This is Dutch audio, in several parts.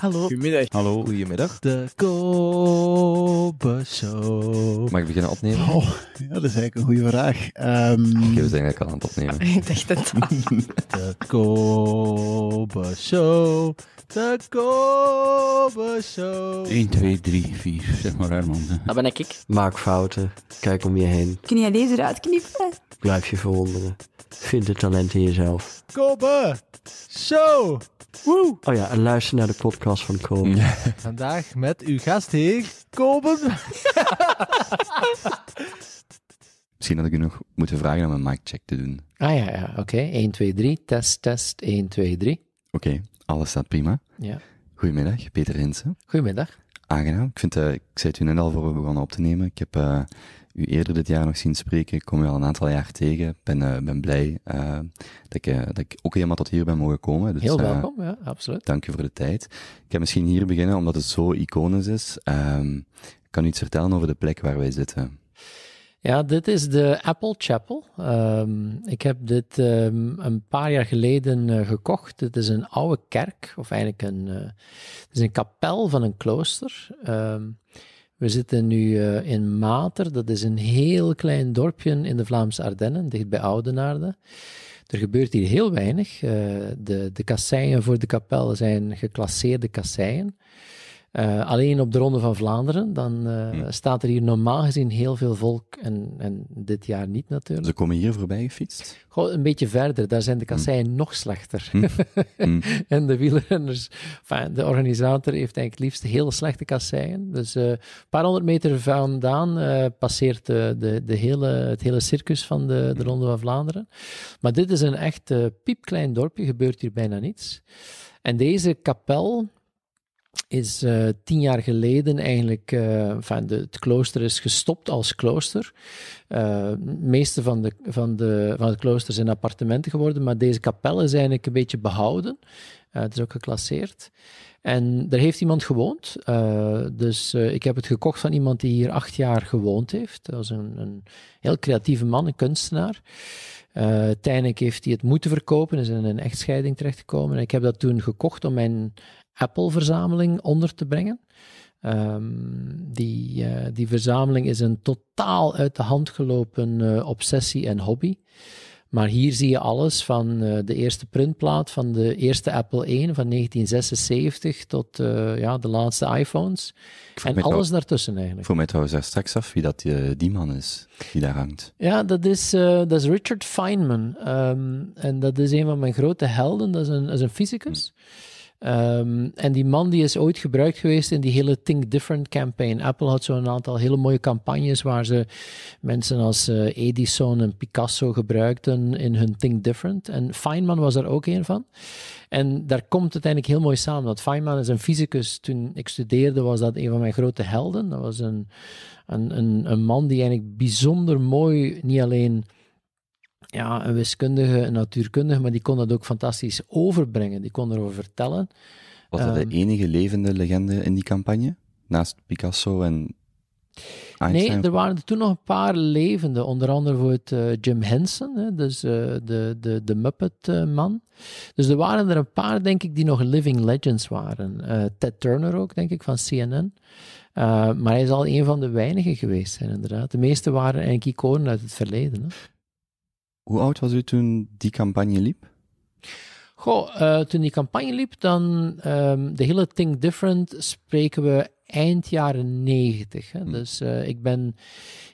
Hallo. Goedemiddag. Hallo, goedemiddag. De Kobe Show. Mag ik beginnen opnemen? Oh, ja, dat is eigenlijk een goede vraag. Um... Okay, we zijn eigenlijk al aan het opnemen. ik dacht het al. De Kobe Show. De Kobe Show. 1, 2, 3, 4. Zeg maar Herman. Dat ben ik. Maak fouten. Kijk om je heen. Kun jij deze eruit knippen? Blijf je verwonderen. Vind het talent in jezelf. Kobe Show. Woe. Oh ja, een luister naar de podcast van Kobe. Vandaag met uw gast gastheer, Kopen. Misschien had ik u nog moeten vragen om een mic check te doen. Ah ja, ja. oké. 1, 2, 3. Test, test. 1, 2, 3. Oké, alles staat prima. Ja. Goedemiddag, Peter Hinsen. Goedemiddag. Aangenaam. Ik, vind, uh, ik zei het u net al voor we begonnen op te nemen. Ik heb uh, u eerder dit jaar nog zien spreken. Ik kom u al een aantal jaar tegen. Ik ben, eh, ben blij eh, dat, ik, eh, dat ik ook helemaal tot hier ben mogen komen. Dus, Heel welkom, ja, absoluut. Dank u voor de tijd. Ik ga misschien hier beginnen, omdat het zo iconisch is. Ehm, kan u iets vertellen over de plek waar wij zitten? Ja, dit is de Apple Chapel. Ehm, ik heb dit ehm, een paar jaar geleden gekocht. Het is een oude kerk, of eigenlijk een, uh, het is een kapel van een klooster. We zitten nu eh, in Mater, dat is een heel klein dorpje in de Vlaamse Ardennen, dicht bij Oudenaarde. Er gebeurt hier heel weinig. Eh, de, de kasseien voor de kapel zijn geclasseerde kasseien. Eh, alleen op de Ronde van Vlaanderen, dan eh, hm. staat er hier normaal gezien heel veel volk. En, en dit jaar niet natuurlijk. Ze komen hier voorbij gefietst? Goh, een beetje verder. Daar zijn de hm. kasseien nog slechter. Hm. en de wielrenners, de organisator heeft eigenlijk het liefst heel slechte kasseien. Dus eh, een paar honderd meter vandaan passeert de, de, de, hele, het hele circus van de, de Ronde van Vlaanderen. Maar dit is een echt piepklein dorpje, gebeurt hier bijna niets. En deze kapel is eh, tien jaar geleden eigenlijk, eh, de, het klooster is gestopt als klooster. de eh, meeste van, de, van, de, van het klooster zijn appartementen geworden, maar deze kapellen is eigenlijk een beetje behouden. het is ook geclasseerd. En daar heeft iemand gewoond. dus ik heb het gekocht van iemand die hier acht jaar gewoond heeft. Dat was een, een heel creatieve man, een kunstenaar. uiteindelijk heeft hij het moeten verkopen, is in een echtscheiding terechtgekomen. En ik heb dat toen gekocht om mijn Apple-verzameling onder te brengen. Ehm, die, eh, die verzameling is een totaal uit de hand gelopen eh, obsessie en hobby. Maar hier zie je alles van eh, de eerste printplaat van de eerste Apple 1 van 1976 tot ja, de laatste iPhones. En alles daartussen eigenlijk. Voor mij trouwens daar straks af wie dat die, man is die daar hangt. Ja, dat is, dat is Richard Feynman. Ehm, en dat is een van mijn grote helden. Dat is een, dat is een fysicus. Hm. Ehm, en die man die is ooit gebruikt geweest in die hele Think Different campaign. Apple had zo'n aantal hele mooie campagnes waar ze mensen als eh, Edison en Picasso gebruikten in hun Think Different. En Feynman was daar ook een van. En daar komt het uiteindelijk heel mooi samen. Dat Feynman is een fysicus. Toen ik studeerde was dat een van mijn grote helden. Dat was een, een, een man die eigenlijk bijzonder mooi niet alleen ja, een wiskundige, een natuurkundige, maar die kon dat ook fantastisch overbrengen. Die kon erover vertellen. Was dat de ehm, enige levende legende in die campagne? Naast Picasso en Einstein? Nee, er waren er toen nog een paar levende. Onder andere voor het eh, Jim Henson, hè, dus eh, de, de, de Muppet-man. Eh, dus er waren er een paar, denk ik, die nog living legends waren. Ted Turner ook, denk ik, van CNN. maar hij is al een van de weinigen geweest, zijn, inderdaad. De meeste waren eigenlijk iconen uit het verleden. Hè. Hoe oud was u toen die campagne liep? Goh, eh, toen die campagne liep, dan ehm, de hele thing Different spreken we eind jaren 90. Hm. Dus eh, ik, ben,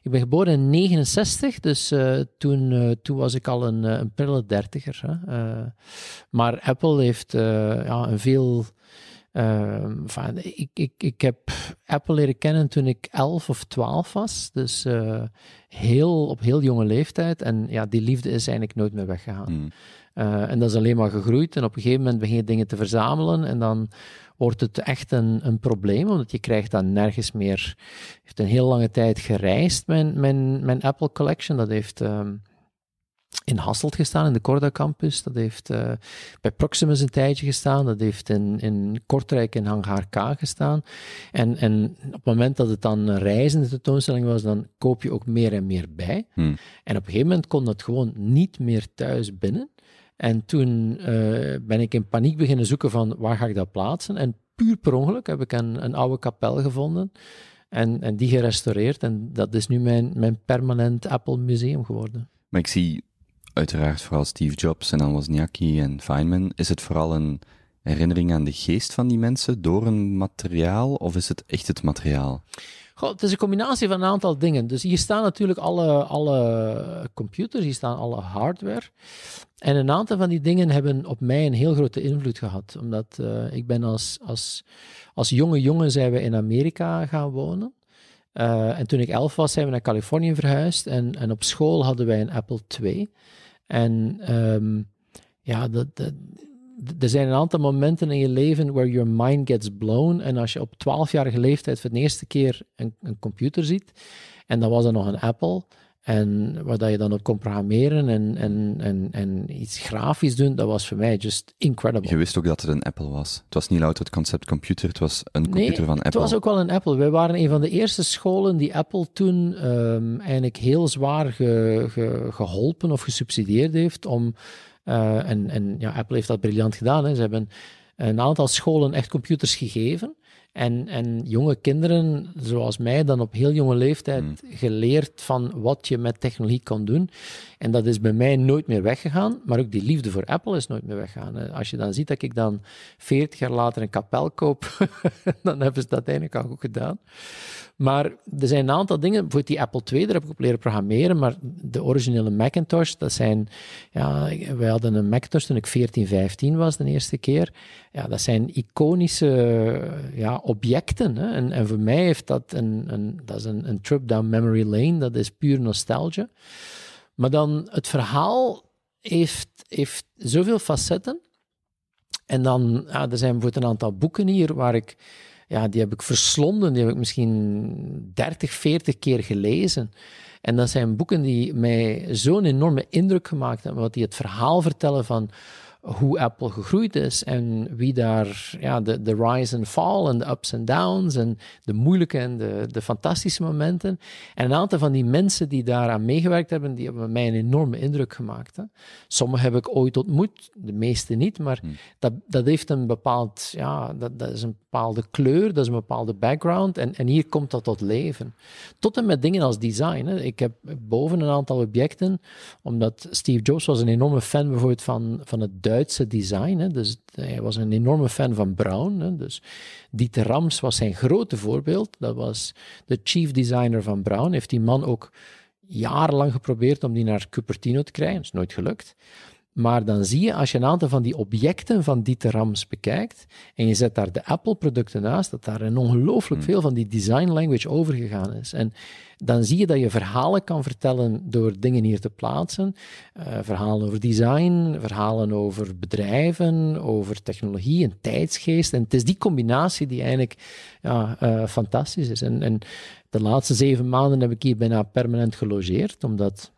ik ben geboren in 69, dus eh, toen, toen was ik al een, een prille dertiger. Hè. maar Apple heeft ja, een veel van, ehm, ik, ik, ik heb Apple leren kennen toen ik 11 of 12 was. Dus eh, heel, op heel jonge leeftijd. En ja, die liefde is eigenlijk nooit meer weggegaan. Hmm. Eh, en dat is alleen maar gegroeid. En op een gegeven moment begin je dingen te verzamelen. En dan wordt het echt een, een probleem, omdat je krijgt dan nergens meer... heeft een heel lange tijd gereisd, mijn, mijn, mijn Apple Collection. Dat heeft... Ehm, in Hasselt gestaan, in de Corda Campus. Dat heeft eh, bij Proximus een tijdje gestaan. Dat heeft in, in Kortrijk in Hangar K gestaan. En, en op het moment dat het dan een reizende tentoonstelling was, dan koop je ook meer en meer bij. Hmm. En op een gegeven moment kon dat gewoon niet meer thuis binnen. En toen eh, ben ik in paniek beginnen zoeken van waar ga ik dat plaatsen. En puur per ongeluk heb ik een, een oude kapel gevonden. En, en die gerestaureerd. En dat is nu mijn, mijn permanent Apple Museum geworden. Maar ik zie uiteraard vooral Steve Jobs en dan Wozniacki en Feynman, is het vooral een herinnering aan de geest van die mensen door een materiaal of is het echt het materiaal? Goh, het is een combinatie van een aantal dingen. Dus hier staan natuurlijk alle, alle computers, hier staan alle hardware. En een aantal van die dingen hebben op mij een heel grote invloed gehad. Omdat eh, ik ben als, als, als jonge jongen zijn we in Amerika gaan wonen. Eh, en toen ik elf was, zijn we naar Californië verhuisd. En, en op school hadden wij een Apple II. En ehm, ja, er zijn een aantal momenten in je leven where your mind gets blown. En als je op 12-jarige leeftijd voor de eerste keer een, een computer ziet, en dat was dan nog een Apple, en waar dat je dan op kon programmeren en, en, en, en iets grafisch doen, dat was voor mij just incredible. Je wist ook dat het een Apple was. Het was niet louter het concept computer, het was een computer van Apple. Het was ook wel een Apple. Wij waren een van de eerste scholen die Apple toen ehm, eigenlijk heel zwaar ge, geholpen of gesubsidieerd heeft om. Eh, en en ja, Apple heeft dat briljant gedaan. Hè. Ze hebben een aantal scholen echt computers gegeven. En, en jonge kinderen, zoals mij, dan op heel jonge leeftijd hmm. geleerd van wat je met technologie kan doen. En dat is bij mij nooit meer weggegaan, maar ook die liefde voor Apple is nooit meer weggegaan. Eh, als je dan ziet dat ik dan 40 jaar later een kapel koop, dan hebben ze dat uiteindelijk al goed gedaan. Maar er zijn een aantal dingen, bijvoorbeeld die Apple II, daar heb ik op leren programmeren, maar de originele Macintosh, dat zijn, ja, wij hadden een Macintosh toen ik 14, 15 was de eerste keer. Ja, dat zijn iconische ja, objecten. Hè. En, en, voor mij heeft dat een, een, dat is een, trip down memory lane, dat is puur nostalgie. Maar dan, het verhaal heeft, heeft zoveel facetten. En dan, ja, er zijn bijvoorbeeld een aantal boeken hier waar ik ja, die heb ik verslonden. Die heb ik misschien 30, 40 keer gelezen. En dat zijn boeken die mij zo'n enorme indruk gemaakt hebben, wat die het verhaal vertellen van hoe Apple gegroeid is en wie daar ja, de, de rise and fall en de ups en downs en de moeilijke en de, de fantastische momenten. En een aantal van die mensen die daaraan meegewerkt hebben, die hebben mij een enorme indruk gemaakt. Hè. Sommige heb ik ooit ontmoet, de meeste niet, maar hmm. dat, dat heeft een bepaald, ja, dat, dat is een bepaalde kleur, dat is een bepaalde background. En, en hier komt dat tot leven. Tot en met dingen als design. Hè. Ik heb boven een aantal objecten, omdat Steve Jobs was een enorme fan bijvoorbeeld van, van het Duitse design. Hè. Dus hij was een enorme fan van Brown. Hè. Dus Dieter Rams was zijn grote voorbeeld. Dat was de chief designer van Brown. Heeft die man ook jarenlang geprobeerd om die naar Cupertino te krijgen. Dat is nooit gelukt. Maar dan zie je, als je een aantal van die objecten van die Rams bekijkt, en je zet daar de Apple-producten naast, dat daar een ongelooflijk hmm. veel van die design language overgegaan is. En dan zie je dat je verhalen kan vertellen door dingen hier te plaatsen. Eh, verhalen over design, verhalen over bedrijven, over technologie en tijdsgeest. En het is die combinatie die eigenlijk ja, eh, fantastisch is. En, en de laatste zeven maanden heb ik hier bijna permanent gelogeerd, omdat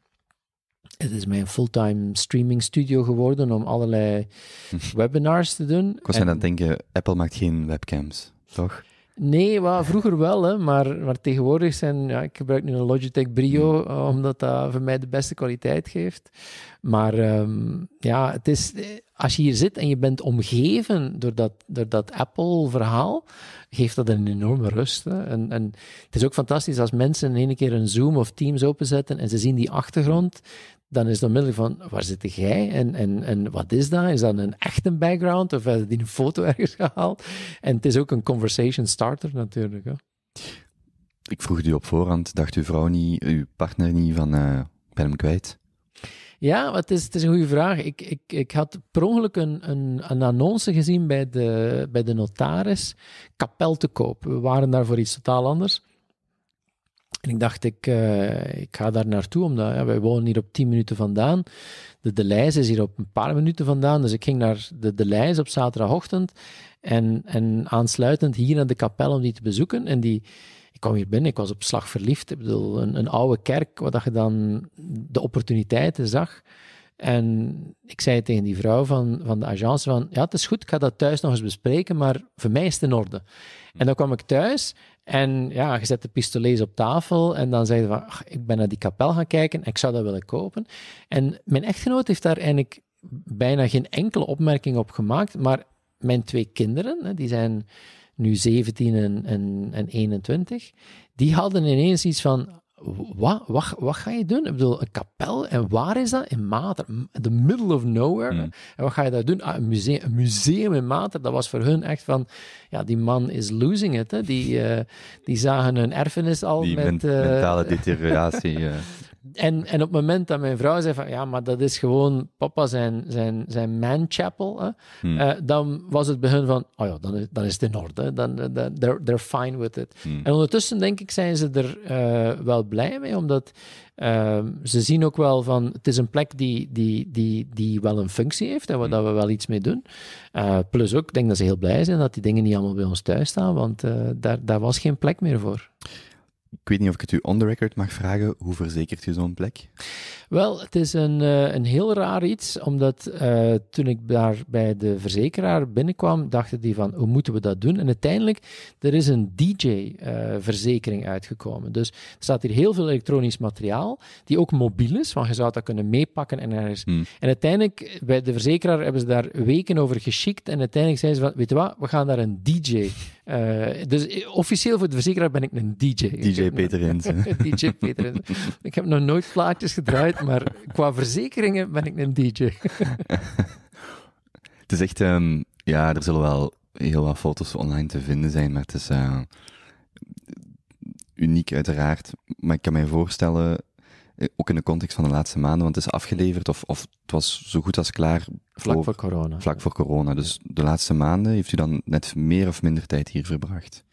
het is mijn fulltime streaming studio geworden om allerlei webinars te doen. Ik was dan aan het denken, Apple maakt geen webcams, toch? Nee, maar vroeger wel, hè, maar, tegenwoordig zijn... Ja, ik gebruik nu een Logitech Brio, hmm. eh, omdat dat voor mij de beste kwaliteit geeft. Maar ehm, ja, het is, eh, als je hier zit en je bent omgeven door dat, door dat Apple-verhaal, geeft dat een enorme rust. En, en het is ook fantastisch als mensen in één keer een Zoom of Teams openzetten en ze zien die achtergrond, dan is het middel van, waar zit jij en, en, en wat is dat? Is dat een echte background of hebben die een foto ergens gehaald? En het is ook een conversation starter natuurlijk. Hè? Ik vroeg u op voorhand, dacht uw vrouw niet, uw partner niet van, uh, ben hem kwijt? Ja, het is, het is een goede vraag. Ik, ik, ik had per ongeluk een, een, een annonce gezien bij de, bij de notaris, kapel te koop. We waren daar voor iets totaal anders. En ik dacht, ik, eh, ik ga daar naartoe, omdat ja, wij wonen hier op 10 minuten vandaan. De De is hier op een paar minuten vandaan. Dus ik ging naar de De op zaterdagochtend. En, en aansluitend hier naar de kapel om die te bezoeken. En die, ik kwam hier binnen, ik was op slag verliefd. Ik bedoel, een, een oude kerk, wat dat je dan de opportuniteiten zag. En ik zei tegen die vrouw van, van de agence van, ja, het is goed, ik ga dat thuis nog eens bespreken, maar voor mij is het in orde. En dan kwam ik thuis en ja, je zet de pistolets op tafel en dan zeiden je van, ach, ik ben naar die kapel gaan kijken, ik zou dat willen kopen. En mijn echtgenoot heeft daar eigenlijk bijna geen enkele opmerking op gemaakt, maar mijn twee kinderen, die zijn nu 17 en, en, en 21, die hadden ineens iets van, wat, wat, wat ga je doen? Ik bedoel, een kapel. En waar is dat? In Mater. The middle of nowhere. Hmm. En wat ga je daar doen? Ah, een, museum, museum in Mater. Dat was voor hun echt van... Ja, die man is losing it. Hè. Die, uh, die zagen hun erfenis al met... Eh, mentale deterioratie. Eh. En, en op het moment dat mijn vrouw zei van ja, maar dat is gewoon papa zijn, zijn, zijn man chapel, hè, hmm. eh, dan was het begin van oh ja, dan is, dan is het in orde, dan, eh, they're, fine with it. Hmm. En ondertussen denk ik zijn ze er eh, wel blij mee, omdat ehm, ze zien ook wel van het is een plek die, die, die, die wel een functie heeft en waar hmm. dat we wel iets mee doen. plus ook, ik denk dat ze heel blij zijn dat die dingen niet allemaal bij ons thuis staan, want daar, daar was geen plek meer voor. Ik weet niet of ik het u on the record mag vragen. Hoe verzekert u zo'n plek? Wel, het is een, eh, een heel raar iets, omdat eh, toen ik daar bij de verzekeraar binnenkwam, dachten die van, hoe moeten we dat doen? En uiteindelijk, er is een DJ-verzekering eh, uitgekomen. Dus er staat hier heel veel elektronisch materiaal, die ook mobiel is, want je zou dat kunnen meepakken en ergens... Hmm. En uiteindelijk, bij de verzekeraar hebben ze daar weken over geschikt en uiteindelijk zeiden ze van, weet je wat, we gaan daar een DJ... dus officieel voor de verzekeraar ben ik een DJ. DJ Peter DJ Peter Jensen. Ik heb nog nooit plaatjes gedraaid maar qua verzekeringen ben ik een DJ. het is echt, ehm, ja, er zullen wel heel wat foto's online te vinden zijn, maar het is eh, uniek uiteraard. Maar ik kan mij voorstellen, eh, ook in de context van de laatste maanden, want het is afgeleverd of, of het was zo goed als klaar. Vlak voor, corona. Vlak voor corona. Dus de laatste maanden heeft u dan net meer of minder tijd hier verbracht?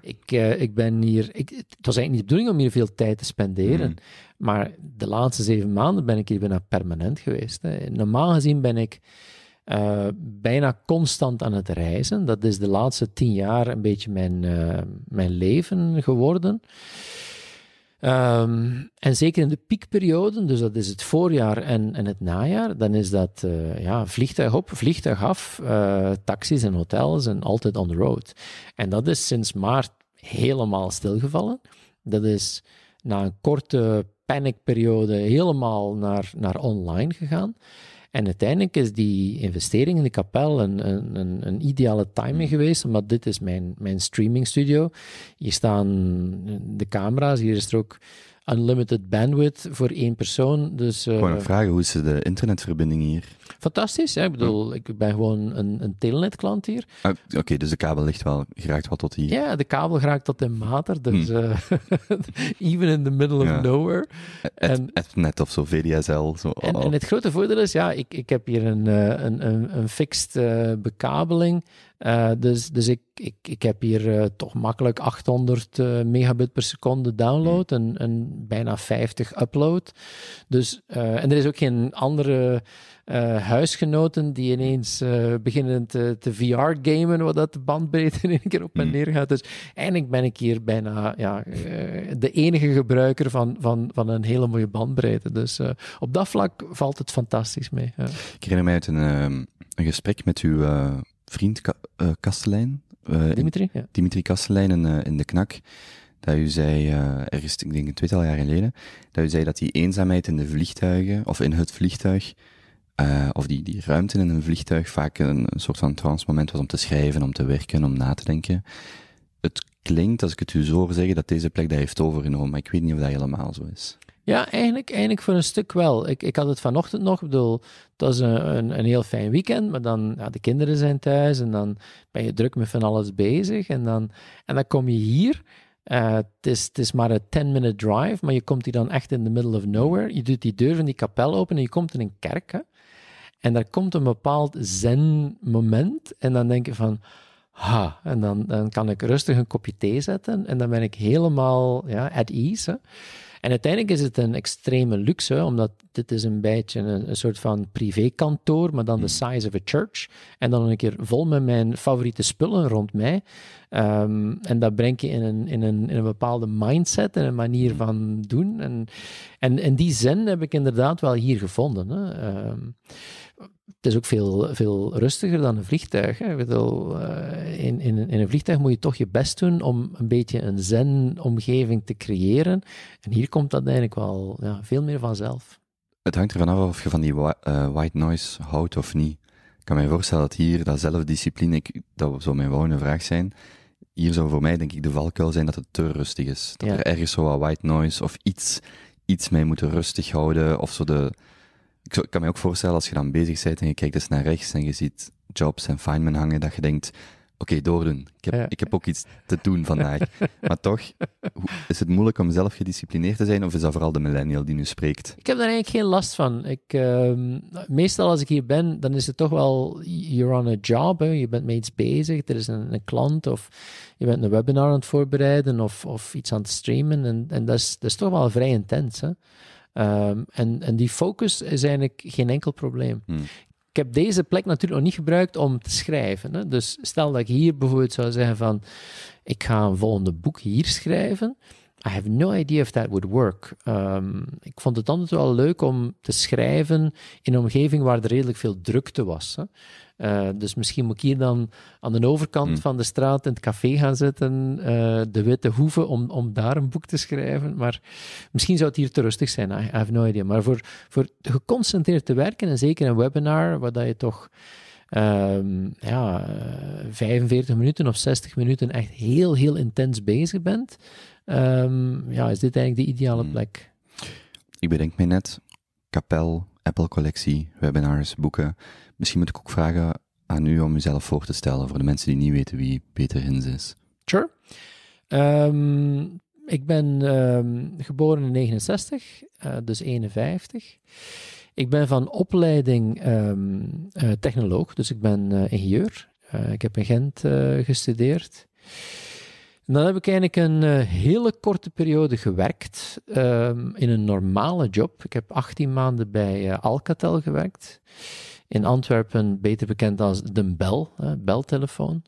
Ik, eh, ik ben hier. Ik, het was eigenlijk niet de bedoeling om hier veel tijd te spenderen. Mm. Maar de laatste zeven maanden ben ik hier bijna permanent geweest. Normaal gezien ben ik eh, bijna constant aan het reizen. Dat is de laatste tien jaar een beetje mijn, eh, mijn leven geworden. Ehm, en zeker in de piekperioden, dus dat is het voorjaar en, en het najaar, dan is dat eh, ja, vliegtuig op, vliegtuig af, taxis en hotels en altijd on the road. En dat is sinds maart helemaal stilgevallen. Dat is na een korte panicperiode helemaal naar, naar online gegaan. En uiteindelijk is die investering in de kapel een, een, een, een ideale timing hmm. geweest, omdat dit is mijn, mijn streaming studio. Hier staan de camera's, hier is er ook unlimited bandwidth voor één persoon. Dus, uh, vragen een vragen, hoe is de internetverbinding hier? Fantastisch, ik bedoel, ik ben gewoon een, een klant hier. Ah, oké, dus de kabel ligt wel, geraakt wat tot hier? Ja, de kabel geraakt tot in Mater, dus hmm. eh, even in the middle of nowhere. En, net of zo, VDSL. Zo, en, oh. en, het grote voordeel is, ja, ik, ik heb hier een, eh, een, een, een fixed eh, bekabeling eh, dus dus ik, ik, ik heb hier eh, toch makkelijk 800 eh, megabit per seconde download en, en bijna 50 upload. Dus, en er is ook geen andere huisgenoten die ineens beginnen te, te VR-gamen, wat dat de bandbreedte in één keer op en hmm. neer gaat. Dus eigenlijk ben ik hier bijna ja, de enige gebruiker van, van, van een hele mooie bandbreedte. Dus op dat vlak valt het fantastisch mee. Ik herinner mij uit een, ehm, een gesprek met uw vriend Ka eh, Kastelein. Eh, Dimitri? ja. Dimitri Kastelein in, eh, in de knak. Dat u zei, er is, ik denk een tweetal jaar geleden, dat u zei dat die eenzaamheid in de vliegtuigen, of in het vliegtuig, of die, die ruimte in een vliegtuig vaak een, een soort van moment was om te schrijven, om te werken, om na te denken. Het klinkt, als ik het u zo hoor zeggen, dat deze plek dat heeft overgenomen, maar ik weet niet of dat helemaal zo is. Ja, eigenlijk, eigenlijk voor een stuk wel. Ik, ik had het vanochtend nog, ik bedoel, het was een, een, een heel fijn weekend, maar dan, ja, de kinderen zijn thuis en dan ben je druk met van alles bezig. En dan, en dan kom je hier, eh, het, is, het is maar een 10-minute drive, maar je komt hier dan echt in the middle of nowhere. Je doet die deur van die kapel open en je komt in een kerk. Hè? En daar komt een bepaald zen-moment en dan denk je van... Ha, en dan, dan kan ik rustig een kopje thee zetten en dan ben ik helemaal ja, at ease. Hè? En uiteindelijk is het een extreme luxe, omdat dit is een beetje een, een soort van privékantoor, maar dan de hmm. size of a church. En dan een keer vol met mijn favoriete spullen rond mij. Ehm, en dat breng je in een, in, een, in een bepaalde mindset en een manier hmm. van doen. En, en in die zin heb ik inderdaad wel hier gevonden. Hè. Ehm, het is ook veel, veel rustiger dan een vliegtuig. Hè. Bedoel, eh, in, in, in, een vliegtuig moet je toch je best doen om een beetje een zen-omgeving te creëren. En hier komt dat eigenlijk wel ja, veel meer vanzelf. Het hangt ervan af of je van die eh, white noise houdt of niet. Ik kan me voorstellen dat hier dat zelfdiscipline, dat zou mijn volgende vraag zijn. Hier zou voor mij denk ik de valkuil zijn dat het te rustig is. Dat er ergens zo wat white noise of iets, iets mee moeten rustig houden of zo de ik kan me ook voorstellen als je dan bezig bent en je kijkt dus naar rechts en je ziet Jobs en Feynman hangen, dat je denkt, oké, okay, doordoen. Ik heb, ik heb ook iets te doen vandaag. maar toch, is het moeilijk om zelf gedisciplineerd te zijn, of is dat vooral de millennial die nu spreekt? Ik heb daar eigenlijk geen last van. Ik, ehm, meestal als ik hier ben, dan is het toch wel, you're on a job, je bent met iets bezig, er is een, klant, of je bent een webinar aan het voorbereiden, of, of iets aan het streamen, en, en dat, is, dat is toch wel vrij intens. Hè? Ehm, en, en die focus is eigenlijk geen enkel probleem. Hmm. Ik heb deze plek natuurlijk nog niet gebruikt om te schrijven. Hè? Dus stel dat ik hier bijvoorbeeld zou zeggen van, ik ga een volgende boek hier schrijven I have no idea if that would work. Ehm, ik vond het het wel leuk om te schrijven in een omgeving waar er redelijk veel drukte was. Hè. Eh, dus misschien moet ik hier dan aan de overkant hmm. van de straat in het café gaan zitten, eh, de Witte Hoeven om, om daar een boek te schrijven. Maar misschien zou het hier te rustig zijn, I, have no idea. Maar voor, voor geconcentreerd te werken, en zeker een webinar, waar dat je toch... Ehm, ja, 45 eh, minuten of 60 minuten echt heel, heel intens bezig bent, Ehm, ja, is dit eigenlijk de ideale hmm. plek? Ik bedenk mij net, kapel, Apple-collectie, webinars, boeken. Misschien moet ik ook vragen aan u om uzelf voor te stellen voor de mensen die niet weten wie Peter Hins is. Sure. Ehm, ik ben ehm, geboren in 69, eh, dus 51. Ik ben van opleiding eh, technoloog, dus ik ben eh, ingenieur. ik heb in Gent gestudeerd. En dan heb ik eigenlijk een eh, hele korte periode gewerkt ehm, in een normale job. Ik heb 18 maanden bij eh, Alcatel gewerkt. In Antwerpen, beter bekend als de Bel, beltelefoon.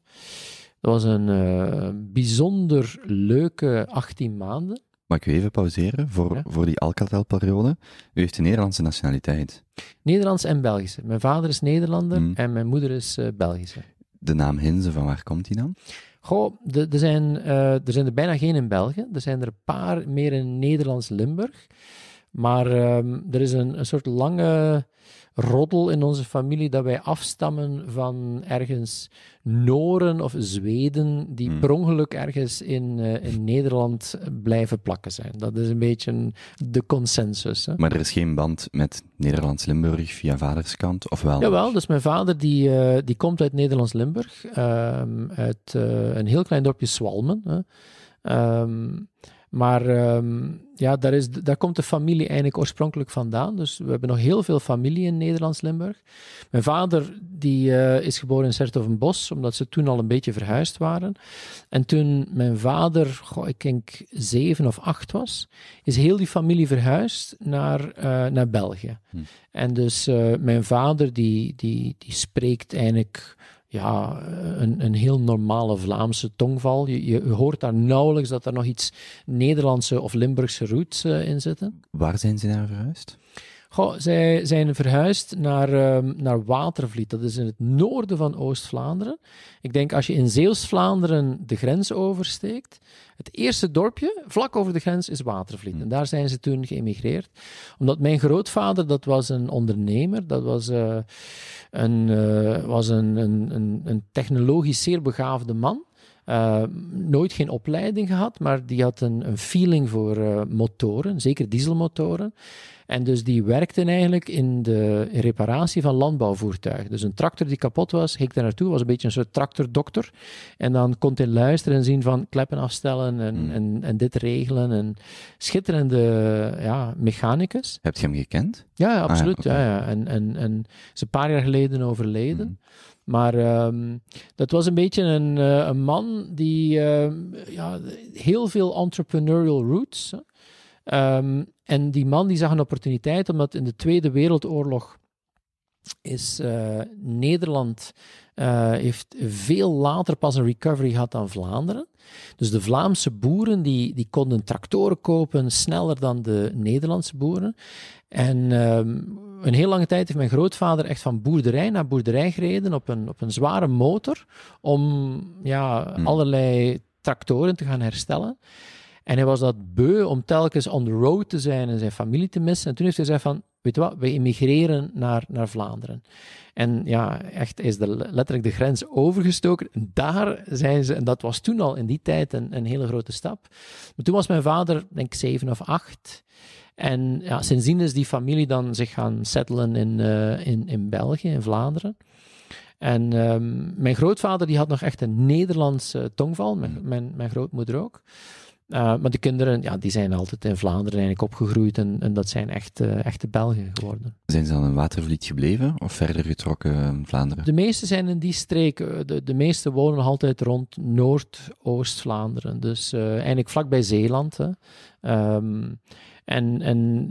Dat was een eh, bijzonder leuke 18 maanden. Mag ik u even pauzeren voor, voor die Alcatel-periode? U heeft een Nederlandse nationaliteit. Nederlands en Belgische. Mijn vader is Nederlander mm. en mijn moeder is Belgische. De naam Hinze, van waar komt die dan? Goh, er zijn, eh, er zijn er bijna geen in België. Er zijn er een paar meer in Nederlands Limburg. Maar ehm, er is een, een soort lange roddel in onze familie dat wij afstammen van ergens Noren of Zweden die hmm. per ongeluk ergens in, eh, in Nederland blijven plakken zijn. Dat is een beetje de consensus. Hè? Maar er is geen band met Nederlands-Limburg via vaderskant, of wel? Jawel, dus mijn vader die, eh, die komt uit Nederlands-Limburg, ehm, uit eh, een heel klein dorpje Swalmen. Maar ehm, ja, daar, is, komt de familie eigenlijk oorspronkelijk vandaan. Dus we hebben nog heel veel familie in Nederlands-Limburg. Mijn vader die, eh, is geboren in Sertovenbos, omdat ze toen al een beetje verhuisd waren. En toen mijn vader, ik denk zeven of acht was, is heel die familie verhuisd naar, eh, naar België. Hm. En dus eh, mijn vader die, die, die spreekt eigenlijk ja, een, een heel normale Vlaamse tongval. Je, je hoort daar nauwelijks dat er nog iets Nederlandse of Limburgse roots eh, in zitten. Waar zijn ze naar verhuisd? zij zijn verhuisd naar, ehm, naar Watervliet. Dat is in het noorden van Oost-Vlaanderen. Ik denk als je in zeels vlaanderen de grens oversteekt. Het eerste dorpje vlak over de grens is Watervliet. Hmm. En daar zijn ze toen geëmigreerd. Omdat mijn grootvader, dat was een ondernemer. Dat was, eh, een, eh, was een, een, een technologisch zeer begaafde man. Eh, nooit geen opleiding gehad, maar die had een, een feeling voor eh, motoren, zeker dieselmotoren. En dus die werkte eigenlijk in de reparatie van landbouwvoertuigen. Dus een tractor die kapot was, ging daar naartoe, was een beetje een soort tractordokter. En dan kon hij luisteren en zien van kleppen afstellen en, hmm. en, en dit regelen. En schitterende ja, mechanicus. Heb je hem gekend? Ja, absoluut. Ah ja, ja, En, en, is een paar jaar geleden overleden. Hmm. Maar ehm, dat was een beetje een, eh, een man die ehm, ja, heel veel entrepreneurial roots. Ehm, en die man die zag een opportuniteit omdat in de Tweede Wereldoorlog is eh, Nederland eh, heeft veel later pas een recovery gehad dan Vlaanderen. Dus de Vlaamse boeren die, die konden tractoren kopen sneller dan de Nederlandse boeren. En een heel lange tijd heeft mijn grootvader echt van boerderij naar boerderij gereden op een, op een zware motor om ja, hmm. allerlei tractoren te gaan herstellen. En hij was dat beu om telkens on the road te zijn en zijn familie te missen. En toen heeft hij gezegd van, weet je wat, we immigreren naar, naar Vlaanderen. En ja, echt is de, letterlijk de grens overgestoken. daar zijn ze, en dat was toen al in die tijd een, een hele grote stap. Maar toen was mijn vader, denk ik, zeven of acht. En ja, sindsdien is die familie dan zich gaan settelen in, eh, in, in België, in Vlaanderen. En ehm, mijn grootvader die had nog echt een Nederlandse tongval, mijn, mm. mijn, mijn grootmoeder ook. Eh, maar de kinderen ja, die zijn altijd in Vlaanderen eigenlijk opgegroeid en, en dat zijn echt, uh, echte Belgen geworden. Zijn ze dan in Watervliet gebleven of verder getrokken in Vlaanderen? De meeste zijn in die streek. De, de meeste wonen altijd rond noordoost vlaanderen Dus uh, eigenlijk vlakbij Zeeland. Hè. Ehm, en, en,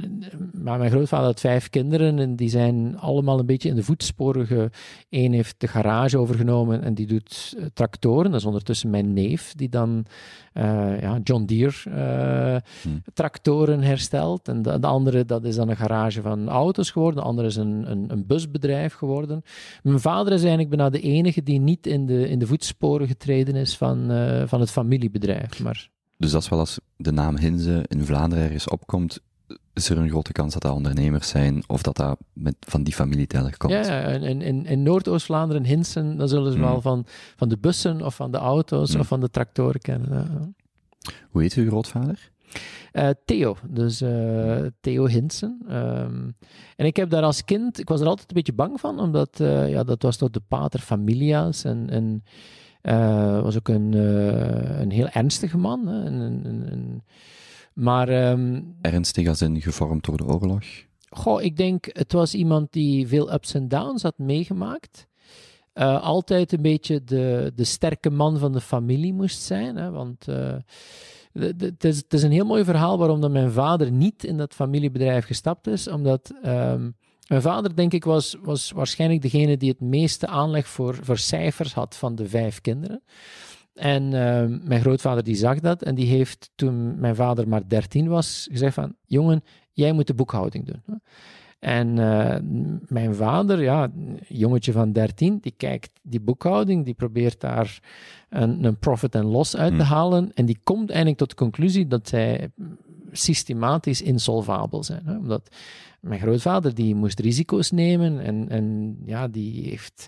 maar mijn grootvader had vijf kinderen en die zijn allemaal een beetje in de voetsporen. Eén heeft de garage overgenomen en die doet eh, tractoren. Dat is ondertussen mijn neef, die dan eh, ja, John Deere eh, hmm. tractoren herstelt. En de, andere, dat is dan een garage van auto's geworden. De andere is een, een, een, busbedrijf geworden. Mijn vader is eigenlijk bijna de enige die niet in de, in de voetsporen getreden is van, van het familiebedrijf. Maar... Dus dat is wel als de naam Hinsen in Vlaanderen ergens opkomt, is er een grote kans dat dat ondernemers zijn of dat dat van die familieteller komt. Ja, ja in, in, in Noordoost-Vlaanderen, Hinsen, dan zullen ze hmm. wel van, van de bussen of van de auto's hmm. of van de tractoren kennen. Hoe heet uw grootvader? Eh, Theo, dus eh, Theo Hinsen. Ehm, en ik heb daar als kind, ik was er altijd een beetje bang van, omdat eh, ja, dat was toch de pater familias en, en eh, was ook een, eh, een heel ernstige man. Een, een, een, maar, ehm, Ernstig als in gevormd door de oorlog? Goh, ik denk, het was iemand die veel ups en downs had meegemaakt. Eh, altijd een beetje de, de sterke man van de familie moest zijn. Hè, want het is, is, een heel mooi verhaal waarom dat mijn vader niet in dat familiebedrijf gestapt is. Omdat ehm, mijn vader, denk ik, was, was waarschijnlijk degene die het meeste aanleg voor, voor cijfers had van de vijf kinderen. En ehm, mijn grootvader die zag dat en die heeft toen mijn vader maar 13 was gezegd van, jongen, jij moet de boekhouding doen. En eh, mijn vader, ja, jongetje van 13, die kijkt die boekhouding, die probeert daar een, een profit en loss uit te hmm. halen. En die komt eindelijk tot de conclusie dat hij systematisch insolvabel zijn. Hè? Omdat mijn grootvader die moest risico's nemen en, en ja, die heeft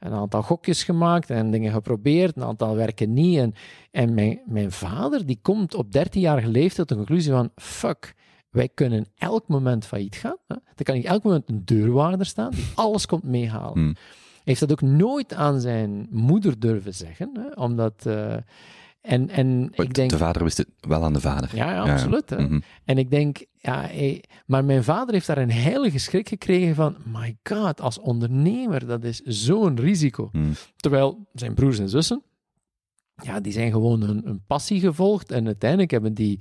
een aantal gokjes gemaakt en dingen geprobeerd, een aantal werken niet. En, en mijn, mijn vader die komt op 13 jaar leeftijd tot de conclusie van fuck, wij kunnen elk moment failliet gaan. Hè? Dan kan ik elk moment een deurwaarder staan die alles komt meehalen. Hmm heeft dat ook nooit aan zijn moeder durven zeggen, hè? omdat eh, en, en ik denk, de vader wist het wel aan de vader. Ja, ja absoluut. Mhm. En ik denk, ja, eh, maar mijn vader heeft daar een heilige schrik gekregen van, my god, als ondernemer, dat is zo'n risico. Mhm. Terwijl zijn broers en zussen, ja, die zijn gewoon hun passie gevolgd en uiteindelijk hebben die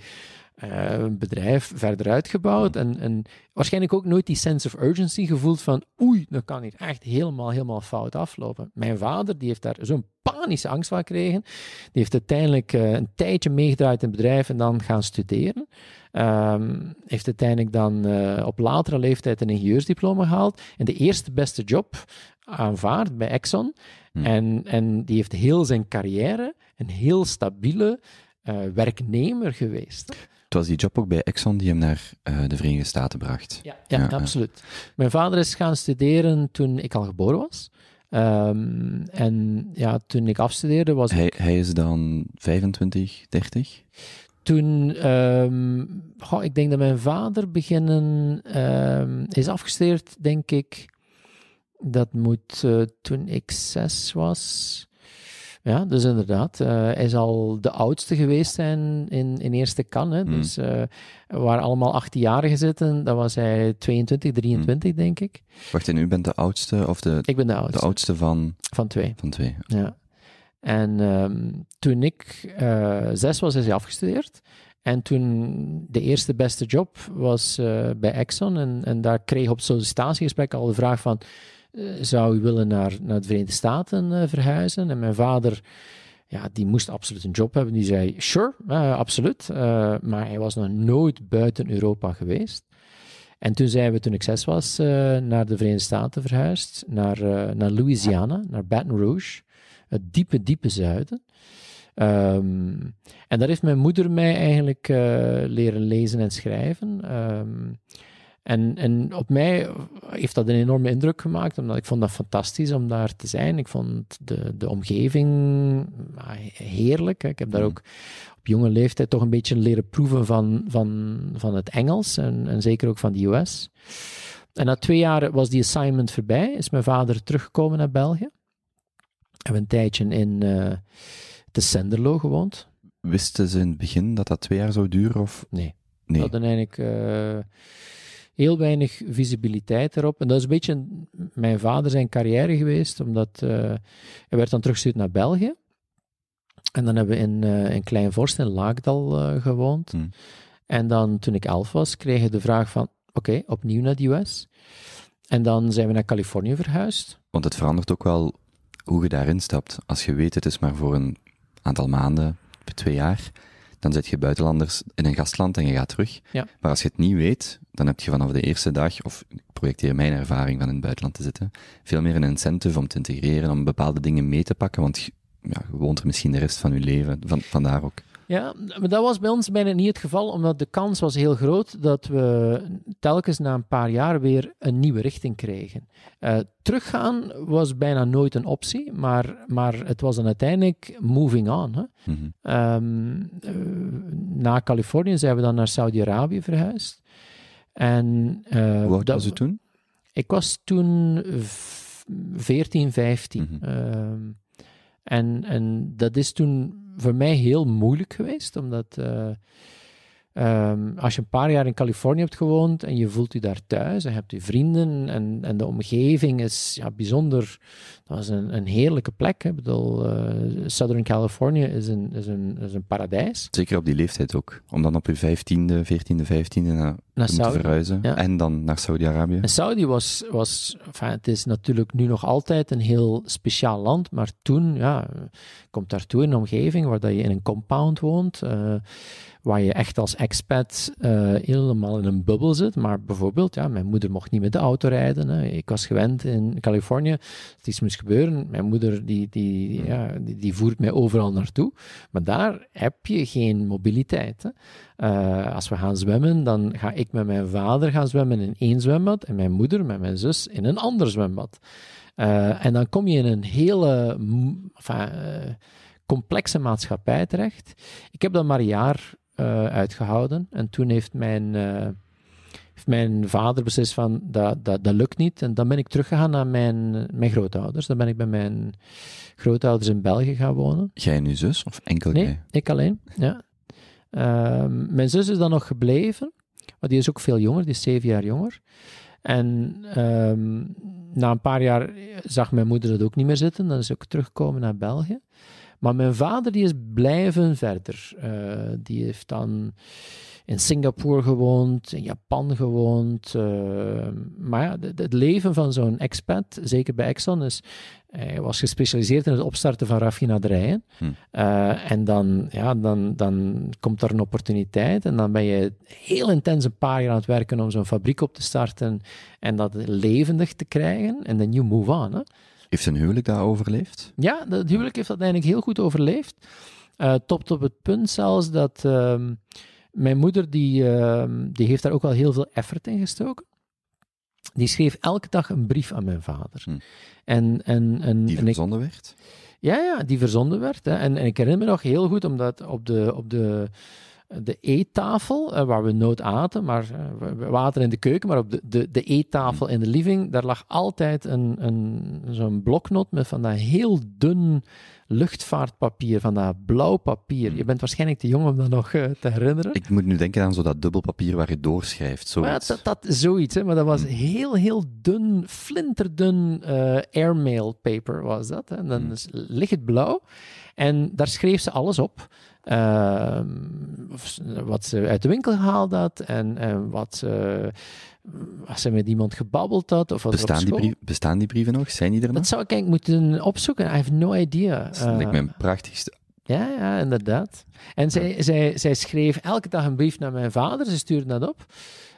uh, bedrijf verder uitgebouwd. En, en waarschijnlijk ook nooit die sense of urgency gevoeld van oei, dat kan hier echt helemaal, helemaal fout aflopen. Mijn vader die heeft daar zo'n panische angst van gekregen. Die heeft uiteindelijk eh, een tijdje meegedraaid in het bedrijf en dan gaan studeren. Ehm, heeft uiteindelijk dan eh, op latere leeftijd een ingenieursdiploma gehaald en de eerste beste job aanvaard bij Exxon. Hmm. En, en die heeft heel zijn carrière een heel stabiele werknemer geweest. Het was die job ook bij Exxon die hem naar eh, de Verenigde Staten bracht. Ja, ja, absoluut. Mijn vader is gaan studeren toen ik al geboren was. Ehm, en ja, toen ik afstudeerde was hij, Hij is dan 25, 30? Toen, ehm, ik denk dat mijn vader beginnen ehm, is afgestudeerd, denk ik. Dat moet eh, toen ik zes was. Ja, dus inderdaad. Eh, hij zal de oudste geweest zijn in, in Eerste Kan. Hè. Hmm. Dus uh, waar allemaal 18 jaar zitten, dan was hij 22, 23, hmm. denk ik. Wacht, en u bent de oudste? Of de, ik ben de oudste. De oudste van... Van twee. Van twee, ja. En ehm, toen ik eh, zes was, is hij afgestudeerd. En toen de eerste beste job was bij Exxon. En, en daar kreeg op sollicitatiegesprek al de vraag van eh, zou willen naar, naar de Verenigde Staten eh, verhuizen. En mijn vader ja, die moest absoluut een job hebben. Die zei, sure, eh, absoluut. maar hij was nog nooit buiten Europa geweest. En toen zijn we, toen ik zes was, naar de Verenigde Staten verhuisd. Naar, naar Louisiana, naar Baton Rouge. Het diepe, diepe zuiden. Ehm, en daar heeft mijn moeder mij eigenlijk leren lezen en schrijven. Ehm, en, en op mij heeft dat een enorme indruk gemaakt, omdat ik vond dat fantastisch om daar te zijn. Ik vond de, de omgeving ah, heerlijk. Ik heb daar mm. ook op jonge leeftijd toch een beetje leren proeven van, van, van het Engels en, en zeker ook van de US. En na twee jaar was die assignment voorbij, is mijn vader teruggekomen naar België. Hebben een tijdje in uh, eh, de Senderlo gewoond. Wisten ze in het begin dat dat twee jaar zou duren? Of? Nee. nee. We hadden eigenlijk... Eh, heel weinig visibiliteit erop. En dat is een beetje mijn vader zijn carrière geweest, omdat eh, hij werd dan teruggestuurd naar België. En dan hebben we in, uh, in Kleinvorst in Laakdal eh, gewoond. Hmm. En dan toen ik elf was, kreeg je de vraag van, oké, opnieuw naar de US. En dan zijn we naar Californië verhuisd. Want het verandert ook wel hoe je daarin stapt. Als je weet, het is maar voor een aantal maanden, twee jaar dan zit je buitenlanders in een gastland en je gaat terug. Maar als je het niet weet, dan heb je vanaf de eerste dag, of ik projecteer mijn ervaring van in het buitenland te zitten, veel meer een incentive om te integreren, om bepaalde dingen mee te pakken, want ja, je woont er misschien de rest van je leven, van, vandaar ook. Ja, maar dat was bij ons bijna niet het geval, omdat de kans was heel groot dat we telkens na een paar jaar weer een nieuwe richting kregen. Eh, teruggaan was bijna nooit een optie, maar, maar het was dan uiteindelijk moving on. Hè. Mhm. Ehm, eh, na Californië zijn we dan naar Saudi-Arabië verhuisd. En, uh, Hoe was ze toen? Ik was toen 14, 15. Mhm. Ehm, en, en dat is toen voor mij heel moeilijk geweest, omdat eh, Ehm, als je een paar jaar in Californië hebt gewoond en je voelt je daar thuis en je hebt je vrienden en, en de omgeving is ja, bijzonder, dat is een, een heerlijke plek. Ik bedoel, eh, Southern California is een, is, een, is een paradijs. Zeker op die leeftijd ook. Om dan op je vijftiende, veertiende, vijftiende naar, naar te verhuizen en dan naar Saudi-Arabië. En Saudi was, was enfin, het is natuurlijk nu nog altijd een heel speciaal land, maar toen, ja, komt daartoe in een omgeving waar dat je in een compound woont. Eh, waar je echt als expat eh, helemaal in een bubbel zit. Maar bijvoorbeeld, ja, mijn moeder mocht niet met de auto rijden. Hè. Ik was gewend in Californië, dat iets moest gebeuren. Mijn moeder die, die, hmm. ja, die, voert mij overal naartoe. Maar daar heb je geen mobiliteit. Eh, als we gaan zwemmen, dan ga ik met mijn vader gaan zwemmen in één zwembad en mijn moeder met mijn zus in een ander zwembad. Eh, en dan kom je in een hele complexe maatschappij terecht. Ik heb dat maar een jaar eh, uitgehouden. En toen heeft mijn, eh, heeft mijn vader beslist van, dat, dat, dat lukt niet. En dan ben ik teruggegaan naar mijn, mijn grootouders. Dan ben ik bij mijn grootouders in België gaan wonen. Jij en zus, of enkel nee, ik alleen, ja. Ehm, mijn zus is dan nog gebleven, maar die is ook veel jonger, die is zeven jaar jonger. En ehm, na een paar jaar zag mijn moeder dat ook niet meer zitten. Dan is ze ook teruggekomen naar België. Maar mijn vader die is blijven verder. Eh, die heeft dan in Singapore gewoond, in Japan gewoond. Eh, maar ja, het leven van zo'n expat, zeker bij Exxon, is... Hij was gespecialiseerd in het opstarten van raffinaderijen. Hm. Eh, en dan, ja, dan, dan komt er een opportuniteit en dan ben je heel intens een paar jaar aan het werken om zo'n fabriek op te starten en dat levendig te krijgen. En dan you move on, hè. Heeft zijn huwelijk daar overleefd? Ja, het huwelijk heeft dat eigenlijk heel goed overleefd. Uh, op het punt zelfs dat ehm, mijn moeder, die, ehm, die heeft daar ook wel heel veel effort in gestoken. Die schreef elke dag een brief aan mijn vader. Hm. En, en, en, die verzonden werd? Ja, ja, die verzonden werd. Hè. En, en, ik herinner me nog heel goed, omdat op de, op de de eettafel, eh, waar we nooit aten, maar eh, water in de keuken, maar op de, de, de eettafel in de living, daar lag altijd een, een, zo'n bloknot met van dat heel dun luchtvaartpapier, van dat blauw papier. Hmm. Je bent waarschijnlijk te jong om dat nog eh, te herinneren. Ik moet nu denken aan zo dat dubbelpapier waar je doorschrijft, zoiets. Maar dat, dat, zoiets, hè, maar dat was hmm. heel, heel dun, flinterdun uh, airmail paper was dat. En dan mm. het blauw en daar schreef ze alles op. Ehm, wat ze uit de winkel haalde had en, en wat, ze, wat ze met iemand gebabbeld had. Of wat bestaan, die die brieven nog? Zijn die er nog? Dat zou ik eigenlijk moeten opzoeken. I have no idea. Dat is uh, mijn prachtigste ja, ja, inderdaad. En zij, zij, zij schreef elke dag een brief naar mijn vader. Ze stuurde dat op.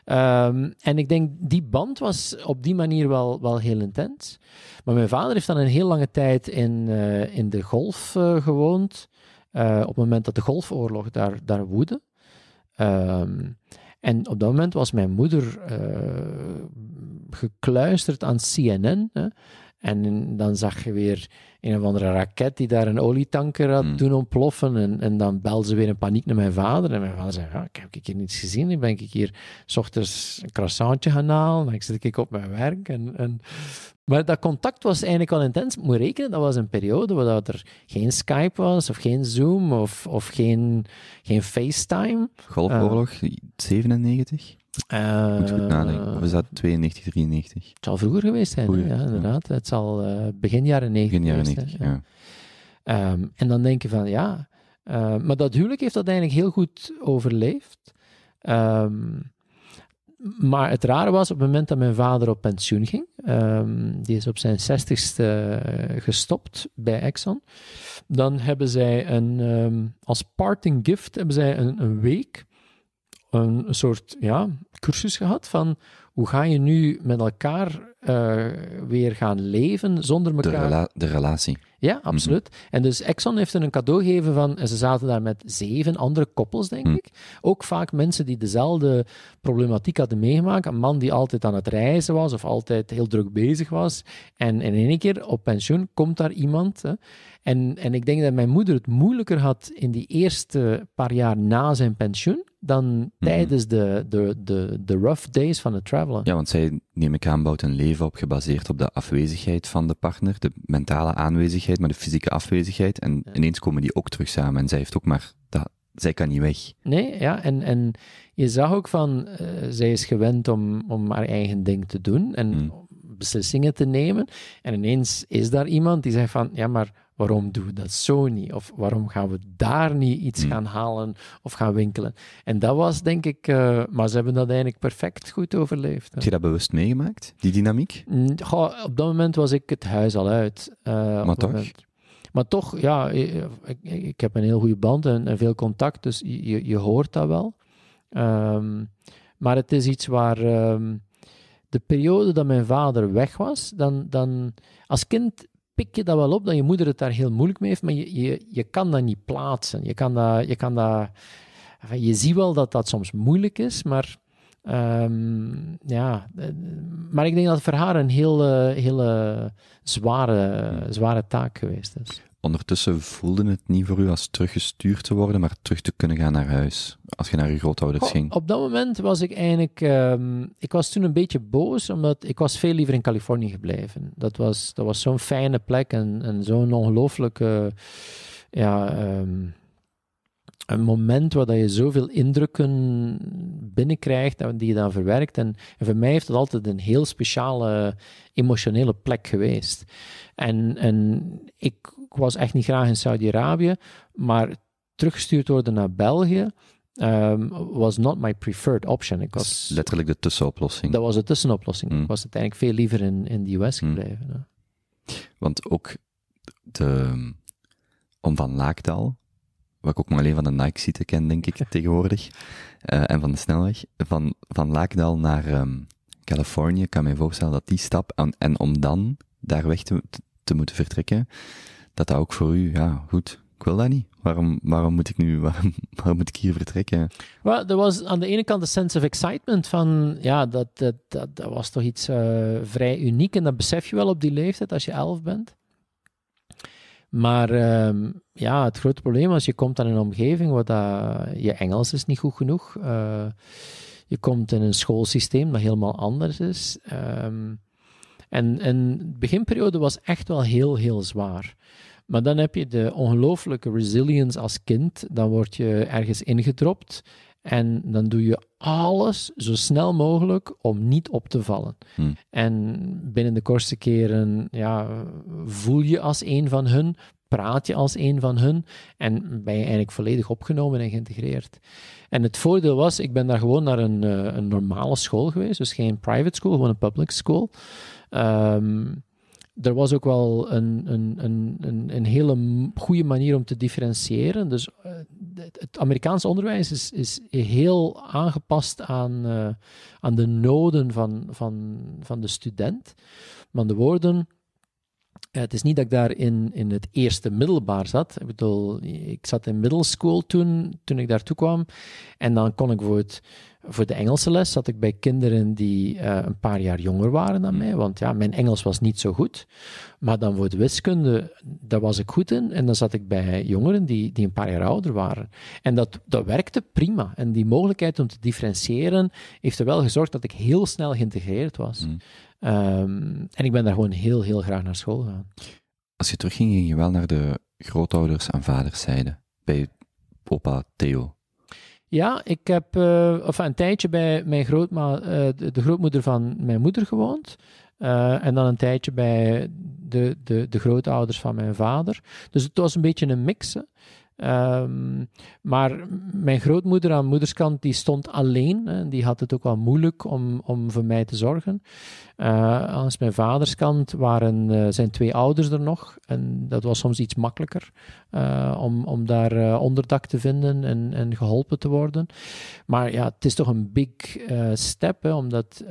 Ehm, en ik denk, die band was op die manier wel, wel heel intens. Maar mijn vader heeft dan een heel lange tijd in, eh, in de golf eh, gewoond. Eh, op het moment dat de golfoorlog daar, daar woedde. Ehm, en op dat moment was mijn moeder eh, gekluisterd aan CNN. Hè. En dan zag je weer een of andere raket die daar een olietanker had hmm. doen ontploffen. En, en dan belde ze weer in paniek naar mijn vader. En mijn vader zei, ja, ik heb hier niets gezien. Dan ben ik hier s ochtends een croissantje gaan halen. Dan zit ik op mijn werk. En, en... Maar dat contact was eigenlijk al intens. Moet rekenen, dat was een periode waar er geen Skype was, of geen Zoom, of, of geen, geen FaceTime. Golfoorlog, 97? Eh, uh, Moet goed nadenken. dat 92, eh, 93? Het zal vroeger geweest zijn, ja, inderdaad. Het zal eh, begin jaren 90 ja. Ehm, en dan denk je van, ja... Eh, maar dat huwelijk heeft uiteindelijk heel goed overleefd. Ehm, maar het rare was, op het moment dat mijn vader op pensioen ging, ehm, die is op zijn zestigste gestopt bij Exxon, dan hebben zij een, als parting gift hebben zij een, een week een soort ja, cursus gehad van hoe ga je nu met elkaar eh, weer gaan leven zonder elkaar. De, relatie. Ja, absoluut. Mhm. En dus Exxon heeft een cadeau gegeven van, en ze zaten daar met zeven andere koppels, denk mhm. ik. Ook vaak mensen die dezelfde problematiek hadden meegemaakt. Een man die altijd aan het reizen was of altijd heel druk bezig was. En in één keer op pensioen komt daar iemand. Hè, en, en ik denk dat mijn moeder het moeilijker had in die eerste paar jaar na zijn pensioen dan mhm. tijdens de, de, de, de rough days van het travelen. Ja, want zij, neem ik aan, bouwt een leven op gebaseerd op de afwezigheid van de partner, de mentale aanwezigheid, maar de fysieke afwezigheid. En ineens komen die ook terug samen en zij heeft ook maar dat, zij kan niet weg. Nee, ja, en, en je zag ook van, eh, zij is gewend om, om haar eigen ding te doen en mhm. beslissingen te nemen. En ineens is daar iemand die zegt van, ja, maar Waarom doen we dat zo niet? Of waarom gaan we daar niet iets hmm. gaan halen of gaan winkelen? En dat was denk ik, eh, maar ze hebben dat eigenlijk perfect goed overleefd. Hè. Heb je dat bewust meegemaakt, die dynamiek? op dat moment was ik het huis al uit. Eh, maar toch? Maar toch, ja, ik, ik, heb een heel goede band en, veel contact, dus je, je hoort dat wel. Ehm, maar het is iets waar ehm, de periode dat mijn vader weg was, dan, dan als kind pik je dat wel op dat je moeder het daar heel moeilijk mee heeft, maar je, je, je kan dat niet plaatsen. Je kan dat... Je, kan dat, je ziet wel dat dat soms moeilijk is, maar... Ehm, ja, eh, maar ik denk dat het voor haar een hele, eh, hele zware, zware taak geweest is ondertussen voelde het niet voor u als teruggestuurd te worden, maar terug te kunnen gaan naar huis, als je naar je grootouders ging? Op dat moment was ik eigenlijk... Ehm, ik was toen een beetje boos, omdat ik was veel liever in Californië gebleven. Dat was, dat was zo'n fijne plek en, en zo'n ongelooflijke... ja, ehm, een moment waar dat je zoveel indrukken binnenkrijgt die je dan verwerkt. En, en, voor mij heeft het altijd een heel speciale emotionele plek geweest. En, en ik ik was echt niet graag in Saudi-Arabië, maar teruggestuurd worden naar België ehm, was not my preferred option. Ik was, letterlijk de tussenoplossing. Dat was de tussenoplossing. Mm. Ik was uiteindelijk veel liever in, in de US mm. gebleven. Want ook de, om van Laakdal, wat ik ook maar alleen van de Nike-site ken, denk ik, tegenwoordig, eh, en van de snelweg, van, van Laakdal naar um, Californië, kan mij voorstellen dat die stap, en, en om dan daar weg te moeten vertrekken, dat dat ook voor u, ja, goed, ik wil dat niet. Waarom, waarom moet ik nu, waarom, moet ik hier vertrekken? Wel, er was aan de ene kant de sense of excitement van, ja, dat, dat, dat, was toch iets eh, vrij uniek en dat besef je wel op die leeftijd als je elf bent. Maar ehm, ja, het grote probleem als je komt dan in een omgeving waar dat, je Engels is niet goed genoeg. Eh, je komt in een schoolsysteem dat helemaal anders is. Ehm, en, de beginperiode was echt wel heel, heel zwaar. Maar dan heb je de ongelooflijke resilience als kind. Dan word je ergens ingedropt. En dan doe je alles zo snel mogelijk om niet op te vallen. Hmm. En binnen de kortste keren ja, voel je als een van hun, praat je als een van hun en ben je eigenlijk volledig opgenomen en geïntegreerd. En het voordeel was, ik ben daar gewoon naar een, eh, een normale school geweest, dus geen private school, gewoon een public school. Ehm, er was ook wel een, een, een, een, hele goede manier om te differentiëren. Dus eh, het Amerikaans onderwijs is, is heel aangepast aan, eh, aan de noden van, van, van de student. Maar de woorden eh, het is niet dat ik daar in, in het eerste middelbaar zat. Ik bedoel, ik zat in middle school toen, toen ik daartoe kwam. En dan kon ik voor, het, voor de Engelse les zat ik bij kinderen die eh, een paar jaar jonger waren dan mij. Want ja, mijn Engels was niet zo goed. Maar dan voor de wiskunde, daar was ik goed in. En dan zat ik bij jongeren die, die een paar jaar ouder waren. En dat, dat werkte prima. En die mogelijkheid om te differentiëren heeft er wel gezorgd dat ik heel snel geïntegreerd was. Mm. Ehm, en ik ben daar gewoon heel, heel graag naar school gegaan. Als je terugging, ging je wel naar de grootouders en vaderszijde, bij opa Theo. Ja, ik heb uh, of een tijdje bij mijn grootma, eh, de, grootmoeder van mijn moeder gewoond. Eh, en dan een tijdje bij de, de, de grootouders van mijn vader. Dus het was een beetje een mixen. Ehm, maar mijn grootmoeder aan moederskant, die stond alleen. Hè, die had het ook wel moeilijk om, om voor mij te zorgen. Uh, aan mijn vaderskant waren eh, zijn twee ouders er nog. En dat was soms iets makkelijker eh, om, om daar onderdak te vinden en, en geholpen te worden. Maar ja, het is toch een big step, omdat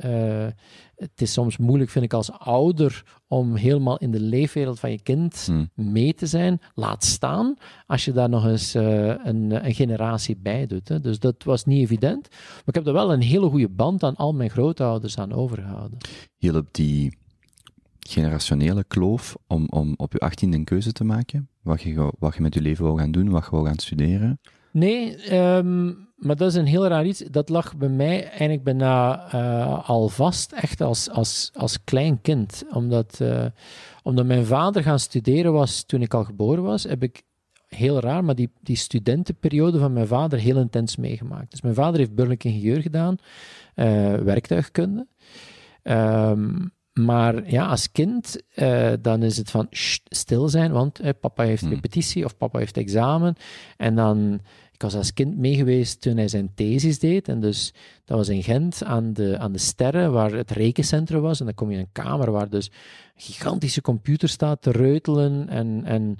het is soms moeilijk, vind ik, als ouder om helemaal in de leefwereld van je kind hmm. mee te zijn. Laat staan als je daar nog eens eh, een, een, generatie bij doet. Hè. Dus dat was niet evident. Maar ik heb er wel een hele goede band aan al mijn grootouders aan overgehouden. op die generationele kloof om, om op je achttiende een keuze te maken? Wat je, wat je met je leven wil gaan doen, wat je wil gaan studeren? Nee, ehm, maar dat is een heel raar iets. Dat lag bij mij eigenlijk bijna uh, al vast, echt als, als, als klein kind. Omdat, eh, omdat mijn vader gaan studeren was toen ik al geboren was, heb ik heel raar, maar die, die studentenperiode van mijn vader heel intens meegemaakt. Dus mijn vader heeft burgerlijk ingenieur gedaan, uh, werktuigkunde. Ehm, maar ja, als kind, dan is het van stil zijn, want papa heeft hmm. repetitie of papa heeft examen. En dan ik was als kind meegeweest toen hij zijn thesis deed. En dus, dat was in Gent aan de, aan de Sterren, waar het rekencentrum was. En dan kom je in een kamer waar dus een gigantische computer staat te reutelen. En, en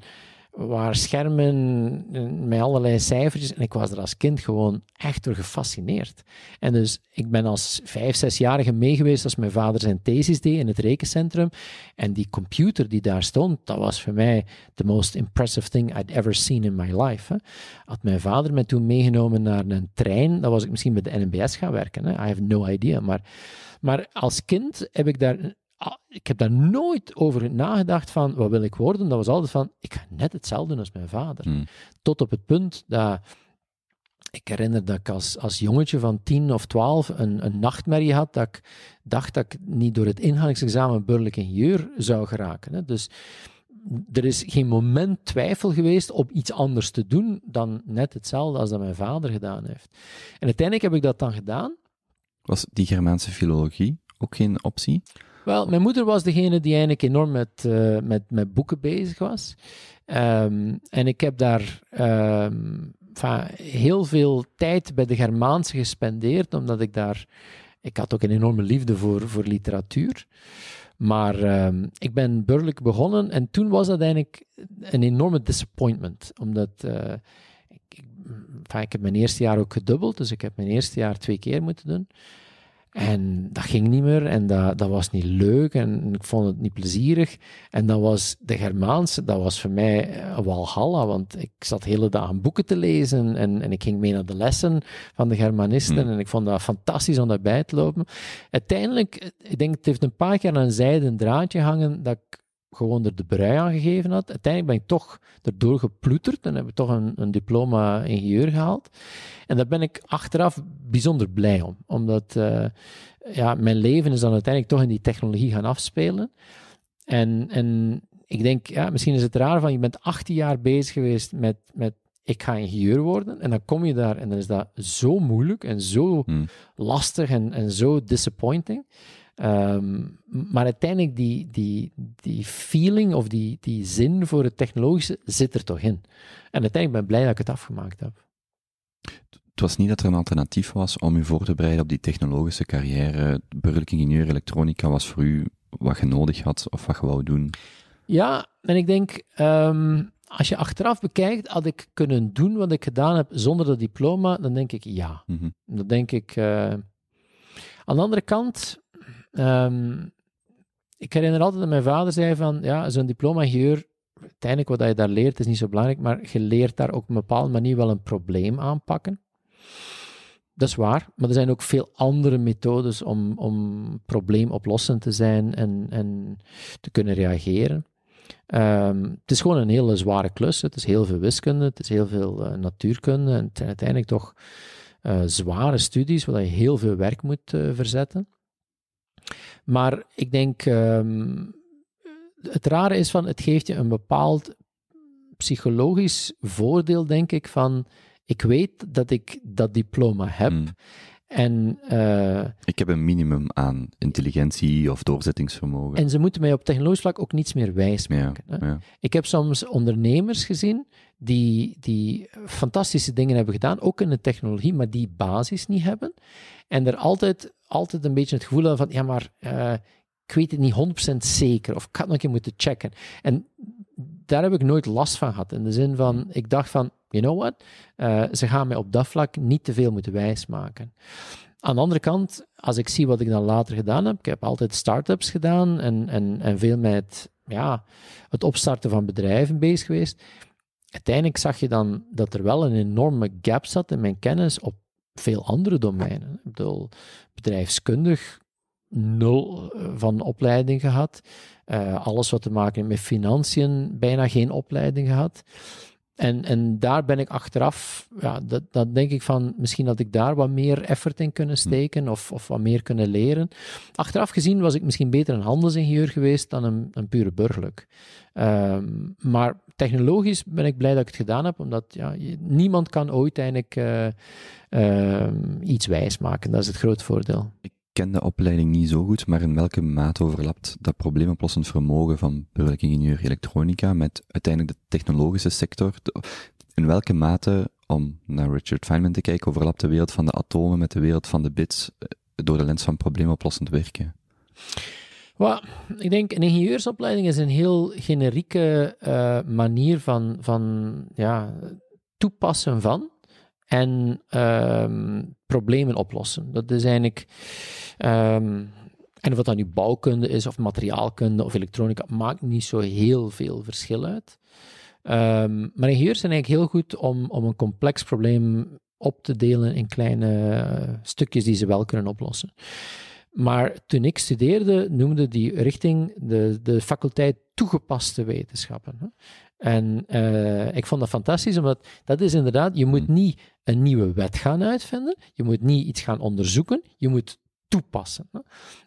waar schermen eh, met allerlei cijfertjes. En ik was er als kind gewoon echt door gefascineerd. En dus ik ben als vijf, zesjarige meegeweest als mijn vader zijn thesis deed in het rekencentrum. En die computer die daar stond, dat was voor mij the most impressive thing I'd ever seen in my life. Had mijn vader me toen meegenomen naar een trein, dan was ik misschien bij de NMBS gaan werken. Hè. I have no idea. Maar, maar als kind heb ik daar Ah, ik heb daar nooit over nagedacht van, wat wil ik worden? Dat was altijd van, ik ga net hetzelfde doen als mijn vader. Hmm. Tot op het punt dat... Ik herinner dat ik als, als jongetje van tien of twaalf een, een nachtmerrie had. Dat ik dacht dat ik niet door het ingangsexamen burgerlijk ingenieur zou geraken. Hè. Dus er is geen moment twijfel geweest op iets anders te doen dan net hetzelfde als dat mijn vader gedaan heeft. En uiteindelijk heb ik dat dan gedaan. Was die Germaanse filologie ook geen optie? Wel, mijn moeder was degene die eigenlijk enorm met, eh, met, met boeken bezig was. Ehm, en ik heb daar um, ehm, van, heel veel tijd bij de Germaanse gespendeerd, omdat ik daar. Ik had ook een enorme liefde voor, voor literatuur. Maar ehm, ik ben burgerlijk begonnen en toen was dat eigenlijk een enorme disappointment. Omdat uh, ik, ik, ik heb mijn eerste jaar ook gedubbeld, dus ik heb mijn eerste jaar twee keer moeten doen. En dat ging niet meer en dat, dat was niet leuk en ik vond het niet plezierig. En dat was de Germaanse, dat was voor mij een eh, walhalla, want ik zat de hele dag aan boeken te lezen en, en ik ging mee naar de lessen van de Germanisten hmm. en ik vond dat fantastisch om daarbij te lopen. Uiteindelijk, eh, ik denk, het heeft een paar keer aan een zijden draadje hangen dat ik gewoon er de brui aan gegeven had. Uiteindelijk ben ik toch erdoor geploeterd en heb ik toch een, een diploma-ingenieur gehaald. En daar ben ik achteraf bijzonder blij om, omdat eh, ja, mijn leven is dan uiteindelijk toch in die technologie gaan afspelen. En, en ik denk, ja, misschien is het raar van je bent 18 jaar bezig geweest met, met ik ga ingenieur worden. En dan kom je daar en dan is dat zo moeilijk en zo hmm. lastig en, en zo disappointing. Ehm, maar uiteindelijk, die, die, die feeling of die, die zin voor het technologische zit er toch in. En uiteindelijk ben ik blij dat ik het afgemaakt heb. Het was niet dat er een alternatief was om u voor te bereiden op die technologische carrière. Burgerlijk ingenieur elektronica was voor u wat je nodig had of wat je wou doen. Ja, en ik denk, ehm, als je achteraf bekijkt, had ik kunnen doen wat ik gedaan heb zonder dat diploma, dan denk ik ja. Mm Dan denk ik. Uh... Aan de andere kant, Ehm, ik herinner altijd dat mijn vader zei van, ja, zo'n diploma geur, uiteindelijk wat je daar leert is niet zo belangrijk, maar je leert daar ook op een bepaalde manier wel een probleem aanpakken. Dat is waar, maar er zijn ook veel andere methodes om, om probleemoplossend te zijn en, en te kunnen reageren. Ehm, het is gewoon een hele zware klus. Het is heel veel wiskunde, het is heel veel eh, natuurkunde. En het zijn uiteindelijk toch eh, zware studies waar je heel veel werk moet eh, verzetten. Maar ik denk, ehm, het rare is van, het geeft je een bepaald psychologisch voordeel, denk ik, van ik weet dat ik dat diploma heb. Hmm. En, eh, ik heb een minimum aan intelligentie of doorzettingsvermogen. En ze moeten mij op technologisch vlak ook niets meer wijs maken. Ja. Ik heb soms ondernemers gezien die, die fantastische dingen hebben gedaan, ook in de technologie, maar die basis niet hebben. En er altijd altijd een beetje het gevoel hadden van, ja, maar eh, ik weet het niet 100% zeker, of ik had nog een keer moeten checken. En daar heb ik nooit last van gehad. In de zin van, ik dacht van, you know what, eh, ze gaan mij op dat vlak niet te veel moeten wijsmaken. Aan de andere kant, als ik zie wat ik dan later gedaan heb, ik heb altijd start-ups gedaan en, en, en veel met ja, het opstarten van bedrijven bezig geweest. Uiteindelijk zag je dan dat er wel een enorme gap zat in mijn kennis op veel andere domeinen. Ik bedoel, bedrijfskundig nul eh, van opleiding gehad. Eh, alles wat te maken heeft met financiën, bijna geen opleiding gehad. En, en daar ben ik achteraf, ja, dat, dat denk ik van, misschien had ik daar wat meer effort in kunnen hm. steken of, of wat meer kunnen leren. Achteraf gezien was ik misschien beter een handelsingenieur geweest dan een, een pure burgerlijk. Ehm, maar technologisch ben ik blij dat ik het gedaan heb, omdat ja, niemand kan ooit eigenlijk eh, ehm, iets wijs maken. Dat is het groot voordeel ken de opleiding niet zo goed, maar in welke mate overlapt dat probleemoplossend vermogen van ingenieur elektronica met uiteindelijk de technologische sector? In welke mate, om naar Richard Feynman te kijken, overlapt de wereld van de atomen met de wereld van de bits eh, door de lens van probleemoplossend werken? Well, ik denk, een ingenieursopleiding is een heel generieke eh, manier van, van ja, toepassen van en ehm, problemen oplossen. Dat is eigenlijk. Ehm, en of dat dan nu bouwkunde is, of materiaalkunde, of elektronica, maakt niet zo heel veel verschil uit. Ehm, maar ingenieurs zijn eigenlijk heel goed om, om een complex probleem op te delen in kleine eh, stukjes die ze wel kunnen oplossen. Maar toen ik studeerde, noemde die richting de, de faculteit toegepaste wetenschappen. En eh, ik vond dat fantastisch, omdat dat is inderdaad, je moet hmm. niet een nieuwe wet gaan uitvinden, je moet niet iets gaan onderzoeken, je moet toepassen.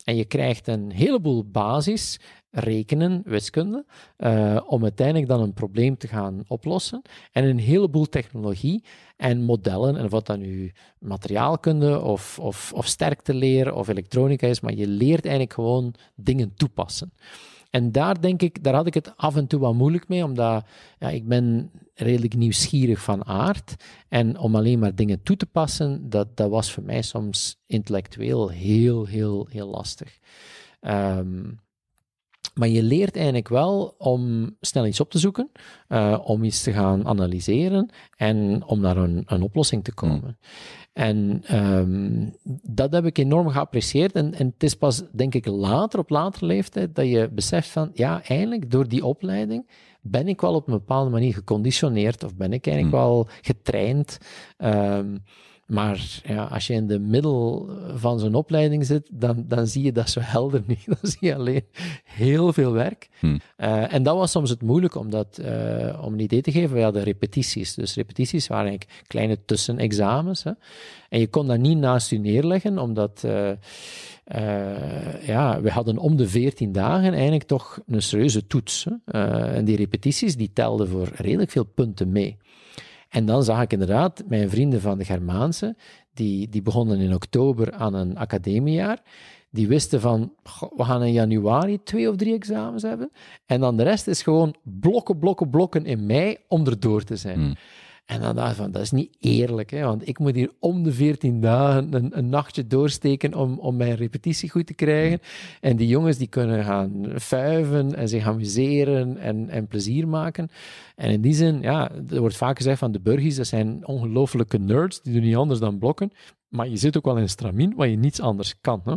En je krijgt een heleboel basis, rekenen, wiskunde, eh, om uiteindelijk dan een probleem te gaan oplossen. En een heleboel technologie en modellen, en wat dan nu materiaalkunde of, of, of leren of elektronica is, maar je leert eigenlijk gewoon dingen toepassen. En daar denk ik, daar had ik het af en toe wat moeilijk mee, omdat ja, ik ben redelijk nieuwsgierig van aard. En om alleen maar dingen toe te passen, dat, dat was voor mij soms intellectueel heel, heel, heel lastig. Ehm, maar je leert eigenlijk wel om snel iets op te zoeken, eh, om iets te gaan analyseren en om naar een, een oplossing te hmm. komen. En ehm, dat heb ik enorm geapprecieerd. En, en het is pas, denk ik, later, op latere leeftijd, dat je beseft van, ja, eigenlijk door die opleiding ben ik wel op een bepaalde manier geconditioneerd of ben ik eigenlijk hmm. wel getraind. Ehm, maar als je in de middel van zo'n opleiding zit, dan, dan zie je dat zo helder niet. Dan zie je alleen heel veel werk. Hmm. Eh, en dat was soms het moeilijk om, dat, eh, om een idee te geven. We hadden repetities. Dus repetities waren eigenlijk kleine tussenexamens. Hè. En je kon dat niet naast je neerleggen, omdat eh, ja, we hadden om de 14 dagen eigenlijk toch een serieuze toets. Hè. en die repetities die telden voor redelijk veel punten mee. En dan zag ik inderdaad mijn vrienden van de Germaanse, die, die begonnen in oktober aan een academiejaar, die wisten van, we gaan in januari twee of drie examens hebben. En dan de rest is gewoon blokken, blokken, blokken in mei om erdoor te zijn. Hmm. En dan dacht ik van, dat is niet eerlijk, hè, want ik moet hier om de 14 dagen een, een, nachtje doorsteken om, om mijn repetitie goed te krijgen. En die jongens die kunnen gaan fuiven en zich amuseren en, en plezier maken. En in die zin, ja, er wordt vaak gezegd van de burgers, dat zijn ongelofelijke nerds, die doen niet anders dan blokken. Maar je zit ook wel in stramien, waar je niets anders kan. Hè?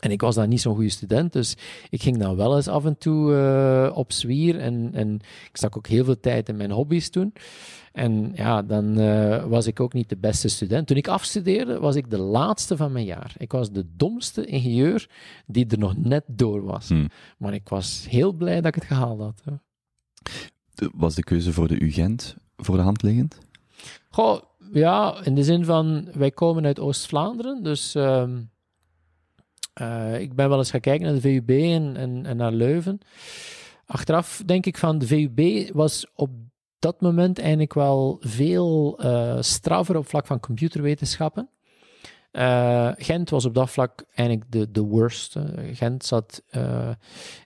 En ik was dan niet zo'n goede student, dus ik ging dan wel eens af en toe eh, op zwier. En, en ik stak ook heel veel tijd in mijn hobby's toen. En ja, dan eh, was ik ook niet de beste student. Toen ik afstudeerde, was ik de laatste van mijn jaar. Ik was de domste ingenieur die er nog net door was. Hmm. Maar ik was heel blij dat ik het gehaald had. Was de keuze voor de UGent voor de hand liggend? Goh, ja, in de zin van, wij komen uit Oost-Vlaanderen, dus... Ehm, eh, ik ben wel eens gaan kijken naar de VUB en, en, en, naar Leuven. Achteraf denk ik van de VUB was op dat moment eigenlijk wel veel uh, straffer op vlak van computerwetenschappen. Eh, Gent was op dat vlak eigenlijk de, de worst. Gent zat in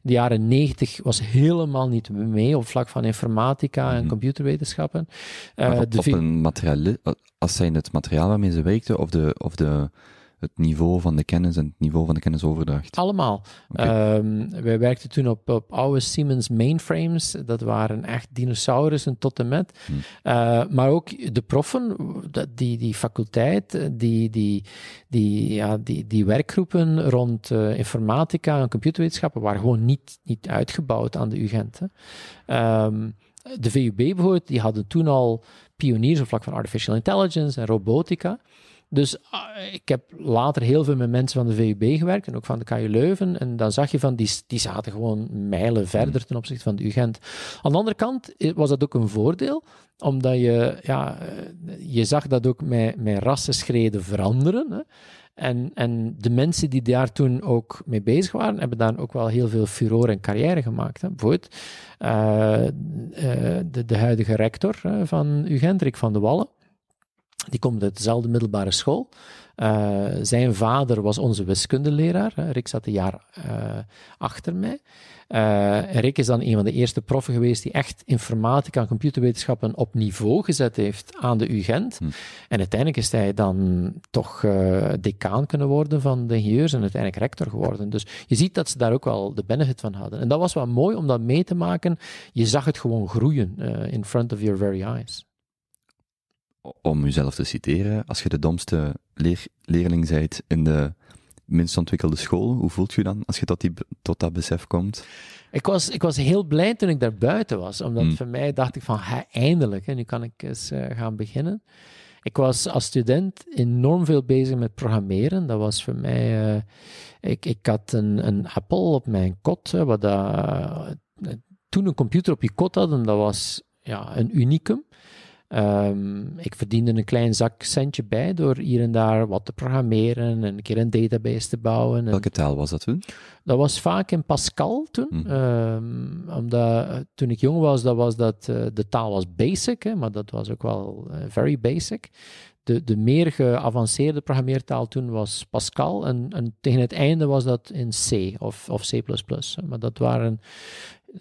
de jaren 90 was helemaal niet mee op vlak van informatica en mhm. computerwetenschappen. Op, op een materiaal, als zij het materiaal waarmee ze werkten, of de, of de het niveau van de kennis en het niveau van de kennisoverdracht? Allemaal. Okay. Ehm, wij werkten toen op, oude Siemens mainframes. Dat waren echt dinosaurussen tot en met. Hmm. Eh, maar ook de proffen, die, die faculteit, eh, die, die, die, ja, die, die werkgroepen rond eh, informatica en computerwetenschappen waren gewoon niet, niet uitgebouwd aan de UGent. Hè. Ehm, de VUB bijvoorbeeld, die hadden toen al pioniers op vlak van artificial intelligence en robotica. Dus ah, ik heb later heel veel met mensen van de VUB gewerkt en ook van de KU Leuven. En dan zag je van, die, die zaten gewoon mijlen verder mm. ten opzichte van de UGent. Aan de andere kant eh, was dat ook een voordeel, omdat je, ja, eh, je zag dat ook mijn rassenschreden veranderen. Hè. En, en, de mensen die daar toen ook mee bezig waren, hebben daar ook wel heel veel furore en carrière gemaakt. Hè. Bijvoorbeeld eh, de, de, huidige rector van UGent, Rick van de Wallen, die komt uit dezelfde middelbare school. Eh, zijn vader was onze wiskundeleraar. Eh, Rick zat een jaar eh, achter mij. Rick is dan een van de eerste proffen geweest die echt informatica en computerwetenschappen op niveau gezet heeft aan de UGent. Hmm. En uiteindelijk is hij dan toch decaan kunnen worden van de ingenieurs en uiteindelijk rector geworden. Dus je ziet dat ze daar ook wel de benefit van hadden. En dat was wel mooi om dat mee te maken. Je zag het gewoon groeien in front of your very eyes om uzelf te citeren, als je de domste leer, leerling zijt in de minst ontwikkelde school, hoe voelt je dan als je tot, die, tot dat besef komt? Ik was, ik was heel blij toen ik daar buiten was, omdat mm. voor mij dacht ik van, ha, eindelijk, hè, nu kan ik eens eh, gaan beginnen. Ik was als student enorm veel bezig met programmeren. Dat was voor mij. Eh, ik, ik had een, een Apple op mijn kot. wat, uh, toen een computer op je kot hadden, dat was ja, een unicum. Ehm, ik verdiende een klein zakcentje bij door hier en daar wat te programmeren en een keer een database te bouwen. Welke taal was dat toen? Dat was vaak in Pascal toen. Mm. omdat eh, toen ik jong was, dat was dat, eh, de taal was basic, hè, maar dat was ook wel eh, very basic. De, de meer geavanceerde programmeertaal toen was Pascal en, en tegen het einde was dat in C of, of C++. maar dat waren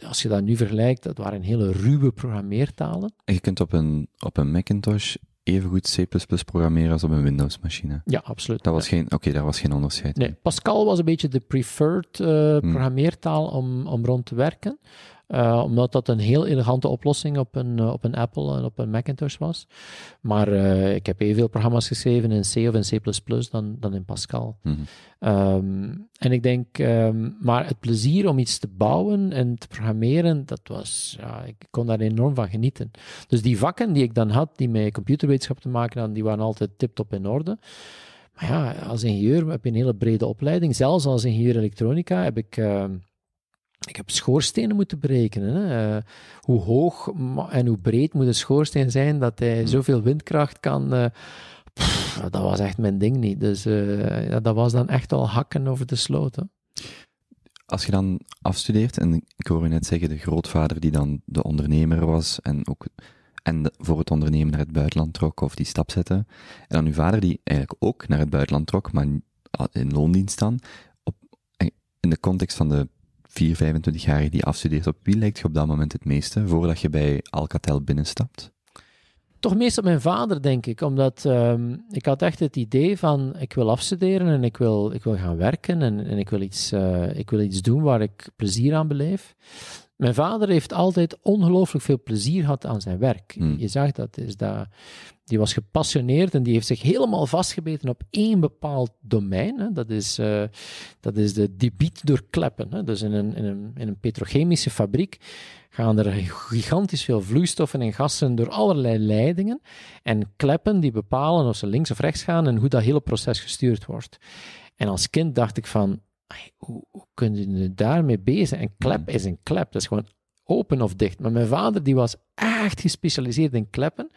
als je dat nu vergelijkt, dat waren hele ruwe programmeertalen. En je kunt op een, op een Macintosh even goed C++ programmeren als op een Windows-machine. Ja, absoluut. Dat was geen, oké, dat daar was geen onderscheid. Nee, Pascal was een beetje de preferred eh, hmm. programmeertaal om, om rond te werken. Eh, omdat dat een heel elegante oplossing op een, eh, op een Apple en op een Macintosh was. Maar eh, ik heb heel veel programma's geschreven in C of in C++ dan, dan in Pascal. Mhm. Ehm, en ik denk, ehm, maar het plezier om iets te bouwen en te programmeren, dat was, ja, ik kon daar enorm van genieten. Dus die vakken die ik dan had, die met computerwetenschap te maken hadden, die waren altijd tip-top in orde. Maar ja, als ingenieur heb je een hele brede opleiding. Zelfs als ingenieur elektronica heb ik ehm, ik heb schoorstenen moeten berekenen. Hè. Eh, hoe hoog en hoe breed moet een schoorsteen zijn dat hij hmm. zoveel windkracht kan. Eh, dat was echt mijn ding niet. Dus eh, ja, dat was dan echt al hakken over de sloot. Hè. Als je dan afstudeert, en ik hoor je net zeggen, de grootvader die dan de ondernemer was en ook en voor het ondernemen naar het buitenland trok of die stap zette. En dan uw vader die eigenlijk ook naar het buitenland trok, maar in loondienst dan. Op, in de context van de 4, 25-jarige die afstudeert, op wie lijkt je op dat moment het meeste, voordat je bij Alcatel binnenstapt? Toch meest op mijn vader, denk ik. Omdat ehm, ik had echt het idee van, ik wil afstuderen en ik wil, ik wil gaan werken en, en ik, wil iets, eh, ik wil iets doen waar ik plezier aan beleef. Mijn vader heeft altijd ongelooflijk veel plezier gehad aan zijn werk. Hmm. Je zag dat, is dat, die was gepassioneerd en die heeft zich helemaal vastgebeten op één bepaald domein. Hè. Dat, is, eh, dat is de debiet doorkleppen. Hè. Dus in een, in, een, in een petrochemische fabriek gaan er gigantisch veel vloeistoffen en gassen door allerlei leidingen en kleppen die bepalen of ze links of rechts gaan en hoe dat hele proces gestuurd wordt. En als kind dacht ik van, hoe, hoe kun je daarmee bezig zijn? En klep mm. is een klep, dat is gewoon open of dicht. Maar mijn vader die was echt gespecialiseerd in kleppen.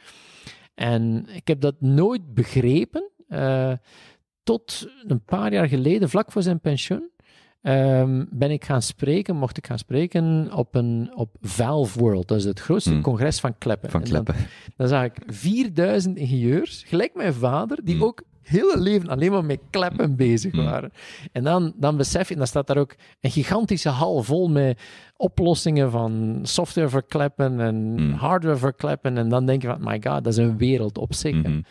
En ik heb dat nooit begrepen, eh, tot een paar jaar geleden, vlak voor zijn pensioen. Ehm, ben ik gaan spreken, mocht ik gaan spreken op, een, op Valve World. Dat is het grootste mm. congres van kleppen. Van kleppen. Dan, zag ik 4000 ingenieurs, gelijk mijn vader, die mm. ook hele leven alleen maar met kleppen bezig hmm. waren. En dan, dan besef je, dan staat daar ook een gigantische hal vol met oplossingen van software voor kleppen en hmm. hardware voor kleppen. En dan denk je van, my god, dat is een wereld op zich. Hmm.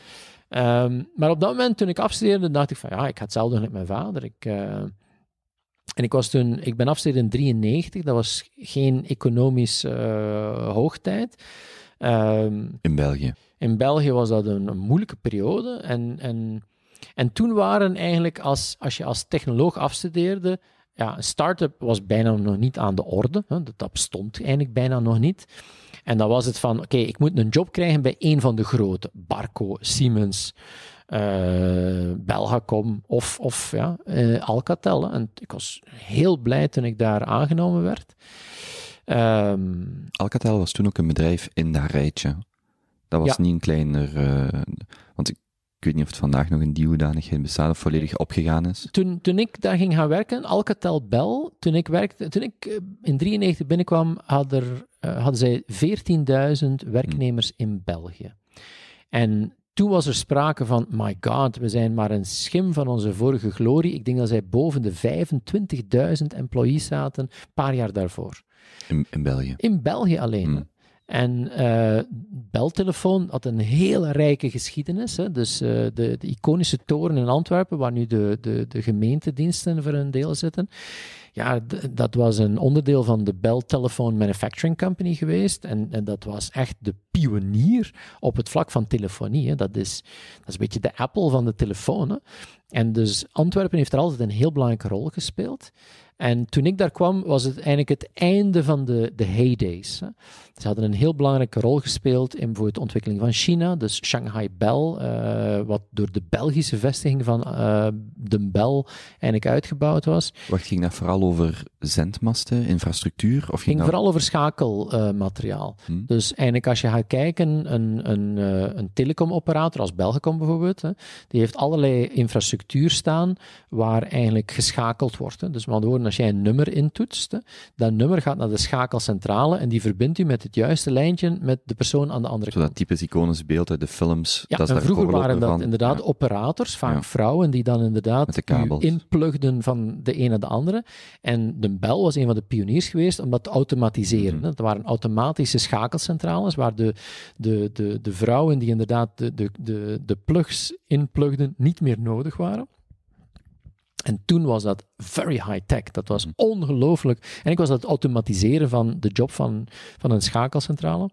Ehm, maar op dat moment, toen ik afstudeerde, dacht ik van, ja, ik ga hetzelfde doen met mijn vader. Ik... Eh, en ik was toen, ik ben afgestudeerd in 93, dat was geen economisch eh, hoogtijd. Ehm, in België? in België was dat een, moeilijke periode. En, en, en toen waren eigenlijk, als, als je als technoloog afstudeerde, ja, een start-up was bijna nog niet aan de orde. Hè. Dat bestond eigenlijk bijna nog niet. En dan was het van, oké, ik moet een job krijgen bij een van de grote. Barco, Siemens, eh, Belgacom of, of ja, eh, Alcatel. En ik was heel blij toen ik daar aangenomen werd. Ehm, Alcatel was toen ook een bedrijf in dat rijtje. Dat was niet een kleiner. Eh, want ik, weet niet of het vandaag nog in die hoedanigheid bestaat of volledig opgegaan is. Toen, toen ik daar ging gaan werken, Alcatel bel, toen ik, werkte, toen ik eh, in 1993 binnenkwam, had eh, hadden zij 14.000 werknemers hmm. in België. En toen was er sprake van, my god, we zijn maar een schim van onze vorige glorie. Ik denk dat zij boven de 25.000 employees zaten, een paar jaar daarvoor. In, in België? In België alleen. Hmm. En uh, beltelefoon had een hele rijke geschiedenis. Hè. Dus eh, de, de, iconische toren in Antwerpen, waar nu de, de, de gemeentediensten voor een deel zitten. Ja, dat was een onderdeel van de Bell Telephone Manufacturing Company geweest. En, en dat was echt de pionier op het vlak van telefonie. Hè. Dat, is, dat is een beetje de Apple van de telefoon. En dus Antwerpen heeft er altijd een heel belangrijke rol gespeeld. En toen ik daar kwam, was het eigenlijk het einde van de, de heydays. Ze hadden een heel belangrijke rol gespeeld in voor de ontwikkeling van China. Dus Shanghai Bell, eh, wat door de Belgische vestiging van eh, de Bell eigenlijk uitgebouwd was. Wacht, ging dat vooral over zendmasten, infrastructuur? Of ging, ging vooral over schakelmateriaal. Hmm. Dus eigenlijk als je gaat kijken, een, een, eh, een telecomoperator als Belgicom bijvoorbeeld, hè, die heeft allerlei infrastructuur staan waar eigenlijk geschakeld wordt. Hè. Dus met andere als jij een nummer intoetst. Dat nummer gaat naar de schakelcentrale en die verbindt u met het juiste lijntje met de persoon aan de andere Zo Dat type iconisch beeld uit de films. Ja, vroeger waren dat inderdaad operators, vaak vrouwen, die dan inderdaad inplugden van de ene naar de andere. En de Bel was een van de pioniers geweest om dat te automatiseren. Het mhm. Dat waren automatische schakelcentrales waar de, de, de, de vrouwen die inderdaad de, de, de, de plugs inplugden niet meer nodig waren. En toen was dat very high-tech. Dat was mhm. ongelooflijk. En ik was dat automatiseren van de job van, van een schakelcentrale.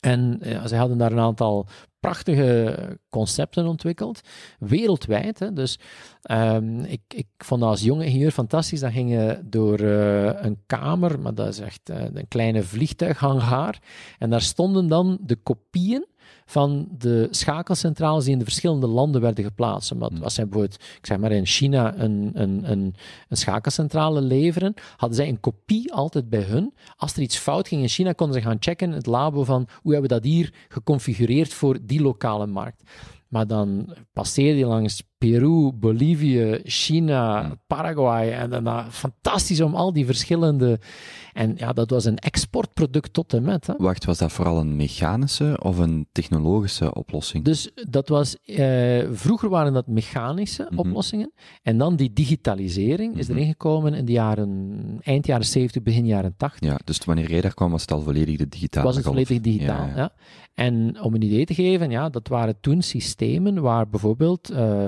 En ja, eh, ze hadden daar een aantal prachtige concepten ontwikkeld, wereldwijd. Hè. Dus ehm, ik, ik vond dat als jonge ingenieur fantastisch. Dat gingen door eh, een kamer, maar dat is echt eh, een kleine vliegtuighangaar. En daar stonden dan de kopieën van de schakelcentrales die in de verschillende landen werden geplaatst. Omdat hmm. als zij bijvoorbeeld, ik zeg maar, in China een, een, een, een schakelcentrale leveren, hadden zij een kopie altijd bij hun. Als er iets fout ging in China, konden ze gaan checken in het labo van hoe hebben we dat hier geconfigureerd voor die lokale markt. Maar dan passeerde die langs Peru, Bolivie, China, hmm. Paraguay. En daarna nou, fantastisch om al die verschillende. En ja, dat was een exportproduct tot en met. Hè. Wacht, was dat vooral een mechanische of een technologische oplossing? Dus dat was. Eh, vroeger waren dat mechanische mhm. oplossingen. En dan die digitalisering is mhm. erin gekomen in de jaren. eind jaren 70, begin jaren 80. Ja, dus wanneer jij daar kwam, was het al volledig de digitale. Was het volledig digitaal, ja, ja, En om een idee te geven, ja, dat waren toen systemen waar bijvoorbeeld. Eh,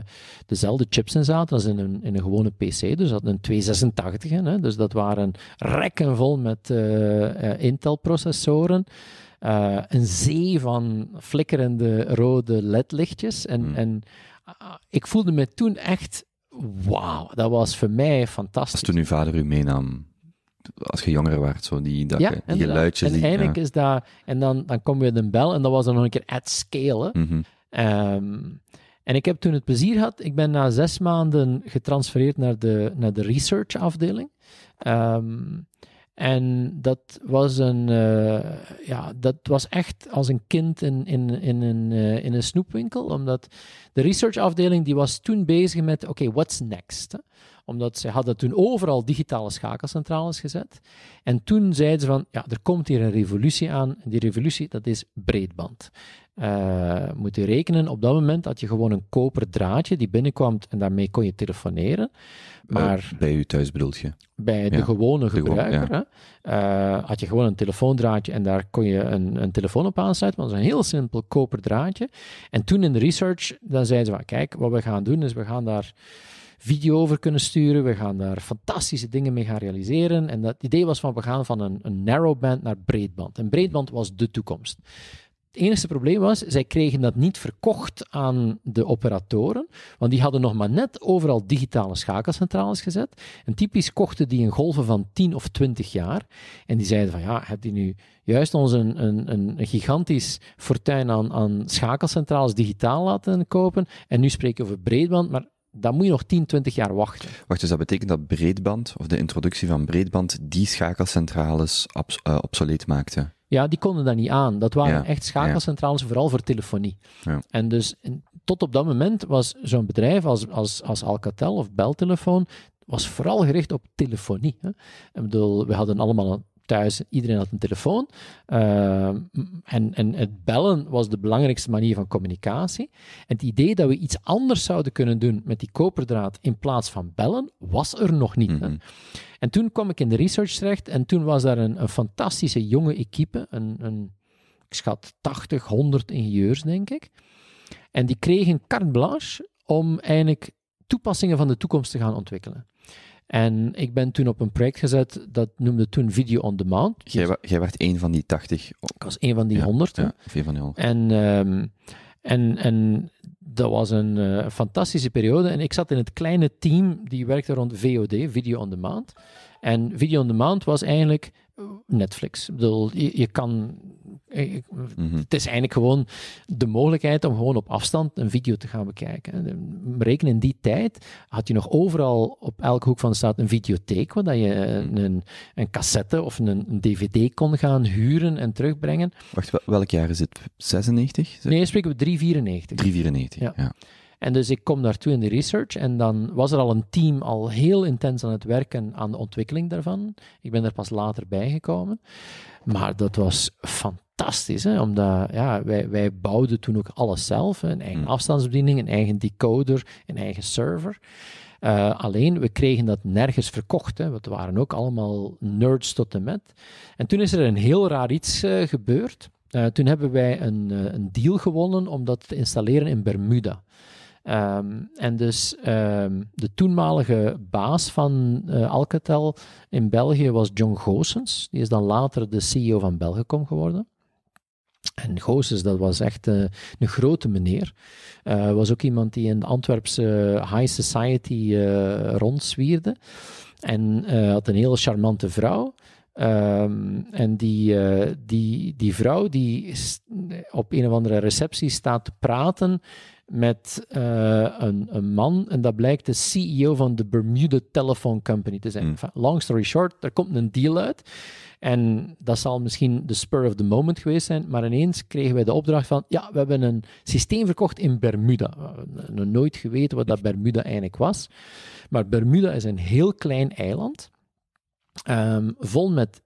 dezelfde chips in zaten als in een, in een gewone PC. Dus dat een 286. Hè, dus dat waren rekken vol met uh, eh, eh, Intel-processoren. Eh, een zee van flikkerende rode LED-lichtjes. En, hmm. en ik voelde me toen echt, wauw, dat was voor mij fantastisch. toen uw vader u meenam, als je jonger werd, zo die, dat, ja, die En die, ja. is dat, en dan, dan kom je de bel en dat was dan nog een keer at scale. Mm en ik heb toen het plezier gehad, ik ben na zes maanden getransfereerd naar de, naar de research afdeling. Ehm, en dat was, een, eh, ja, dat was echt als een kind in, in, in, een, eh, in een snoepwinkel, omdat de research afdeling die was toen bezig met, oké, what's next? Omdat ze hadden toen overal digitale schakelcentrales gezet. En toen zeiden ze van, ja, er komt hier een revolutie aan. En die revolutie, dat is breedband. Uh, moet je rekenen, op dat moment had je gewoon een koper draadje die binnenkwam en daarmee kon je telefoneren. Oh, maar bij u thuis Bij de gewone gebruiker eh, had je gewoon een telefoondraadje en daar kon je een, een telefoon op aansluiten. Maar dat was een heel simpel koper draadje. En toen in de research, dan zeiden ze van, kijk, wat we gaan doen is we gaan daar video over kunnen sturen. We gaan daar fantastische dingen mee gaan realiseren. En dat idee was van we gaan van een, een narrowband naar breedband. En breedband was de toekomst. Het enige probleem was, zij kregen dat niet verkocht aan de operatoren, want die hadden nog maar net overal digitale schakelcentrales gezet. En typisch kochten die een golven van 10 of 20 jaar. En die zeiden van, ja, heb die nu juist ons een, een, een gigantisch fortuin aan, aan schakelcentrales digitaal laten kopen? En nu spreken we over breedband, maar dan moet je nog 10, 20 jaar wachten. Wacht, dus dat betekent dat breedband, of de introductie van breedband, die schakelcentrales eh, obsoleet maakte? Ja, die konden dat niet aan. Dat waren echt schakelcentrales, vooral voor telefonie. Ja. En dus tot op dat moment was zo'n bedrijf als, als, als Alcatel of Beltelefoon was vooral gericht op telefonie. Hè. Ik bedoel, we hadden allemaal thuis, iedereen had een telefoon. Ehm, en, en het bellen was de belangrijkste manier van communicatie. En het idee dat we iets anders zouden kunnen doen met die koperdraad in plaats van bellen, was er nog niet. Mhm. En toen kwam ik in de research terecht en toen was daar een, een fantastische jonge equipe, een, een, ik schat 80, 100 ingenieurs, denk ik. En die kregen carte blanche om eigenlijk toepassingen van de toekomst te gaan ontwikkelen. En ik ben toen op een project gezet, dat noemde toen Video on Demand. Jij, jij werd een van die tachtig. Ik was een van die honderd. Ja, één van die En, ehm, en, en dat was eh, een fantastische periode. En ik zat in het kleine team die werkte rond VOD, Video on Demand. En Video on Demand was eigenlijk eh, Netflix. Ik bedoel, je kan Mhm. Het is eigenlijk gewoon de mogelijkheid om gewoon op afstand een video te gaan bekijken. Ehm, Reken in die tijd had je nog overal op elke hoek van de stad een videotheek, waar dat je eh, mhm. een, een cassette of een, een, dvd kon gaan huren en terugbrengen. Wacht, welk jaar is het? 96? Nee, spreken we 394. 394, ja. En dus ik kom daartoe in de research en dan was er al een team al heel intens aan het werken aan de ontwikkeling daarvan. Ik ben er pas later bijgekomen. Maar dat was fantastisch fantastisch. Hè? Omdat ja, wij, wij bouwden toen ook alles zelf. Een eigen hmm. afstandsbediening, een eigen decoder, een eigen server. Eh, alleen, we kregen dat nergens verkocht. Hè. We waren ook allemaal nerds tot de met. En toen is er een heel raar iets eh, gebeurd. Eh, toen hebben wij een, een, deal gewonnen om dat te installeren in Bermuda. Ehm, en dus ehm, de toenmalige baas van Alcatel in België was John Goossens. Die is dan later de CEO van Belgecom geworden. En Goossens, dat was echt eh, een grote meneer. Uh, was ook iemand die in de Antwerpse high society eh, rondzwierde. En had een heel charmante vrouw. Ehm, en die, die, die vrouw die op een of andere receptie staat te praten met een, een, man. En dat blijkt de CEO van de Bermuda Telephone Company te zijn. Mm. long story short, er komt een deal uit. En dat zal misschien de spur of the moment geweest zijn, maar ineens kregen wij de opdracht van, ja, we hebben een systeem verkocht in Bermuda. We hebben nooit geweten wat dat Bermuda eigenlijk was. Maar Bermuda is een heel klein eiland, ehm, vol met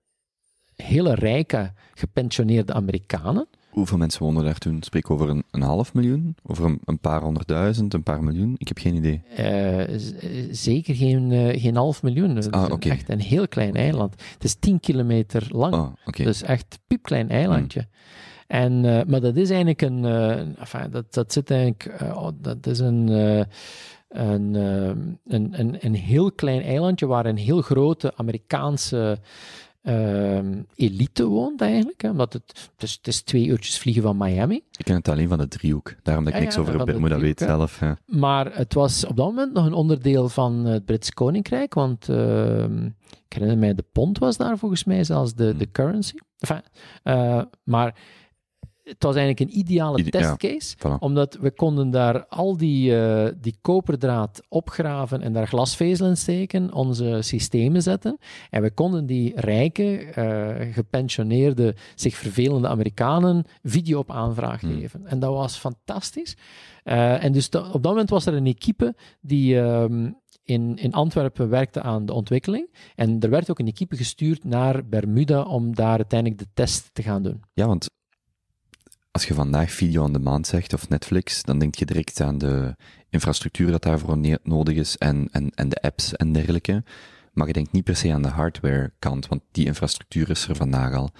hele rijke gepensioneerde Amerikanen. Hoeveel mensen wonen daar toen? Spreek over een, een half miljoen? Over een, een, paar honderdduizend, een paar miljoen? Ik heb geen idee. Eh, zeker geen, eh, geen half miljoen. Het is ah, echt een heel klein eiland. Het is tien kilometer lang. Ah, dus echt piepklein eilandje. Hmm. En, eh, maar dat is eigenlijk een. Enfin, dat, dat zit eigenlijk. Oh, dat is een. Een, een, een, een, heel klein eilandje waar een heel grote Amerikaanse Ehm, elite woont eigenlijk. Hè, omdat het, het, is, het is twee uurtjes vliegen van Miami. Ik ken het alleen van de driehoek. Daarom dat ik ah niks over Bermuda weet zelf. Ja. Maar het was op dat moment nog een onderdeel van het Brits Koninkrijk. Want ehm, ik herinner mij, de pond was daar volgens mij zelfs de, de hmm. currency. Enfin, eh, maar het was eigenlijk een ideale testcase, omdat we konden daar al die, eh, die koperdraad opgraven en daar in steken, onze systemen zetten. En we konden die rijke, eh, gepensioneerde, zich vervelende Amerikanen video op aanvraag hmm. geven. En dat was fantastisch. Eh, en dus op dat moment was er een equipe die... Ehm, in, in, Antwerpen werkte aan de ontwikkeling. En er werd ook een equipe gestuurd naar Bermuda om daar uiteindelijk de test te gaan doen. Ja, want als je vandaag video on demand zegt of Netflix, dan denk je direct aan de infrastructuur dat daarvoor nodig is en, en, en de apps en dergelijke. Maar je denkt niet per se aan de hardware kant, want die infrastructuur is er vandaag al.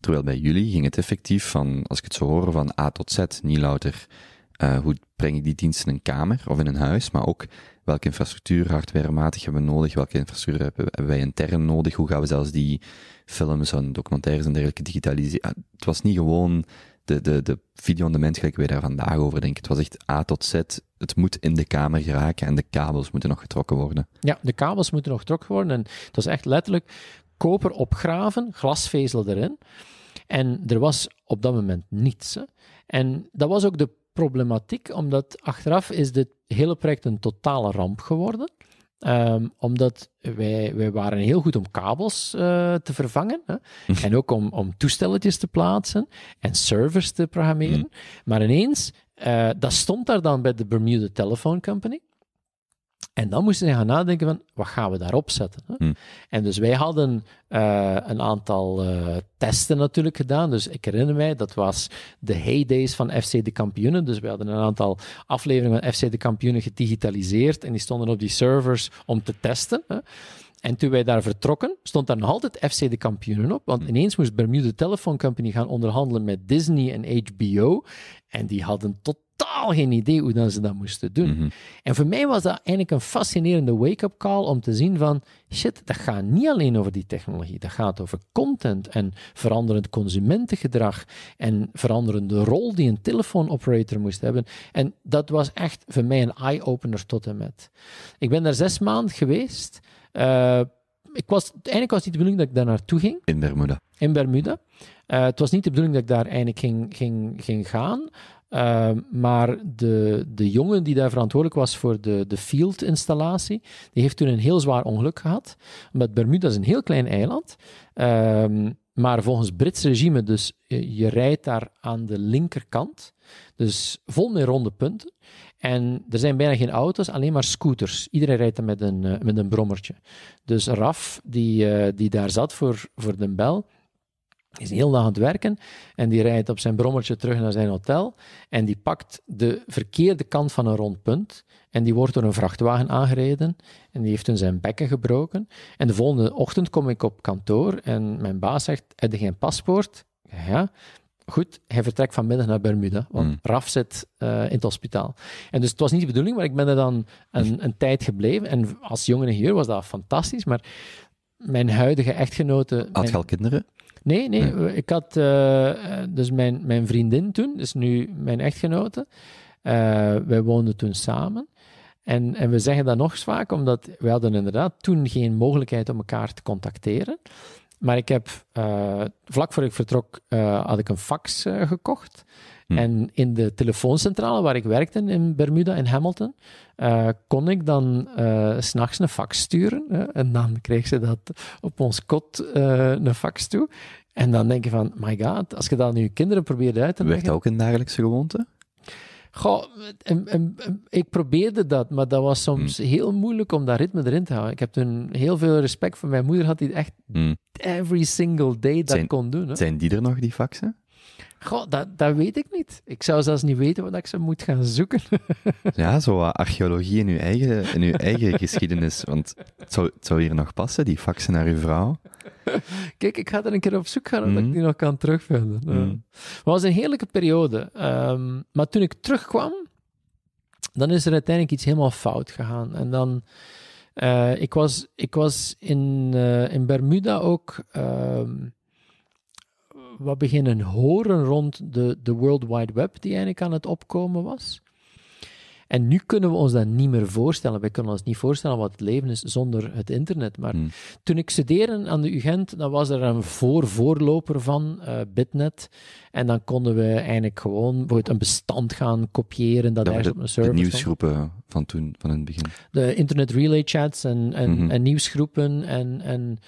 Terwijl bij jullie ging het effectief van, als ik het zo hoor, van A tot Z, niet louter eh, hoe breng ik die dienst in een kamer of in een huis, maar ook welke infrastructuur hardwarematig hebben we nodig, welke infrastructuur hebben, wij intern nodig, hoe gaan we zelfs die films en documentaires en dergelijke digitaliseren. Ah, het was niet gewoon de, de, de video on demand gelijk weer daar vandaag over denken. Het was echt A tot Z. Het moet in de kamer geraken en de kabels moeten nog getrokken worden. Ja, de kabels moeten nog getrokken worden. En dat was echt letterlijk koper opgraven, glasvezel erin. En er was op dat moment niets. En dat was ook de problematiek, omdat achteraf is dit hele project een totale ramp geworden. Ehm, omdat wij, wij waren heel goed om kabels eh, te vervangen. Hè? Mhm. en ook om, om toestelletjes te plaatsen en servers te programmeren. Mhm. Maar ineens, eh, dat stond daar dan bij de Bermuda Telephone Company. En dan moesten ze gaan nadenken van, wat gaan we daarop zetten? Hè? Hmm. En dus wij hadden eh, een aantal eh, testen natuurlijk gedaan. Dus ik herinner mij, dat was de heydays van FC De Kampioenen. Dus we hadden een aantal afleveringen van FC De Kampioenen gedigitaliseerd en die stonden op die servers om te testen. Hè? En toen wij daar vertrokken, stond daar nog altijd FC de kampioenen op. Want hmm. ineens moest Bermuda Telephone Company gaan onderhandelen met Disney en HBO. En die hadden tot totaal geen idee hoe dan ze dat moesten doen. Mhm. En voor mij was dat eigenlijk een fascinerende wake-up call om te zien van, shit, dat gaat niet alleen over die technologie, dat gaat over content en veranderend consumentengedrag en veranderende rol die een telefoonoperator moest hebben. En dat was echt voor mij een eye-opener tot en met. Ik ben daar zes maanden geweest. Uh, ik was, eigenlijk was het niet de bedoeling dat ik daar naartoe ging. In Bermuda. In Bermuda. Eh, het was niet de bedoeling dat ik daar eigenlijk ging, ging, ging gaan. Ehm, maar de, de jongen die daar verantwoordelijk was voor de, de field-installatie, die heeft toen een heel zwaar ongeluk gehad. Omdat Bermuda is een heel klein eiland. Ehm, maar volgens Brits regime, dus je rijdt daar aan de linkerkant. Dus vol met ronde punten. En er zijn bijna geen auto's, alleen maar scooters. Iedereen rijdt er met een, eh, met een brommertje. Dus Raf, die, eh, die daar zat voor, voor de Bel, is heel dag aan het werken en die rijdt op zijn brommertje terug naar zijn hotel en die pakt de verkeerde kant van een rondpunt en die wordt door een vrachtwagen aangereden en die heeft toen dus zijn bekken gebroken. En de volgende ochtend kom ik op kantoor en mijn baas zegt, heb je geen paspoort? Ja, goed, hij vertrekt vanmiddag naar Bermuda, want hmm. Raf zit eh, in het hospitaal. En dus het was niet de bedoeling, maar ik ben er dan een, een tijd gebleven. En als jongen hier was dat fantastisch, maar mijn huidige echtgenote... Had al kinderen? Nee, nee. Ik had eh, eh, dus mijn, mijn vriendin toen, dus nu mijn echtgenote. Uh, wij woonden toen samen. En, en we zeggen dat nog eens vaak, omdat we hadden inderdaad toen geen mogelijkheid om elkaar te contacteren. Maar ik heb, vlak voor ik vertrok, had ik een fax gekocht. Hm. En in de telefooncentrale waar ik werkte in Bermuda, in Hamilton, uh, kon ik dan uh, s'nachts een fax sturen. Hè? en dan kreeg ze dat op ons kot uh, een fax toe. En dan denk je van, my god, als je dat je kinderen probeerde uit te leggen... Werd dat ook een dagelijkse gewoonte? Goh, ik probeerde dat, maar dat was soms hm. heel moeilijk om dat ritme erin te houden. Ik heb toen heel veel respect voor mijn moeder, had die echt hm. every single day dat kon doen. Hè. Zijn die er nog, die faxen? Goh, dat, dat weet ik niet. Ik zou zelfs niet weten wat ik ze moet gaan zoeken. ja, zo archeologie in uw eigen, in uw eigen geschiedenis. Want het zou, zou hier nog passen, die faxen naar uw vrouw. Kijk, ik ga er een keer op zoek gaan, dat ik mhm. die nog kan terugvinden. Mhm. het was een heerlijke periode. Ehm, maar toen ik terugkwam, dan is er uiteindelijk iets helemaal fout gegaan. En dan... Eh, ik, was, ik was in, eh, in Bermuda ook. Ehm, wat beginnen horen rond de, de World Wide Web die eigenlijk aan het opkomen was. En nu kunnen we ons dat niet meer voorstellen. Wij kunnen ons niet voorstellen wat het leven is zonder het internet. Maar hmm. toen ik studeerde aan de UGent, dan was er een voor-voorloper van, eh, Bitnet. En dan konden we eigenlijk gewoon bijvoorbeeld een bestand gaan kopiëren dat, daar op een server De nieuwsgroepen van toen, van in het begin. De internet relay chats en, en mhm. nieuwsgroepen en... en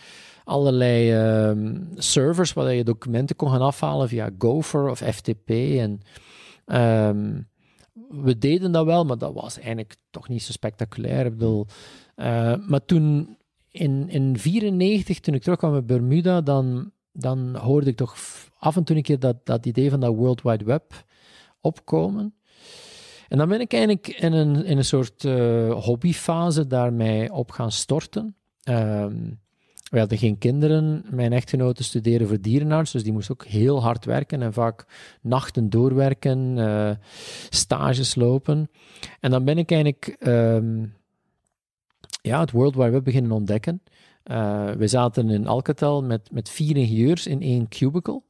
allerlei ehm, servers waar je documenten kon gaan afhalen via Gopher of FTP. En ehm, we deden dat wel, maar dat was eigenlijk toch niet zo spectaculair. Ik bedoel, eh, maar toen in 1994, toen ik terugkwam met Bermuda, dan, dan hoorde ik toch af en toe een keer dat, dat idee van dat World Wide Web opkomen. En dan ben ik eigenlijk in een, in een soort eh, hobbyfase daarmee op gaan storten. Um, we hadden geen kinderen. Mijn echtgenote studeerde voor dierenarts, dus die moest ook heel hard werken en vaak nachten doorwerken, eh, stages lopen. En dan ben ik eigenlijk ehm, ja, het World Wide Web beginnen ontdekken. Eh, we zaten in Alcatel met, met vier ingenieurs in één cubicle.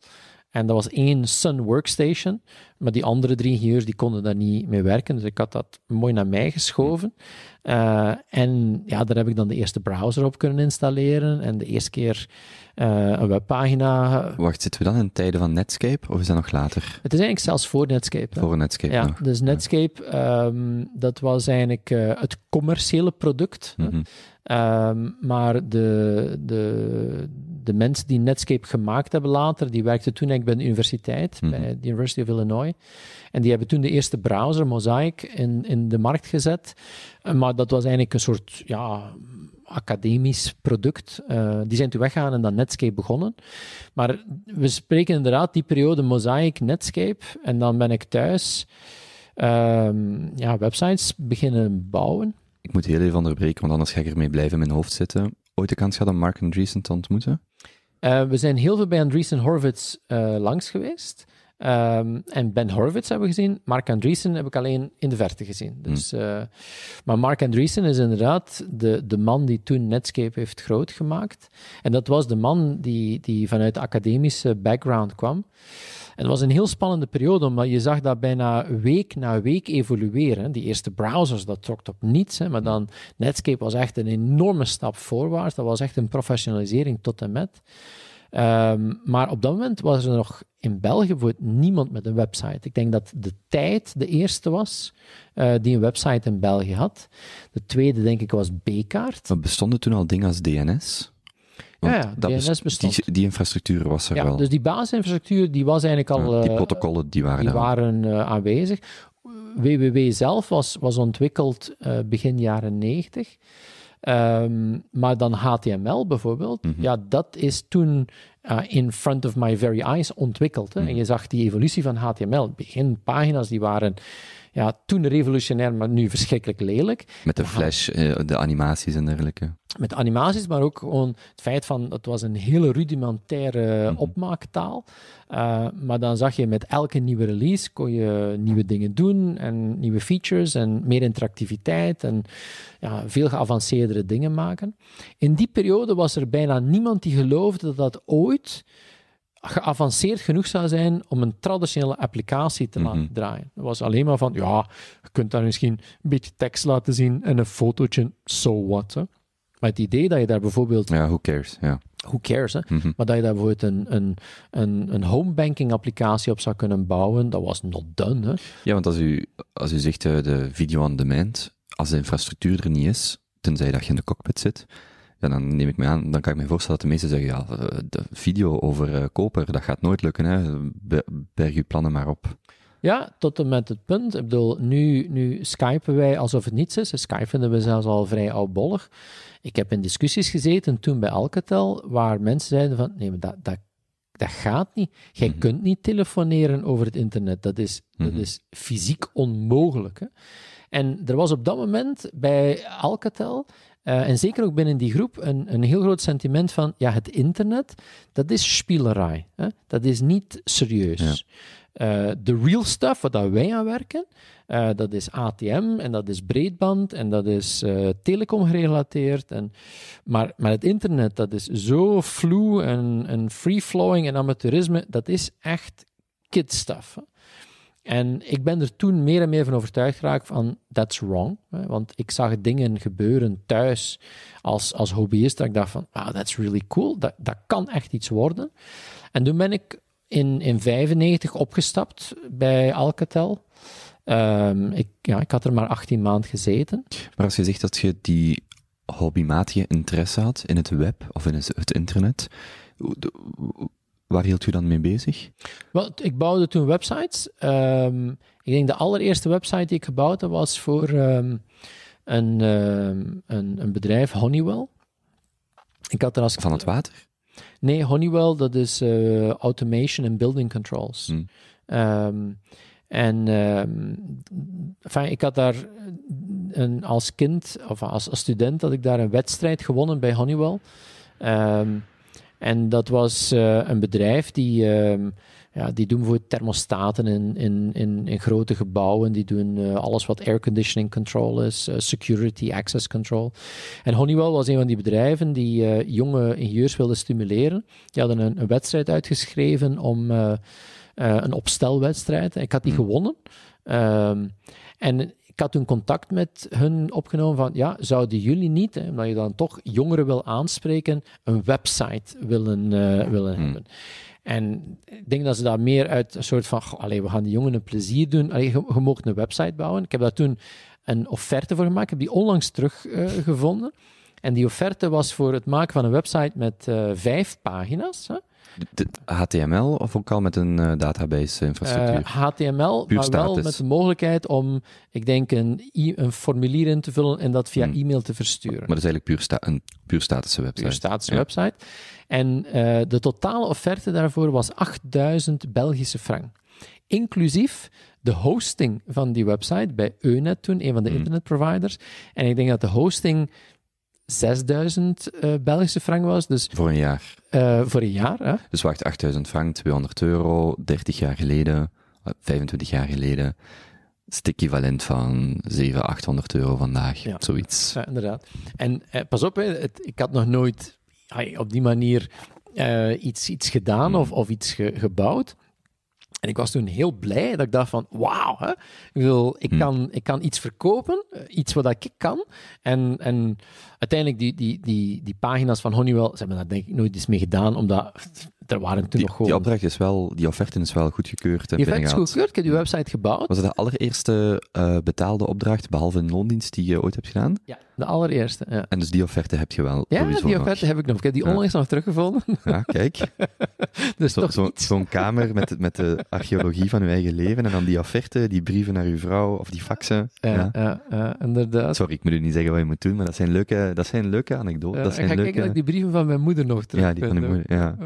En dat was één Sun Workstation, maar die andere drie ingenieurs die konden daar niet mee werken. Dus ik had dat mooi naar mij geschoven. Eh, en ja, daar heb ik dan de eerste browser op kunnen installeren en de eerste keer eh, een webpagina. Wacht, zitten we dan in tijden van Netscape of is dat nog later? Het is eigenlijk zelfs voor Netscape. Voor Netscape. Ja, dus Netscape, ehm, dat was eigenlijk eh, het commerciële product. Mhm. Ehm, maar de, de, de mensen die Netscape gemaakt hebben later, die werkten toen ik bij de universiteit, mhm. bij de University of Illinois. En die hebben toen de eerste browser, Mosaic, in, in de markt gezet. Eh, maar dat was eigenlijk een soort ja, academisch product. Eh, die zijn toen weggegaan en dan Netscape begonnen. Maar we spreken inderdaad die periode Mosaic, Netscape. En dan ben ik thuis ehm, ja, websites beginnen bouwen. Ik moet heel even onderbreken, want anders ga ik ermee blijven in mijn hoofd zitten. Ooit de kans gehad om Mark Andreessen te ontmoeten? Eh, we zijn heel veel bij Andreessen Horvitz eh, langs geweest. Ehm, en Ben Horvitz hebben we gezien. Mark Andreessen heb ik alleen in de verte gezien. Hmm. Dus, eh, maar Mark Andreessen is inderdaad de, de man die toen Netscape heeft groot gemaakt. En dat was de man die, die vanuit de academische background kwam het was een heel spannende periode, omdat je zag dat bijna week na week evolueren. Die eerste browsers, dat trok op niets. maar dan Netscape was echt een enorme stap voorwaarts. Dat was echt een professionalisering tot en met. Ehm, maar op dat moment was er nog in België bijvoorbeeld niemand met een website. Ik denk dat de tijd de eerste was eh, die een website in België had. De tweede, denk ik, was B-kaart. Bestonden toen al dingen als DNS? ja, DNS Die, die, infrastructuur was er ja, wel. Dus die basisinfrastructuur die was eigenlijk al... Ja, die eh, protocollen die waren, die waren eh, aanwezig. WWW zelf was, was ontwikkeld eh, begin jaren 90. Ehm, maar dan HTML bijvoorbeeld, mhm. ja, dat is toen in front of my very eyes ontwikkeld. Mhm. En je zag die evolutie van HTML. begin pagina's die waren ja, toen revolutionair, maar nu verschrikkelijk lelijk. Met de flash, eh, de animaties en dergelijke. Met animaties, maar ook gewoon het feit van het was een hele rudimentaire mhm. opmaaktaal. Uh, maar dan zag je met elke nieuwe release kon je nieuwe dingen doen en nieuwe features en meer interactiviteit en ja, veel geavanceerdere dingen maken. In die periode was er bijna niemand die geloofde dat dat ooit geavanceerd genoeg zou zijn om een traditionele applicatie te laten mhm. draaien. Dat was alleen maar van, ja, je kunt daar misschien een beetje tekst laten zien en een fotootje, so what. Maar het idee dat je daar bijvoorbeeld... Ja, who cares, ja. Who cares, hè. Mhm. Maar dat je daar bijvoorbeeld een, een, een, een homebanking applicatie op zou kunnen bouwen, dat was not done, hè. Ja, want als u, als u zegt eh, de video on demand, als de infrastructuur er niet is, tenzij dat je in de cockpit zit, ja, dan neem ik me aan, dan kan ik me voorstellen dat de meesten zeggen, ja, eh, de video over eh, koper, dat gaat nooit lukken, hè? berg je plannen maar op. Ja, tot en met het punt. Ik bedoel, nu, nu skypen wij alsof het niets is. Skype vinden we zelfs al vrij oudbollig. Ik heb in discussies gezeten toen bij Alcatel, waar mensen zeiden van, nee, maar dat, dat, dat gaat niet. Jij mhm. kunt niet telefoneren over het internet. Dat is, dat mhm. is fysiek onmogelijk. Hè? En er was op dat moment bij Alcatel eh, en zeker ook binnen die groep een, een heel groot sentiment van, ja, het internet, dat is spielerij. Hè? Dat is niet serieus. Eh, de real stuff, wat wij aan werken, eh, dat is ATM en dat is breedband en dat is telecom gerelateerd. En, maar, maar het internet, dat is zo flu en, en free-flowing en amateurisme, dat is echt kidstuff. En ik ben er toen meer en meer van overtuigd geraakt van that's wrong. Want ik zag dingen gebeuren thuis als, als hobbyist. Dat ik dacht van, ah that's really cool. Dat, dat kan echt iets worden. En toen ben ik in, in 95 opgestapt bij Alcatel. Ehm, ik, ja, ik had er maar 18 maanden gezeten. Maar als je zegt dat je die hobbymatige interesse had in het web of in het internet, Waar hield u dan mee bezig? Wel, ik bouwde toen websites. Ehm, ik denk de allereerste website die ik gebouwd heb was voor ehm, ehm, een, een, bedrijf, Honeywell. Ik had er als... Van het water? Nee, Honeywell, dat is eh, automation en building controls. Hmm. En um, ik had daar een, als kind, of als, als student, had ik daar een wedstrijd gewonnen bij Honeywell. En dat was eh, een bedrijf die, ehm, ja, die doen voor thermostaten in, in, in, in grote gebouwen. Die doen eh, alles wat airconditioning control is, eh, security, access control. En Honeywell was een van die bedrijven die jonge ingenieurs wilden stimuleren. Die hadden een, een wedstrijd uitgeschreven om een opstelwedstrijd. Ik had die hmm. gewonnen. Ehm, en ik had toen contact met hun opgenomen van, ja, zouden jullie niet, hè, omdat je dan toch jongeren wil aanspreken, een website willen, eh, willen hmm. hebben? En ik denk dat ze daar meer uit een soort van, alleen we gaan die jongeren een plezier doen. Allee, je, je mocht een website bouwen. Ik heb daar toen een offerte voor gemaakt. Ik heb die onlangs teruggevonden. Eh, en die offerte was voor het maken van een website met eh, vijf pagina's. Hè? HTML of ook al met een eh, database-infrastructuur? Uh, eh, HTML, Puur maar wel met de mogelijkheid om, ik denk, een, een formulier in te vullen en dat via hmm. e-mail te versturen. Maar dat is eigenlijk puur een puur statische website. Puur statische website. En eh, de totale offerte daarvoor was 8000 Belgische frank. Inclusief de hosting van die website bij Eunet toen, een van de hmm. internetproviders. En ik denk dat de hosting 6000 eh, Belgische frank was. Dus, voor een jaar. Eh, voor een jaar, hè? Dus wacht, 8000 frank, 200 euro, 30 jaar geleden, 25 eh, jaar geleden. is het equivalent van 700, 800 euro vandaag, zoiets. Ja, inderdaad. En pas op, hè, ik had nog nooit op die manier iets, iets gedaan hmm. of, of iets gebouwd. En ik was toen heel blij dat ik dacht van, wauw, hè? ik, wil ik, hm. kan, ik kan iets verkopen, eh, iets wat ik kan. En, en uiteindelijk, die, die, die, die pagina's van Honeywell, ze hebben daar denk ik nooit iets mee gedaan, omdat er waren die, nog gewoon... Die opdracht is wel, die offerte is wel goedgekeurd. Je offerte goedgekeurd, ik heb die website gebouwd. Was het de allereerste eh, betaalde opdracht, behalve een loondienst, die je ooit hebt gedaan? Ja, de allereerste. Ja. En dus die offerte heb je wel Ja, die offerte heb ik nog. Ik heb die onlangs nog teruggevonden. Ja, kijk. dus Zo'n zo, kamer met, met de archeologie van uw eigen leven en dan die offerte, die brieven naar uw vrouw of die faxen. Ja, ja. inderdaad. Sorry, ik moet u niet zeggen wat je moet doen, maar dat zijn leuke, dat zijn leuke anekdotes. Eh, dat zijn ik ga leuke... die brieven van mijn moeder nog terug Ja, die van mijn moeder, ja.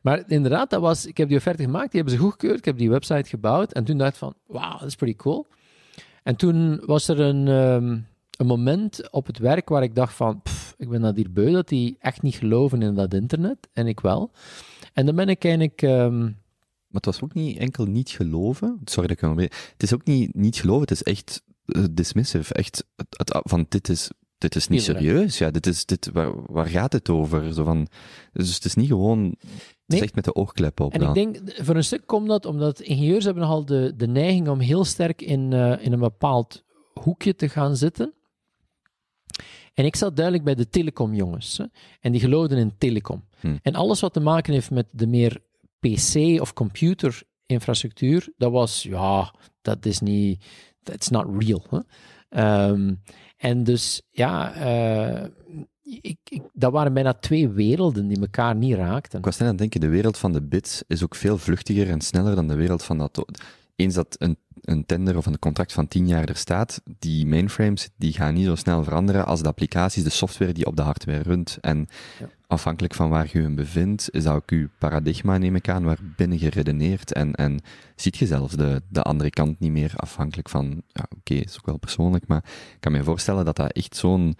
Maar inderdaad, dat was, ik heb die offerte gemaakt, die hebben ze goedgekeurd, ik heb die website gebouwd. En toen dacht ik van, wauw, dat is pretty cool. En toen was er een, ehm, een moment op het werk waar ik dacht van, pff, ik ben dat hier beu, dat die echt niet geloven in dat internet. En ik wel. En dan ben ik eigenlijk... Ehm, maar het was ook niet enkel niet geloven. Sorry dat ik hem Het is ook niet niet geloven, het is echt eh, dismissive. Echt van dit is dit is niet serieus. Ja, dit is, dit, waar, waar gaat het over? Zo van, dus het is niet gewoon nee. echt met de oogklep op. En ik denk, voor een stuk komt dat omdat ingenieurs hebben nogal de, de neiging om heel sterk in, eh, in een bepaald hoekje te gaan zitten. En ik zat duidelijk bij de telecomjongens. En die geloofden in telecom. Hm. En alles wat te maken heeft met de meer PC- of computerinfrastructuur, dat was, ja, dat is niet, that's not real. Hè? Ehm, en dus ja, eh, ik, ik, dat waren bijna twee werelden die elkaar niet raakten. Ik was net aan het denken, de wereld van de bits is ook veel vluchtiger en sneller dan de wereld van dat eens dat een, een tender of een contract van 10 jaar er staat, die mainframes die gaan niet zo snel veranderen als de applicaties, de software die op de hardware runt. En afhankelijk van waar je hem bevindt, zou ik je paradigma, neem ik aan, waarbinnen je redeneert. En, en ziet je zelfs de, de andere kant niet meer afhankelijk van, ja, oké, is ook wel persoonlijk, maar ik kan me voorstellen dat dat echt zo'n,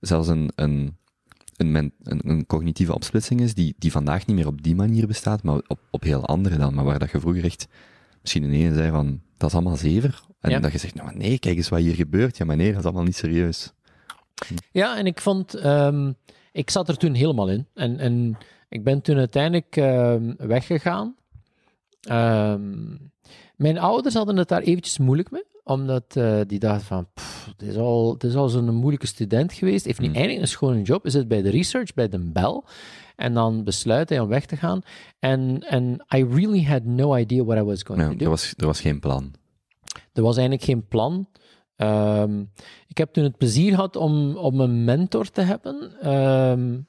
zelfs een, een een, een, cognitieve opsplitsing is, die, die vandaag niet meer op die manier bestaat, maar op, op heel andere dan. Maar waar dat je vroeger echt misschien één zei van, dat is allemaal zever. En dat je zegt, nou nee, kijk eens wat hier gebeurt. Ja, maar nee, dat is allemaal niet serieus. Ja, en ik vond, ehm, ik zat er toen helemaal in. En, en ik ben toen uiteindelijk ehm, weggegaan. Ehm, mijn ouders hadden het daar eventjes moeilijk mee omdat eh, die dacht van, pff, het is al, het is al zo'n moeilijke student geweest. Heeft niet hmm. eindelijk een schone job. Is het bij de research, bij de bel. En dan besluit hij om weg te gaan. En, en I really had no idea what I was going to do. Er was, er was geen plan. Er was eigenlijk geen plan. Ehm, ik heb toen het plezier gehad om, om een mentor te hebben. Ehm,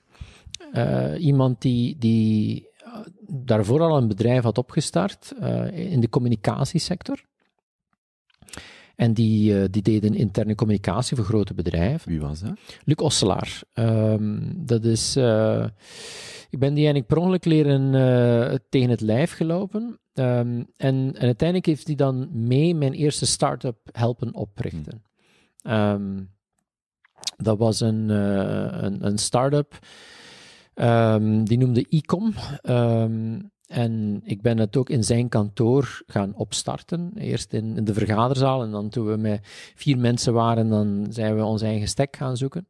eh, iemand die, die eh, daarvoor al een bedrijf had opgestart in de communicatiesector. En die, eh, die deden interne communicatie voor grote bedrijven. Wie was dat? Luc Osselaar. Ehm, dat is... Eh, ik ben die eigenlijk per ongeluk leren eh, tegen het lijf gelopen. Ehm, en, en, uiteindelijk heeft hij dan mee mijn eerste start-up helpen oprichten. Hmm. Ehm, dat was een, een, een start-up... die noemde Ecom. Um, en ik ben het ook in zijn kantoor gaan opstarten. Eerst in, in, de vergaderzaal en dan toen we met vier mensen waren, dan zijn we ons eigen stek gaan zoeken.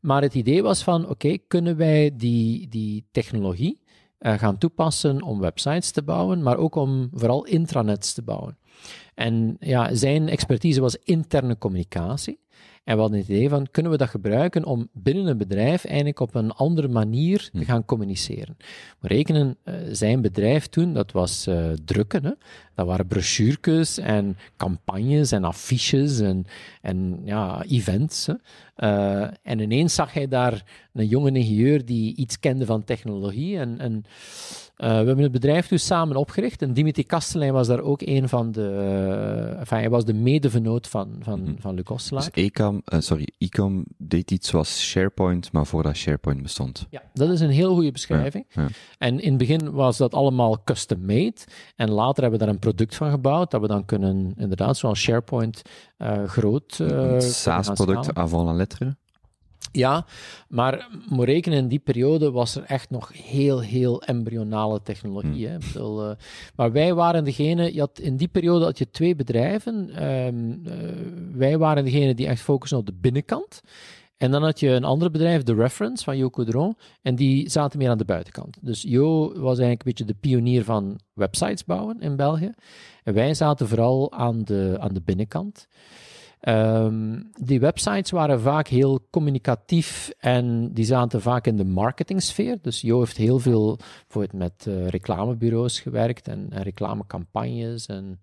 Maar het idee was van, oké, kunnen wij die, die technologie eh, gaan toepassen om websites te bouwen, maar ook om vooral intranets te bouwen. En ja, zijn expertise was interne communicatie. En we hadden het idee van, kunnen we dat gebruiken om binnen een bedrijf eigenlijk op een andere manier te hmm. gaan communiceren? We rekenen uh, zijn bedrijf toen, dat was uh, drukken, hè? dat waren brochures en campagnes en affiches en, en ja, events. Eh, en ineens zag hij daar een jonge ingenieur die iets kende van technologie en, en eh, we hebben het bedrijf dus samen opgericht en Dimitri Kastelijn was daar ook een van de... Eh, enfin, hij was de medevenoot van, van, mhm. van Luc Dus Ecam, eh, sorry, Ecam deed iets zoals SharePoint, maar voordat SharePoint bestond. Ja, dat is een heel goede beschrijving. En in het begin was dat allemaal custom-made en later hebben we daar een product van gebouwd dat we dan kunnen, inderdaad, zoals SharePoint, uh, groot... Uh, SaaS-product avant la ja, maar moet rekenen, in die periode was er echt nog heel, heel embryonale technologie. Hmm. Hè. Eh, maar wij waren degene, je had, in die periode had je twee bedrijven. Ehm, eh, wij waren degene die echt focussen op de binnenkant. En dan had je een ander bedrijf, The Reference, van Jo Coudron. En die zaten meer aan de buitenkant. Dus Jo was eigenlijk een beetje de pionier van websites bouwen in België. En wij zaten vooral aan de, aan de binnenkant. Ehm, die websites waren vaak heel communicatief en die zaten vaak in de marketingsfeer. Dus Jo heeft heel veel bijvoorbeeld met eh, reclamebureaus gewerkt en, reclamecampagnes. En,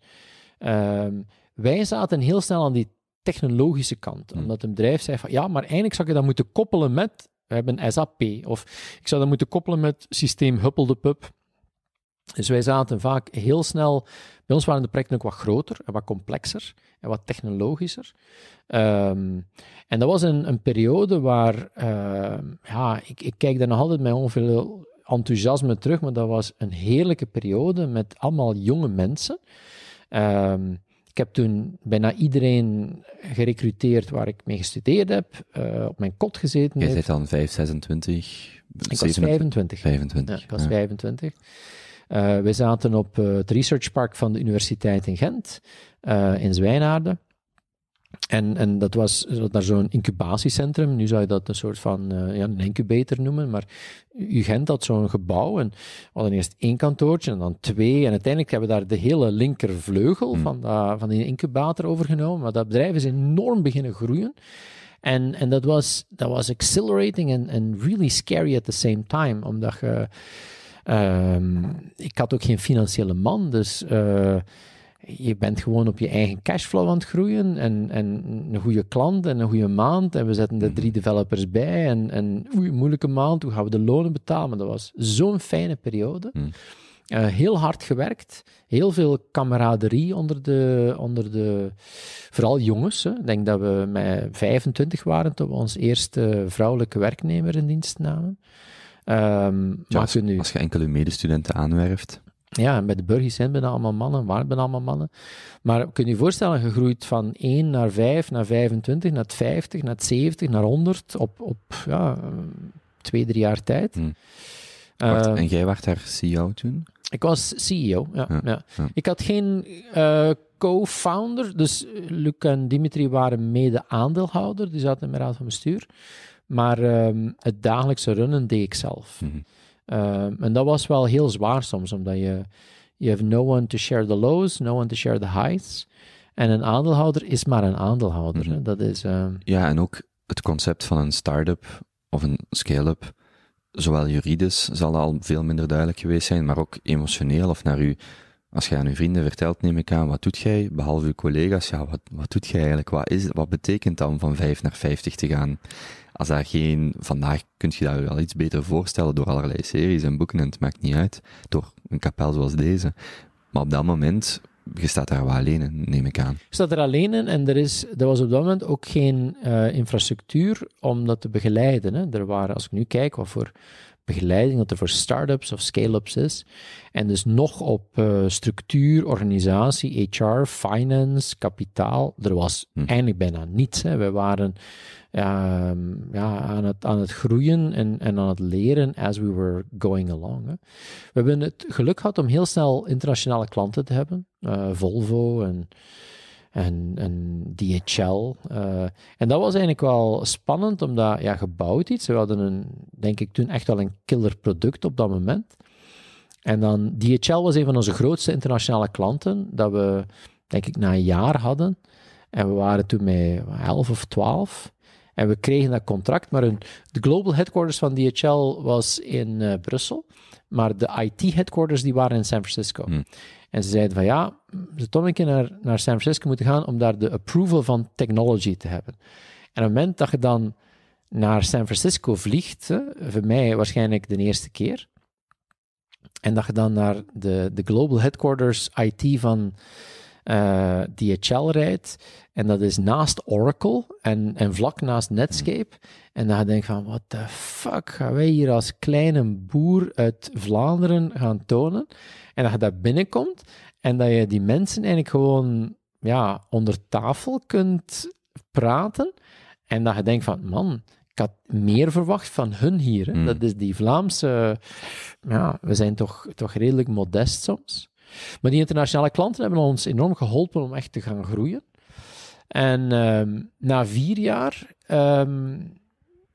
ehm, wij zaten heel snel aan die technologische kant, hmm. omdat een bedrijf zei van ja, maar eigenlijk zou je dat moeten koppelen met, we hebben een SAP, of ik zou dat moeten koppelen met systeem Huppelde Pub. Dus wij zaten vaak heel snel bij ons waren de projecten ook wat groter en wat complexer en wat technologischer. Ehm, en dat was een, een periode waar, ehm, ja, ik, ik, kijk daar nog altijd met onveel enthousiasme terug, maar dat was een heerlijke periode met allemaal jonge mensen. Ehm, ik heb toen bijna iedereen gerecruiteerd waar ik mee gestudeerd heb, eh, op mijn kot gezeten. Jij zit dan 5, 26, 27, Ik was 25. 25. ik was 25. Uh, we zaten op uh, het researchpark van de Universiteit in Gent, eh, in Zwijnaarde En, en dat was naar zo'n incubatiecentrum. Nu zou je dat een soort van ja, een incubator noemen. Maar UGent had zo'n gebouw. En we hadden eerst één kantoortje en dan twee. En uiteindelijk hebben we daar de hele linkervleugel mm. van, van die incubator overgenomen. Maar dat bedrijf is enorm beginnen groeien. En, en dat, was, dat was exhilarating en really scary at the same time. Omdat je Ehm, ik had ook geen financiële man, dus eh, je bent gewoon op je eigen cashflow aan het groeien. En, en een goede klant en een goede maand. En we zetten er mhm. drie developers bij. En, een oei, moeilijke maand, hoe gaan we de lonen betalen? Maar dat was zo'n fijne periode. Mhm. Eh, heel hard gewerkt, heel veel kameraderie onder de, onder de vooral jongens. Hè. Ik denk dat we met 25 waren toen we ons eerste vrouwelijke werknemer in dienst namen. Um, ehm, ja, als, nu... je enkele medestudenten aanwerft. Ja, met de burgers zijn bijna allemaal mannen, waren bijna allemaal mannen. Maar kun je je voorstellen, gegroeid van 1 naar 5, naar 25, naar 50, naar 70, naar 100 op, op ja, twee, drie jaar tijd. Hmm. Uh, en jij werd daar CEO toen? Ik was CEO, ja. ja, Ik had geen uh, co-founder, dus Luc en Dimitri waren mede-aandeelhouder, die zaten in mijn raad van bestuur. Maar ehm, het dagelijkse runnen deed ik zelf. Mhm. Ehm, en dat was wel heel zwaar soms, omdat je... You have no one to share the lows, no one to share the highs. En een aandeelhouder is maar een aandeelhouder. Mhm. Dat is, ehm, Ja, en ook het concept van een start-up of een scale-up, zowel juridisch zal al veel minder duidelijk geweest zijn, maar ook emotioneel of naar u. Als je aan uw vrienden vertelt, neem ik aan, wat doet jij, behalve uw collega's, ja, wat, wat doet jij eigenlijk, wat, is, wat betekent dan van 5 naar 50 te gaan? als daar geen, vandaag kun je dat wel iets beter voorstellen door allerlei series en boeken en het maakt niet uit, door een kapel zoals deze. Maar op dat moment, je staat daar wel alleen in, neem ik aan. Je staat er alleen in en er, is, er was op dat moment ook geen eh, infrastructuur om dat te begeleiden. Hè. Er waren, als ik nu kijk, wat voor begeleiding dat er voor startups of scale-ups is. En dus nog op eh, structuur, organisatie, HR, finance, kapitaal. Er was eindelijk hm. eigenlijk bijna niets. Hè. We waren ehm, ja, aan, het, aan het groeien en, en aan het leren as we were going along. We hebben het geluk gehad om heel snel internationale klanten te hebben. Eh, Volvo en en, en DHL. Eh, en dat was eigenlijk wel spannend, omdat ja, gebouwd iets. We hadden een, denk ik toen echt wel een killer product op dat moment. En dan DHL was een van onze grootste internationale klanten, dat we denk ik na een jaar hadden. En we waren toen met 11 of 12. En we kregen dat contract, maar de global headquarters van DHL was in eh, Brussel, maar de IT headquarters die waren in San Francisco. Hmm. En ze zeiden van ja, ze toch een keer naar, naar San Francisco moeten gaan om daar de approval van technology te hebben. En op het moment dat je dan naar San Francisco vliegt, voor mij waarschijnlijk de eerste keer, en dat je dan naar de, de global headquarters IT van uh, eh, DHL rijdt, en dat is naast Oracle en, en vlak naast Netscape. Hmm. En dan denk je van, what the fuck gaan wij hier als kleine boer uit Vlaanderen gaan tonen? En dat je daar binnenkomt en dat je die mensen eigenlijk gewoon ja, onder tafel kunt praten. En dat je denkt van, man, ik had meer verwacht van hun hier. Hmm. Dat is die Vlaamse... Ja, we zijn toch, toch redelijk modest soms. Maar die internationale klanten hebben ons enorm geholpen om echt te gaan groeien. En ehm, na vier jaar ehm,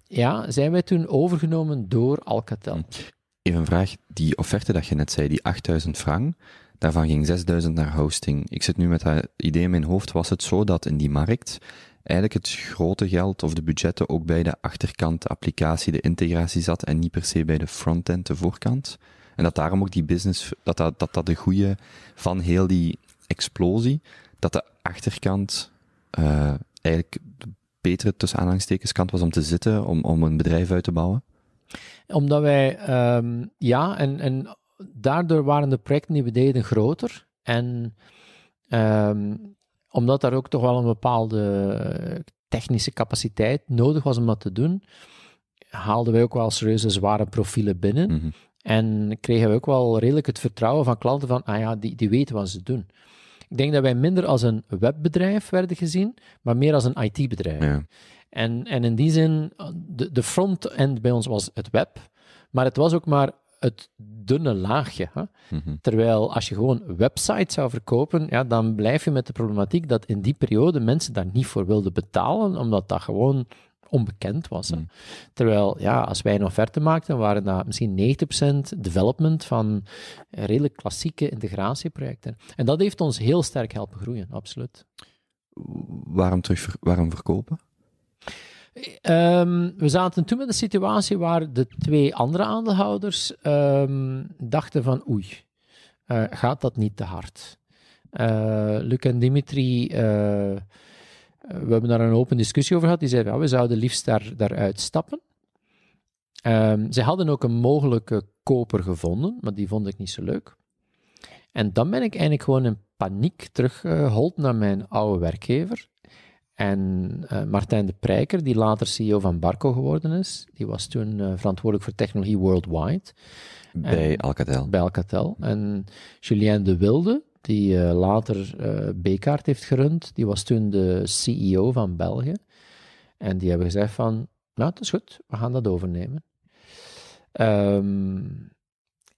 ja, zijn wij toen overgenomen door Alcatel. Even een vraag. Die offerte dat je net zei, die 8000 frank, daarvan ging 6000 naar hosting. Ik zit nu met dat idee in mijn hoofd. Was het zo dat in die markt eigenlijk het grote geld of de budgetten ook bij de achterkant, de applicatie, de integratie zat en niet per se bij de frontend, de voorkant? En dat daarom ook die business, dat dat, dat, dat de goede van heel die explosie, dat de achterkant uh, eigenlijk de betere tussen aanhalingstekens was om te zitten, om, om een bedrijf uit te bouwen? Omdat wij, ehm, ja, en, en daardoor waren de projecten die we deden groter. En ehm, omdat daar ook toch wel een bepaalde eh, technische capaciteit nodig was om dat te doen, haalden wij ook wel serieuze zware profielen binnen. Mhm. En kregen we ook wel redelijk het vertrouwen van klanten van, ah ja, die, die weten wat ze doen. Ik denk dat wij minder als een webbedrijf werden gezien, maar meer als een IT-bedrijf. Ja. En, en in die zin, de, de front-end bij ons was het web, maar het was ook maar het dunne laagje. Hè? Mhm. Terwijl als je gewoon websites zou verkopen, ja, dan blijf je met de problematiek dat in die periode mensen daar niet voor wilden betalen, omdat dat gewoon onbekend was. Hmm. Terwijl, ja, als wij een offerte maakten, waren dat misschien 90% development van redelijk klassieke integratieprojecten. En dat heeft ons heel sterk helpen groeien, absoluut. Waarom, terug, waarom verkopen? Ehm, we zaten toen met een situatie waar de twee andere aandeelhouders ehm, dachten van oei, eh, gaat dat niet te hard? Eh, Luc en Dimitri eh, eh, we hebben daar een open discussie over gehad. Die zeiden, ja, we zouden liefst daar, daaruit stappen. Um, ehm, ze hadden ook een mogelijke koper gevonden, maar die vond ik niet zo leuk. En dan ben ik eigenlijk gewoon in paniek teruggehold naar mijn oude werkgever. En eh, Martijn de Prijker, die later CEO van Barco geworden is, die was toen eh, verantwoordelijk voor technologie worldwide. Bij Alcatel. Bij Alcatel. En Julien de Wilde, die eh, later uh, eh, kaart heeft gerund. Die was toen de CEO van België. En die hebben gezegd van, nou, dat is goed, we gaan dat overnemen. Ehm,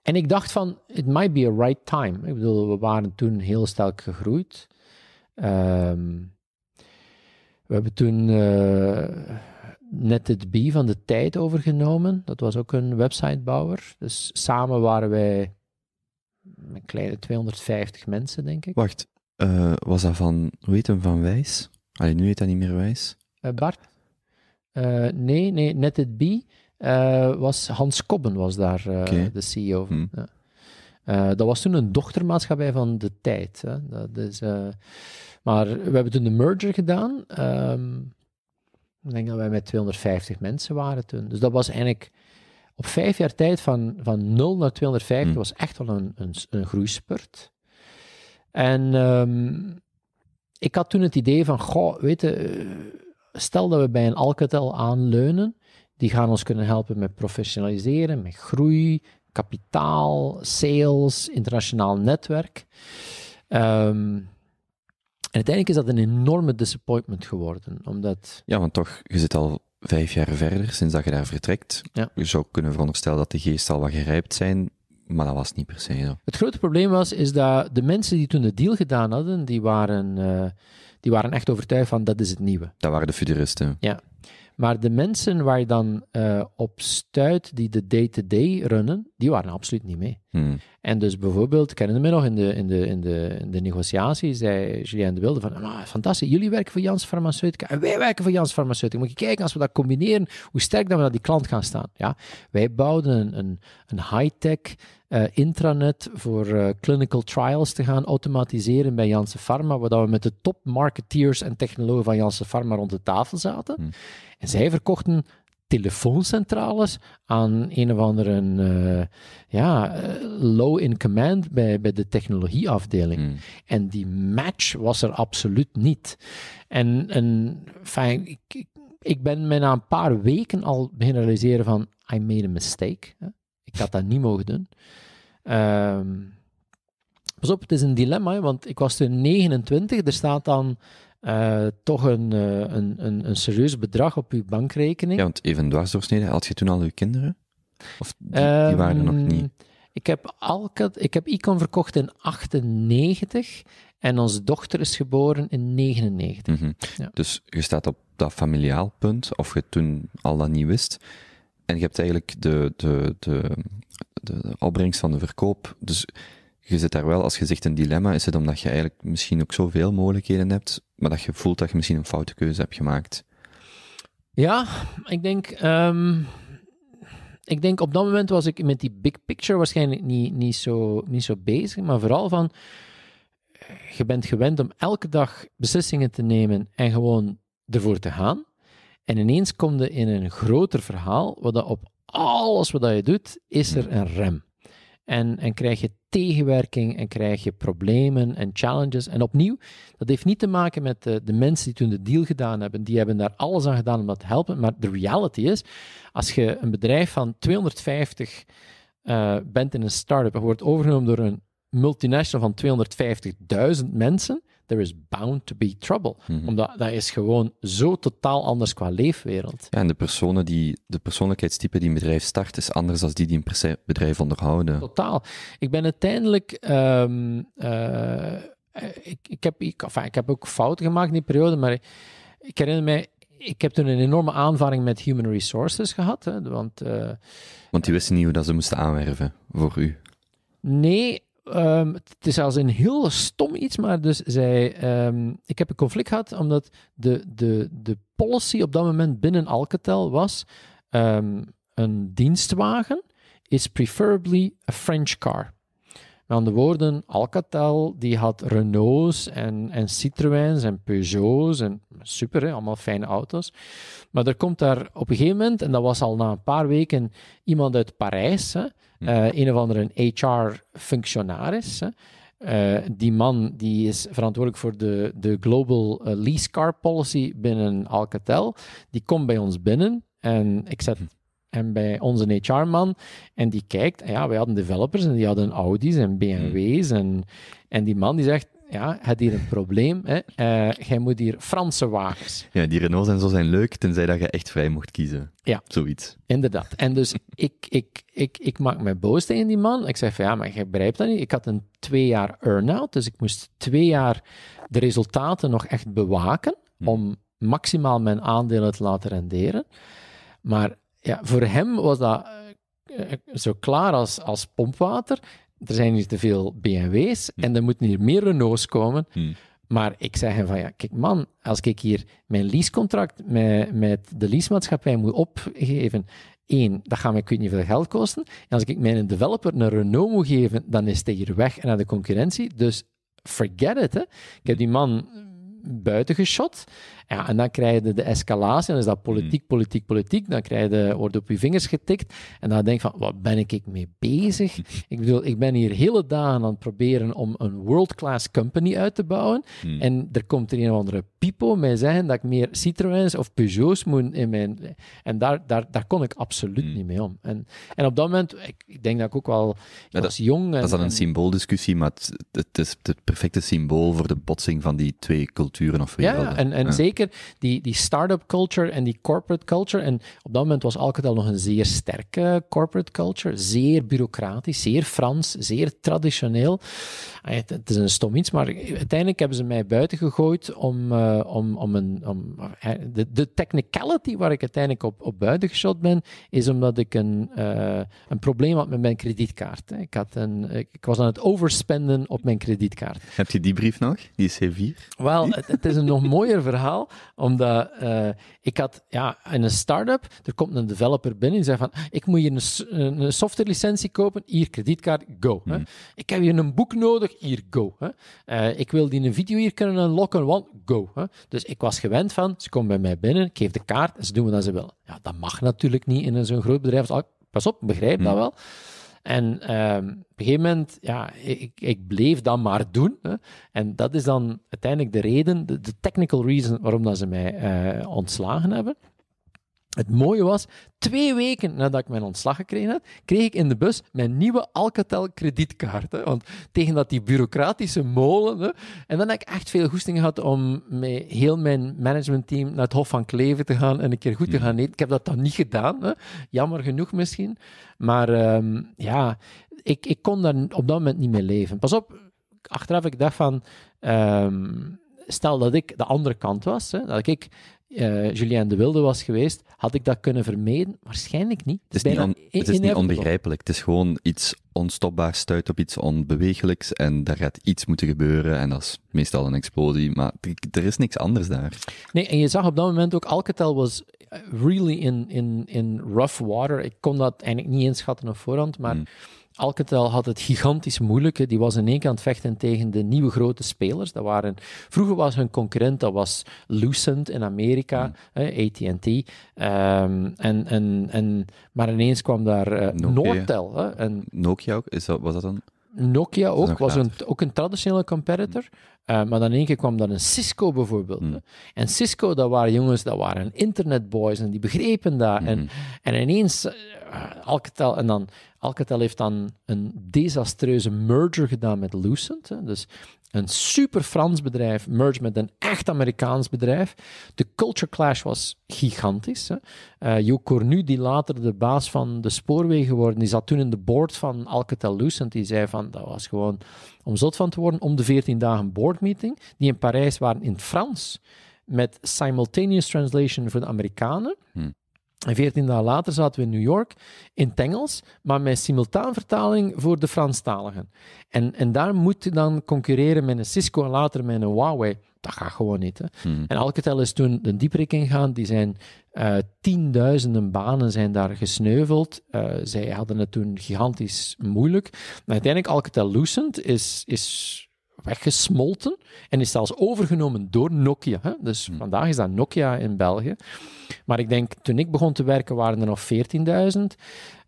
en ik dacht van, it might be a right time. Ik bedoel, we waren toen heel sterk gegroeid. Ehm, we hebben toen eh, net het B van de tijd overgenomen. Dat was ook een websitebouwer. Dus samen waren wij een kleine 250 mensen, denk ik. Wacht, eh, was dat van, hoe heet hem, Van Wijs? nu heet dat niet meer Wijs. Eh, Bart? Eh, nee, nee, net het B. was Hans Kobben was daar de CEO van. Hm. Ja. dat was toen een dochtermaatschappij van De Tijd. Hè. Dat is, maar we hebben toen de merger gedaan. Ehm, ik denk dat wij met 250 mensen waren toen. Dus dat was eigenlijk op vijf jaar tijd van, van 0 naar 250 hmm. was echt wel een, een, een groeispurt. En ehm, ik had toen het idee van, goh, weet je, eh, stel dat we bij een Alcatel aanleunen, die gaan ons kunnen helpen met professionaliseren, met groei, kapitaal, sales, internationaal netwerk. Ehm, en uiteindelijk is dat een enorme disappointment geworden, omdat... Ja, want toch, je zit al vijf jaar verder, sinds dat je daar vertrekt, ja. je zou kunnen veronderstellen dat de geesten al wat gerijpt zijn, maar dat was niet per se zo. Het grote probleem was is dat de mensen die toen de deal gedaan hadden, die waren, eh, die waren echt overtuigd van dat is het nieuwe. Dat waren de futuristen. Ja, maar de mensen waar je dan eh, op stuit die de day-to-day runnen, die waren absoluut niet mee. Hmm. En dus bijvoorbeeld, kennen we nog in de, in de, in de, in de negotiatie, zei Julien de Wilde van, ah, fantastisch, jullie werken voor Jans Farmaceutica en wij werken voor Jans Farmaceutica. Moet je kijken, als we dat combineren, hoe sterk dan we naar die klant gaan staan. Ja? Wij bouwden een, een, een high-tech eh, intranet voor eh, clinical trials te gaan automatiseren bij Janssen Pharma, waar we met de top marketeers en technologen van Janssen Pharma rond de tafel zaten. Hmm. En zij verkochten telefooncentrales aan een of andere eh, ja, eh, low in command bij, bij de technologieafdeling. Hmm. En die match was er absoluut niet. En, en fijn, ik, ik ben me na een paar weken al beginnen realiseren van, I made a mistake. Ik had dat niet mogen doen. Um, pas op, het is een dilemma, want ik was toen 29, er staat dan eh, toch een, eh, een, een, een, serieus bedrag op uw bankrekening. Ja, want even dwarsdoorsnede, had je toen al uw kinderen? Of die, ehm, waren er nog niet? Ik heb, alke, ik heb Icon verkocht in 98 en onze dochter is geboren in 99. Mhm. ja. Dus je staat op dat familiaal punt, of je toen al dat niet wist. En je hebt eigenlijk de, de, de, de opbrengst van de verkoop. Dus je zit daar wel, als je zegt een dilemma, is het omdat je eigenlijk misschien ook zoveel mogelijkheden hebt, maar dat je voelt dat je misschien een foute keuze hebt gemaakt. Ja, ik denk, ehm, ik denk op dat moment was ik met die big picture waarschijnlijk niet, niet, zo, niet zo bezig, maar vooral van, je bent gewend om elke dag beslissingen te nemen en gewoon ervoor te gaan. En ineens kom je in een groter verhaal, wat dat op alles wat je doet, is er hmm. een rem. En, en krijg je tegenwerking en krijg je problemen en challenges. En opnieuw, dat heeft niet te maken met de, de mensen die toen de deal gedaan hebben. Die hebben daar alles aan gedaan om dat te helpen. Maar de reality is, als je een bedrijf van 250 eh, bent in een start-up en wordt overgenomen door een multinational van 250.000 mensen, there is bound to be trouble. Mhm. Omdat dat is gewoon zo totaal anders qua leefwereld. Ja, en de, personen die, de persoonlijkheidstype die een bedrijf start, is anders dan die die een bedrijf onderhouden. Totaal. Ik ben uiteindelijk... Ehm, eh, ik, ik, heb, ik, enfin, ik heb ook fouten gemaakt in die periode, maar ik, herinner mij ik heb toen een enorme aanvaring met human resources gehad. Hè, want, eh, want die wisten niet hoe dat ze moesten aanwerven voor u. Nee, Ehm, het is zelfs een heel stom iets, maar dus zij, ehm, ik heb een conflict gehad omdat de, de, de policy op dat moment binnen Alcatel was ehm, een dienstwagen is preferably a French car. Met andere woorden, Alcatel die had Renaults en, en Citroëns en Peugeots en super, hè, allemaal fijne auto's. Maar er komt daar op een gegeven moment, en dat was al na een paar weken, iemand uit Parijs hè, eh, mhm. een of andere HR-functionaris. Eh, die man die is verantwoordelijk voor de, de global eh, lease car policy binnen Alcatel. Die komt bij ons binnen en ik zet mhm. hem bij onze HR-man en die kijkt. Ja, wij hadden developers en die hadden Audi's en BMW's mhm. en, en die man die zegt, ja, heb hier een probleem. Hè. Eh, jij moet hier Franse wagens. Ja, die Renaults en zo zijn leuk, tenzij dat je echt vrij mocht kiezen. Ja. Zoiets. Inderdaad. En dus ik, ik, ik, ik maak me boos tegen die man. Ik zeg van ja, maar je begrijpt dat niet. Ik had een twee jaar earn-out, dus ik moest twee jaar de resultaten nog echt bewaken hm. om maximaal mijn aandelen te laten renderen. Maar ja, voor hem was dat eh, eh, zo klaar als, als pompwater er zijn hier te veel BMW's hm. en er moeten hier meer Renaults komen. Hm. Maar ik zeg hem van ja, kijk man, als ik hier mijn leasecontract met, met de leasemaatschappij moet opgeven, één, dat gaat mij ik weet niet veel geld kosten. En als ik mijn developer een Renault moet geven, dan is hij hier weg en naar de concurrentie. Dus forget it. Hè. Ik heb die man buiten geschot. Ja, en dan krijg je de escalatie, dan is dat politiek, hmm. politiek, politiek. Dan krijg je, wordt op je vingers getikt. En dan denk je van, wat ben ik mee bezig? ik bedoel, ik ben hier hele dagen aan het proberen om een world-class company uit te bouwen. Hmm. En er komt er een of andere people mij zeggen dat ik meer Citroëns of Peugeots moet in mijn... En daar, daar, daar kon ik absoluut hmm. niet mee om. En, en op dat moment, ik, ik denk dat ik ook wel... was dat, jong. En, dat is dan een symbooldiscussie, maar het, het, is het perfecte symbool voor de botsing van die twee culturen of werelden. Ja, en, en zeker die, die start-up culture en die corporate culture. En op dat moment was Alcatel nog een zeer sterke corporate culture. Zeer bureaucratisch, zeer Frans, zeer traditioneel. Ah, het is een stom iets, maar uiteindelijk hebben ze mij buiten gegooid om, eh, om, om een. Om, eh, de, de, technicality waar ik uiteindelijk op, op buiten geschot ben, is omdat ik een, eh, een probleem had met mijn kredietkaart. Ik, had een, ik was aan het overspenden op mijn kredietkaart. Heb je die brief nog? Die C4? Wel, het, is een nog mooier verhaal omdat eh, ik had ja, in een start-up, er komt een developer binnen en zegt van, ik moet hier een, een software licentie kopen, hier kredietkaart, go. Hmm. Ik heb hier een boek nodig, hier go. Hè? Eh, ik wil die een video hier kunnen unlocken, want go. Hè? Dus ik was gewend van, ze komen bij mij binnen, ik geef de kaart en ze doen wat ze willen. Ja, dat mag natuurlijk niet in zo'n groot bedrijf. Pas op, begrijp dat hmm. wel. En ehm, op een gegeven moment, ja, ik, ik bleef dat maar doen. Hè. En dat is dan uiteindelijk de reden, de, technical reason waarom dat ze mij eh, ontslagen hebben. Het mooie was, twee weken nadat ik mijn ontslag gekregen had, kreeg ik in de bus mijn nieuwe Alcatel kredietkaart. Want tegen dat die bureaucratische molen. Hè. En dan heb ik echt veel goesting gehad om met heel mijn managementteam naar het Hof van Kleven te gaan en een keer goed te mhm. gaan eten. Ik heb dat dan niet gedaan. Hè. Jammer genoeg misschien. Maar ehm, ja, ik, ik kon daar op dat moment niet mee leven. Pas op, achteraf ik dacht van... Ehm, stel dat ik de andere kant was, hè, dat ik uh, Julien de Wilde was geweest, had ik dat kunnen vermijden? Waarschijnlijk niet. Het is, niet, het is niet onbegrijpelijk. Het is gewoon iets onstopbaars stuit op iets onbewegelijks en daar gaat iets moeten gebeuren en dat is meestal een explosie, maar er is niks anders daar. Nee, en je zag op dat moment ook, Alcatel was really in, in, in rough water. Ik kon dat eigenlijk niet inschatten op voorhand, maar... Hmm. Alcatel had het gigantisch moeilijk. Die was in één kant vechten tegen de nieuwe grote spelers. Dat waren, vroeger was hun concurrent, dat was Lucent in Amerika, hmm. AT&T. Ehm, en, en, en, maar ineens kwam daar uh, Nortel. Nokia ook? Is dat, was dat dan? Nokia ook, was een, ook een traditionele competitor. Eh, maar dan in één keer kwam dan een Cisco bijvoorbeeld. Mm. En Cisco, dat waren jongens, dat waren internetboys en die begrepen dat. en, mm-hmm. en ineens, eh, Alcatel, en dan, Alcatel heeft dan een desastreuze merger gedaan met Lucent. Dus een super Frans bedrijf merged met een echt Amerikaans bedrijf. De culture clash was gigantisch. Hè. Eh, Cornu, die later de baas van de spoorwegen wordt, die zat toen in de board van Alcatel-Lucent. Die zei van, dat was gewoon om zot van te worden, om de 14 dagen boardmeeting, die in Parijs waren in Frans, met simultaneous translation voor de Amerikanen. Hm. En veertien dagen later zaten we in New York in Tengels, maar met simultaanvertaling voor de Franstaligen. En, en daar moet je dan concurreren met een Cisco en later met een Huawei. Dat gaat gewoon niet. Hè. Hmm. En Alcatel is toen de dieperik ingegaan. Die zijn uh, tienduizenden banen zijn daar gesneuveld. Eh, zij hadden het toen gigantisch moeilijk. Maar uiteindelijk Alcatel Lucent is, is weggesmolten en is zelfs overgenomen door Nokia. Hè? Dus hm. vandaag is dat Nokia in België. Maar ik denk, toen ik begon te werken waren er nog 14.000.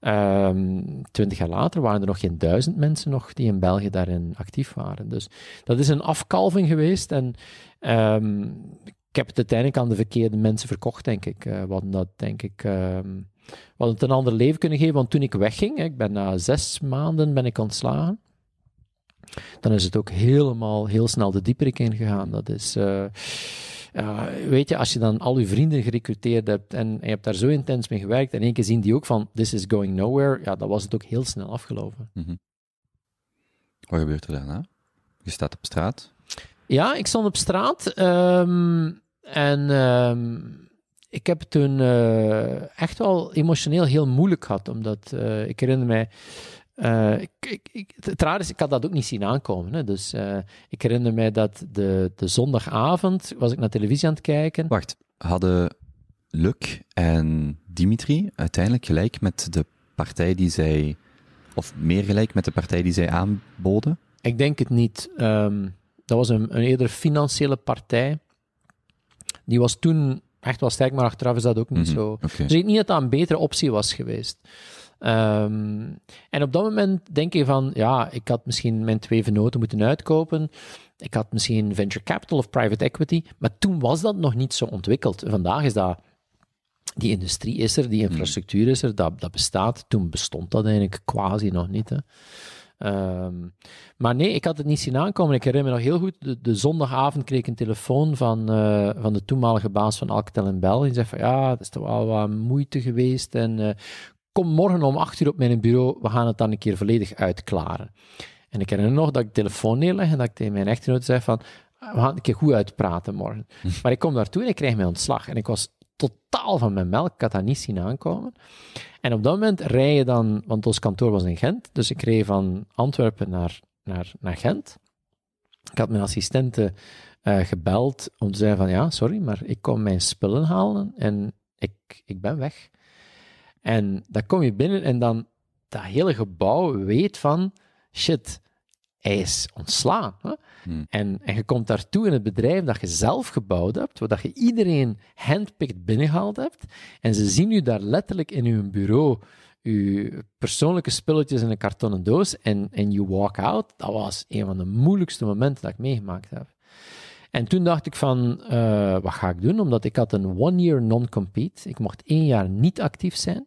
Ehm, twintig jaar later waren er nog geen duizend mensen nog die in België daarin actief waren. Dus dat is een afkalving geweest en ehm, ik heb het uiteindelijk aan de verkeerde mensen verkocht, denk ik. Uh, eh, want dat denk ik... Ehm, het een ander leven kunnen geven, want toen ik wegging, hè, ik ben na zes maanden ben ik ontslagen, dan is het ook helemaal heel snel de dieperik ingegaan. Dat is. Eh, weet je, als je dan al je vrienden gerecruiteerd hebt en je hebt daar zo intens mee gewerkt en één keer zien die ook van this is going nowhere, ja, dan was het ook heel snel afgelopen. Mhm. Wat gebeurt er daarna? Je staat op straat? Ja, ik stond op straat ehm, en ehm, ik heb het toen eh, echt wel emotioneel heel moeilijk gehad, omdat eh, ik herinner mij eh, ik, ik, ik, het raar is, ik had dat ook niet zien aankomen. Hè. Dus eh, ik herinner mij dat de, de zondagavond was ik naar televisie aan het kijken. Wacht, hadden Luc en Dimitri uiteindelijk gelijk met de partij die zij, of meer gelijk met de partij die zij aanboden? Ik denk het niet. Ehm, dat was een, een eerder financiële partij. Die was toen echt wel sterk, maar achteraf is dat ook niet mhm, zo. Dus ik denk niet dat dat een betere optie was geweest. Ehm, en op dat moment denk je van, ja, ik had misschien mijn twee venoten moeten uitkopen. Ik had misschien venture capital of private equity. Maar toen was dat nog niet zo ontwikkeld. Vandaag is dat die industrie is er, die hmm. infrastructuur is er, dat, dat bestaat. Toen bestond dat eigenlijk quasi nog niet. Hè. Ehm, maar nee, ik had het niet zien aankomen. Ik herinner me nog heel goed, de, zondagavond kreeg ik een telefoon van, eh, van de toenmalige baas van Alcatel en Bell. Die zei van, ja, het is toch wel wat moeite geweest en eh, kom morgen om acht uur op mijn bureau, we gaan het dan een keer volledig uitklaren. En ik herinner nog dat ik telefoon neerleg en dat ik tegen mijn echtgenoot zei van, ah, we gaan het een keer goed uitpraten morgen. Maar ik kom daartoe en ik krijg mijn ontslag. En ik was totaal van mijn melk, ik had dat niet zien aankomen. En op dat moment rij je dan, want ons kantoor was in Gent, dus ik reed van Antwerpen naar, naar, naar Gent. Ik had mijn assistente eh, gebeld om te zeggen van, ja, sorry, maar ik kom mijn spullen halen en ik, ik ben weg. En dan kom je binnen en dan dat hele gebouw weet van, shit, hij is ontslaan. Hè? Hmm. En, en je komt daartoe in het bedrijf dat je zelf gebouwd hebt, waar dat je iedereen handpicked binnengehaald hebt. En ze zien je daar letterlijk in hun bureau, je persoonlijke spulletjes in een kartonnen doos en, en you walk out. Dat was een van de moeilijkste momenten dat ik meegemaakt heb. En toen dacht ik van, eh, wat ga ik doen? Omdat ik had een one-year non-compete. Ik mocht één jaar niet actief zijn.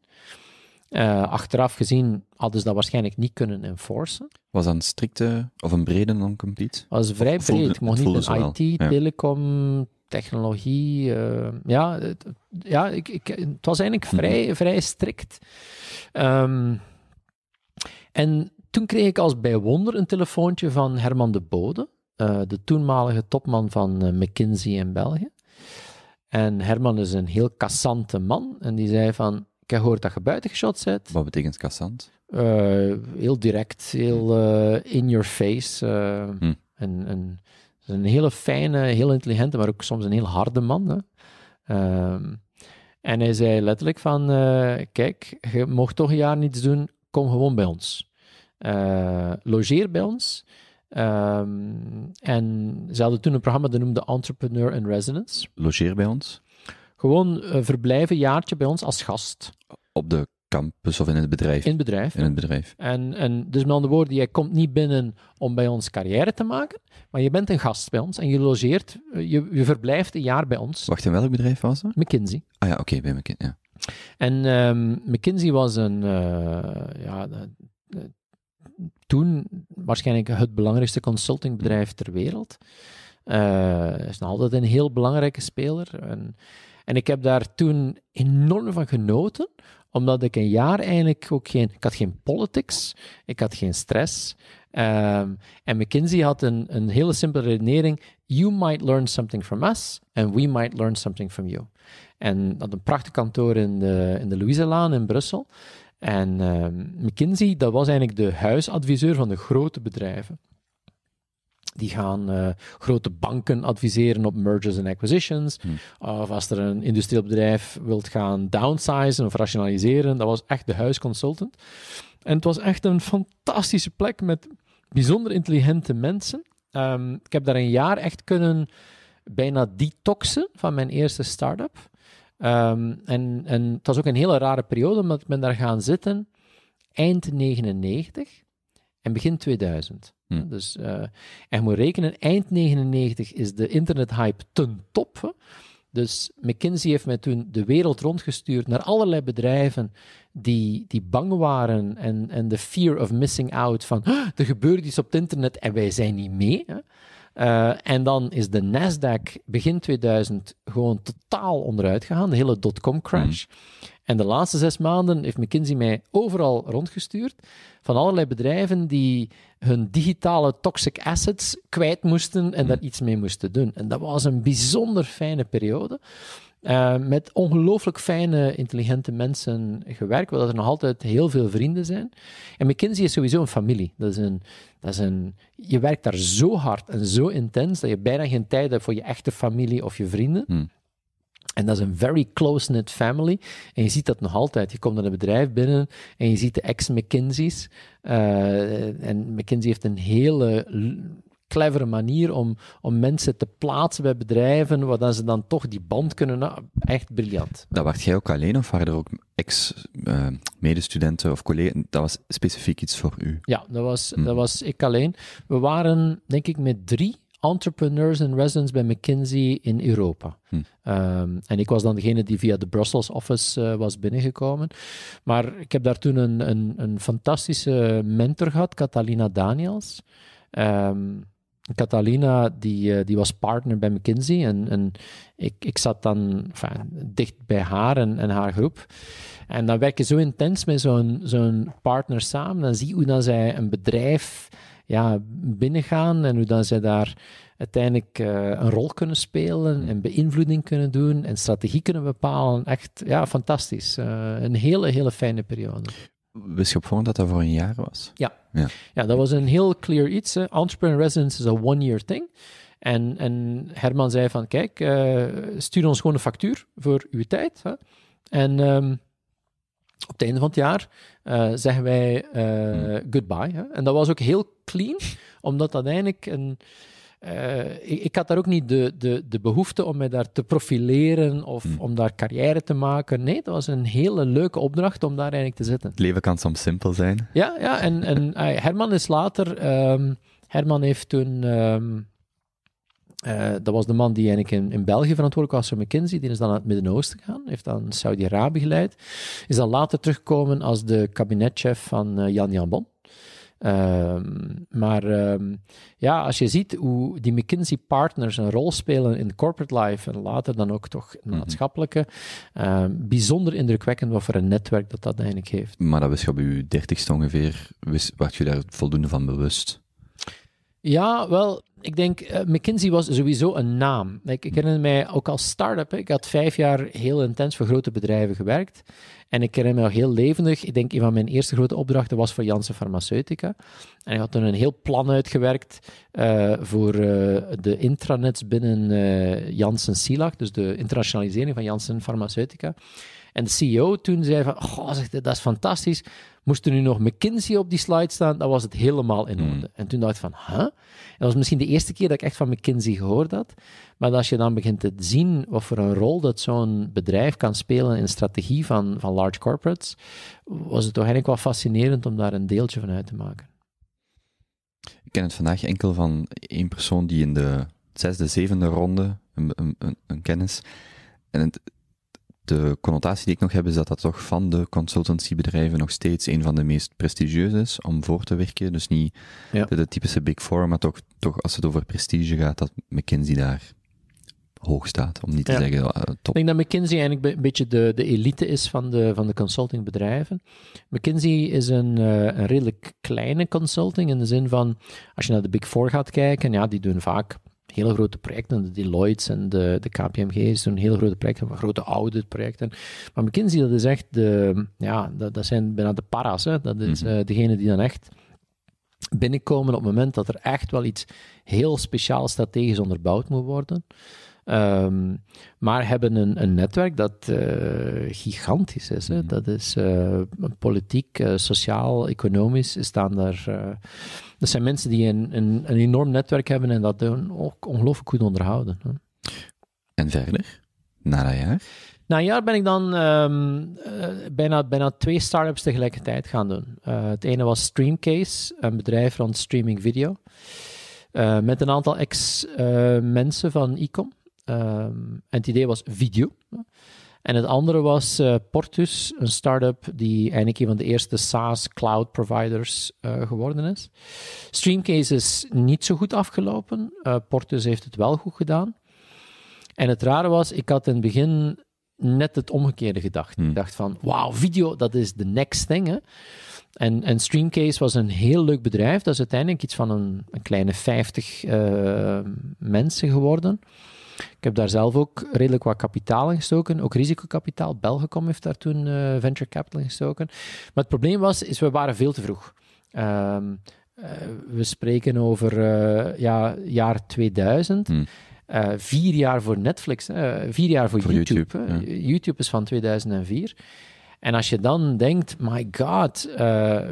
Eh, achteraf gezien hadden ze dat waarschijnlijk niet kunnen enforcen. Was dat een strikte of een brede non-compete? was vrij breed. ik mocht niet in IT, telecom, technologie. Eh, ja, het, ja ik, ik, het was eigenlijk mhm. vrij, vrij strikt. Ehm, en toen kreeg ik als bij wonder een telefoontje van Herman de Bode. Eh, de toenmalige topman van eh, McKinsey in België. En Herman is een heel cassante man. En die zei van, ik heb gehoord dat je buitengeschot zit. Wat betekent cassant? Eh, heel direct, heel in your face. Hm. een hele fijne, heel intelligente, maar ook soms een heel harde man. Hè. Ehm, en hij zei letterlijk van, kijk, je mocht toch een jaar niets doen, kom gewoon bij ons. logeer bij ons. Ehm, en ze hadden toen een programma dat noemde Entrepreneur in Residence. Logeer bij ons? Gewoon uh, verblijven, jaartje bij ons als gast. Op de campus of in het bedrijf? In het bedrijf. In het bedrijf. En, en dus met andere woorden, jij komt niet binnen om bij ons carrière te maken, maar je bent een gast bij ons en je logeert, eh, je, je verblijft een jaar bij ons. Wacht, in welk bedrijf was dat? McKinsey. Ah ja, oké, bij McKinsey, ja. En um, McKinsey was een, eh, ja, toen waarschijnlijk het belangrijkste consultingbedrijf ter wereld. Uh, is nog altijd een heel belangrijke speler. En, en, ik heb daar toen enorm van genoten, omdat ik een jaar eigenlijk ook geen... Ik had geen politics, ik had geen stress. Ehm, en McKinsey had een, een hele simpele redenering. You might learn something from us, and we might learn something from you. En dat had een prachtig kantoor in de, in de Louiselaan in Brussel. En ehm, McKinsey, dat was eigenlijk de huisadviseur van de grote bedrijven. Die gaan eh, grote banken adviseren op mergers en acquisitions. Hmm. Of als er een industrieel bedrijf wilt gaan downsizen of rationaliseren. Dat was echt de huisconsultant. En het was echt een fantastische plek met bijzonder intelligente mensen. Ehm, ik heb daar een jaar echt kunnen bijna detoxen van mijn eerste start-up. Ehm, en, en het was ook een hele rare periode, omdat ik ben daar gaan zitten eind 99 en begin 2000. Hm. Dus, en eh, je moet rekenen, eind 99 is de internethype ten top. Dus McKinsey heeft mij toen de wereld rondgestuurd naar allerlei bedrijven die, die bang waren en, en de fear of missing out van er gebeurt iets op het internet en wij zijn niet mee. Hè. Eh, en dan is de Nasdaq begin 2000 gewoon totaal onderuit gegaan, de hele dotcom crash. Mhm. En de laatste zes maanden heeft McKinsey mij overal rondgestuurd van allerlei bedrijven die hun digitale toxic assets kwijt moesten en mhm. daar iets mee moesten doen. En dat was een bijzonder fijne periode. Eh, met ongelooflijk fijne, intelligente mensen gewerkt, dat er nog altijd heel veel vrienden zijn. En McKinsey is sowieso een familie. Dat is een, dat is een, je werkt daar zo hard en zo intens dat je bijna geen tijd hebt voor je echte familie of je vrienden. Hmm. En dat is een very close-knit family. En je ziet dat nog altijd. Je komt naar een bedrijf binnen en je ziet de ex-McKinsey's. Eh, en McKinsey heeft een hele clevere manier om, om mensen te plaatsen bij bedrijven, waar ze dan toch die band kunnen. echt briljant. Dat wacht jij ook alleen of waren er ook ex-medestudenten eh, of collega's? Dat was specifiek iets voor u? Ja, dat was, hmm. dat was ik alleen. We waren, denk ik, met drie entrepreneurs in residence bij McKinsey in Europa. Hmm. Ehm, en ik was dan degene die via de Brussels office eh, was binnengekomen. Maar ik heb daar toen een, een, een fantastische mentor gehad, Catalina Daniels. Ehm, Catalina die, eh, die was partner bij McKinsey en, en ik, ik zat dan dicht bij haar en, en, haar groep. En dan werk je zo intens met zo'n zo'n partner samen. Dan zie je hoe dan zij een bedrijf ja, binnengaan en hoe dan zij daar uiteindelijk eh, een rol kunnen spelen en beïnvloeding kunnen doen en strategie kunnen bepalen. Echt ja, fantastisch. Eh, een hele, hele fijne periode. Wist je op dat dat voor een jaar was? Ja. Ja. ja, dat was een heel clear iets. Entrepreneur Residence is een one-year thing. En, en Herman zei van, kijk, eh, stuur ons gewoon een factuur voor uw tijd. Hè. En ehm, op het einde van het jaar eh, zeggen wij eh, hmm. goodbye. Hè. En dat was ook heel clean, omdat dat eigenlijk een... Eh, ik, had daar ook niet de, de, de behoefte om me daar te profileren of hmm. om daar carrière te maken. Nee, dat was een hele leuke opdracht om daar eigenlijk te zitten. Het leven kan soms simpel zijn. Ja, ja en, en eh, Herman is later... Ehm, Herman heeft toen... Ehm, eh, dat was de man die eigenlijk in, België verantwoordelijk was voor McKinsey. Die is dan naar het Midden-Oosten gegaan, heeft dan Saudi-Arabië geleid. Is dan later teruggekomen als de kabinetchef van Jan Jan Bon. Ehm, maar ehm, ja, als je ziet hoe die McKinsey partners een rol spelen in corporate life en later dan ook toch mhm. maatschappelijke, mm bijzonder indrukwekkend wat voor een netwerk dat dat eigenlijk heeft. Maar dat wist je op je dertigste ongeveer, was, werd je daar voldoende van bewust? Ja, wel, ik denk, uh, McKinsey was sowieso een naam. Ik, ik herinner mij ook als start-up, ik had vijf jaar heel intens voor grote bedrijven gewerkt. En ik herinner mij nog heel levendig, ik denk een van mijn eerste grote opdrachten was voor Janssen Farmaceutica. En ik had toen een heel plan uitgewerkt eh, voor eh, de intranets binnen Janssen Silag, dus de internationalisering van Janssen Farmaceutica. En de CEO toen zei van, goh, zegt, dat is fantastisch. Moest er nu nog McKinsey op die slide staan, dan was het helemaal in hmm. orde. En toen dacht ik van, huh? Dat was misschien de eerste keer dat ik echt van McKinsey gehoord had. Maar als je dan begint te zien wat voor een rol dat zo'n bedrijf kan spelen in de strategie van, van large corporates, was het toch eigenlijk wel fascinerend om daar een deeltje van uit te maken. Ik ken het vandaag enkel van één persoon die in de zesde, zevende ronde, een, een, een, een kennis, en het, de connotatie die ik nog heb is dat dat toch van de consultancybedrijven nog steeds een van de meest prestigieuze is om voor te werken. Dus niet ja. de, typische Big Four, maar toch, toch als het over prestige gaat, dat McKinsey daar hoog staat, om niet te zeggen eh, top. Ik denk dat McKinsey eigenlijk een beetje de, de elite is van de, van de consultingbedrijven. McKinsey is een, eh, een redelijk kleine consulting in de zin van, als je naar de Big Four gaat kijken, ja, die doen vaak hele grote projecten. De Deloitte's en de, de KPMG's doen hele grote projecten, grote auditprojecten. Maar McKinsey, dat is echt de, ja, dat, dat zijn bijna de para's. Hè. Dat is mhm. eh, degene die dan echt binnenkomen op het moment dat er echt wel iets heel speciaal strategisch onderbouwd moet worden. Ehm, maar hebben een, een netwerk dat eh, gigantisch is. Hè? Mhm. Dat is eh, politiek, eh, sociaal, economisch staan daar. dat zijn mensen die een, een, een, enorm netwerk hebben en dat ook ongelooflijk goed onderhouden. Hè? En verder, na een jaar? Na een jaar ben ik dan ehm, bijna, bijna twee startups tegelijkertijd gaan doen. het ene was Streamcase, een bedrijf rond streaming video. met een aantal ex-mensen van ecom. Ehm, en het idee was video. En het andere was eh, Portus, een start-up die eigenlijk een van de eerste SaaS cloud providers eh, geworden is. Streamcase is niet zo goed afgelopen. Eh, Portus heeft het wel goed gedaan. En het rare was, ik had in het begin net het omgekeerde gedacht. Hmm. Ik dacht van, wauw, video, dat is de next thing. Hè? En, en, Streamcase was een heel leuk bedrijf. Dat is uiteindelijk iets van een, een kleine 50 mensen geworden. Ik heb daar zelf ook redelijk wat kapitaal in gestoken, ook risicokapitaal. Belgecom heeft daar toen eh, venture capital in gestoken. Maar het probleem was, is we waren veel te vroeg. Ehm, eh, we spreken over uh, ja, jaar 2000. Hmm. vier jaar voor Netflix, vier jaar voor, YouTube. YouTube, is van 2004. En als je dan denkt, my god,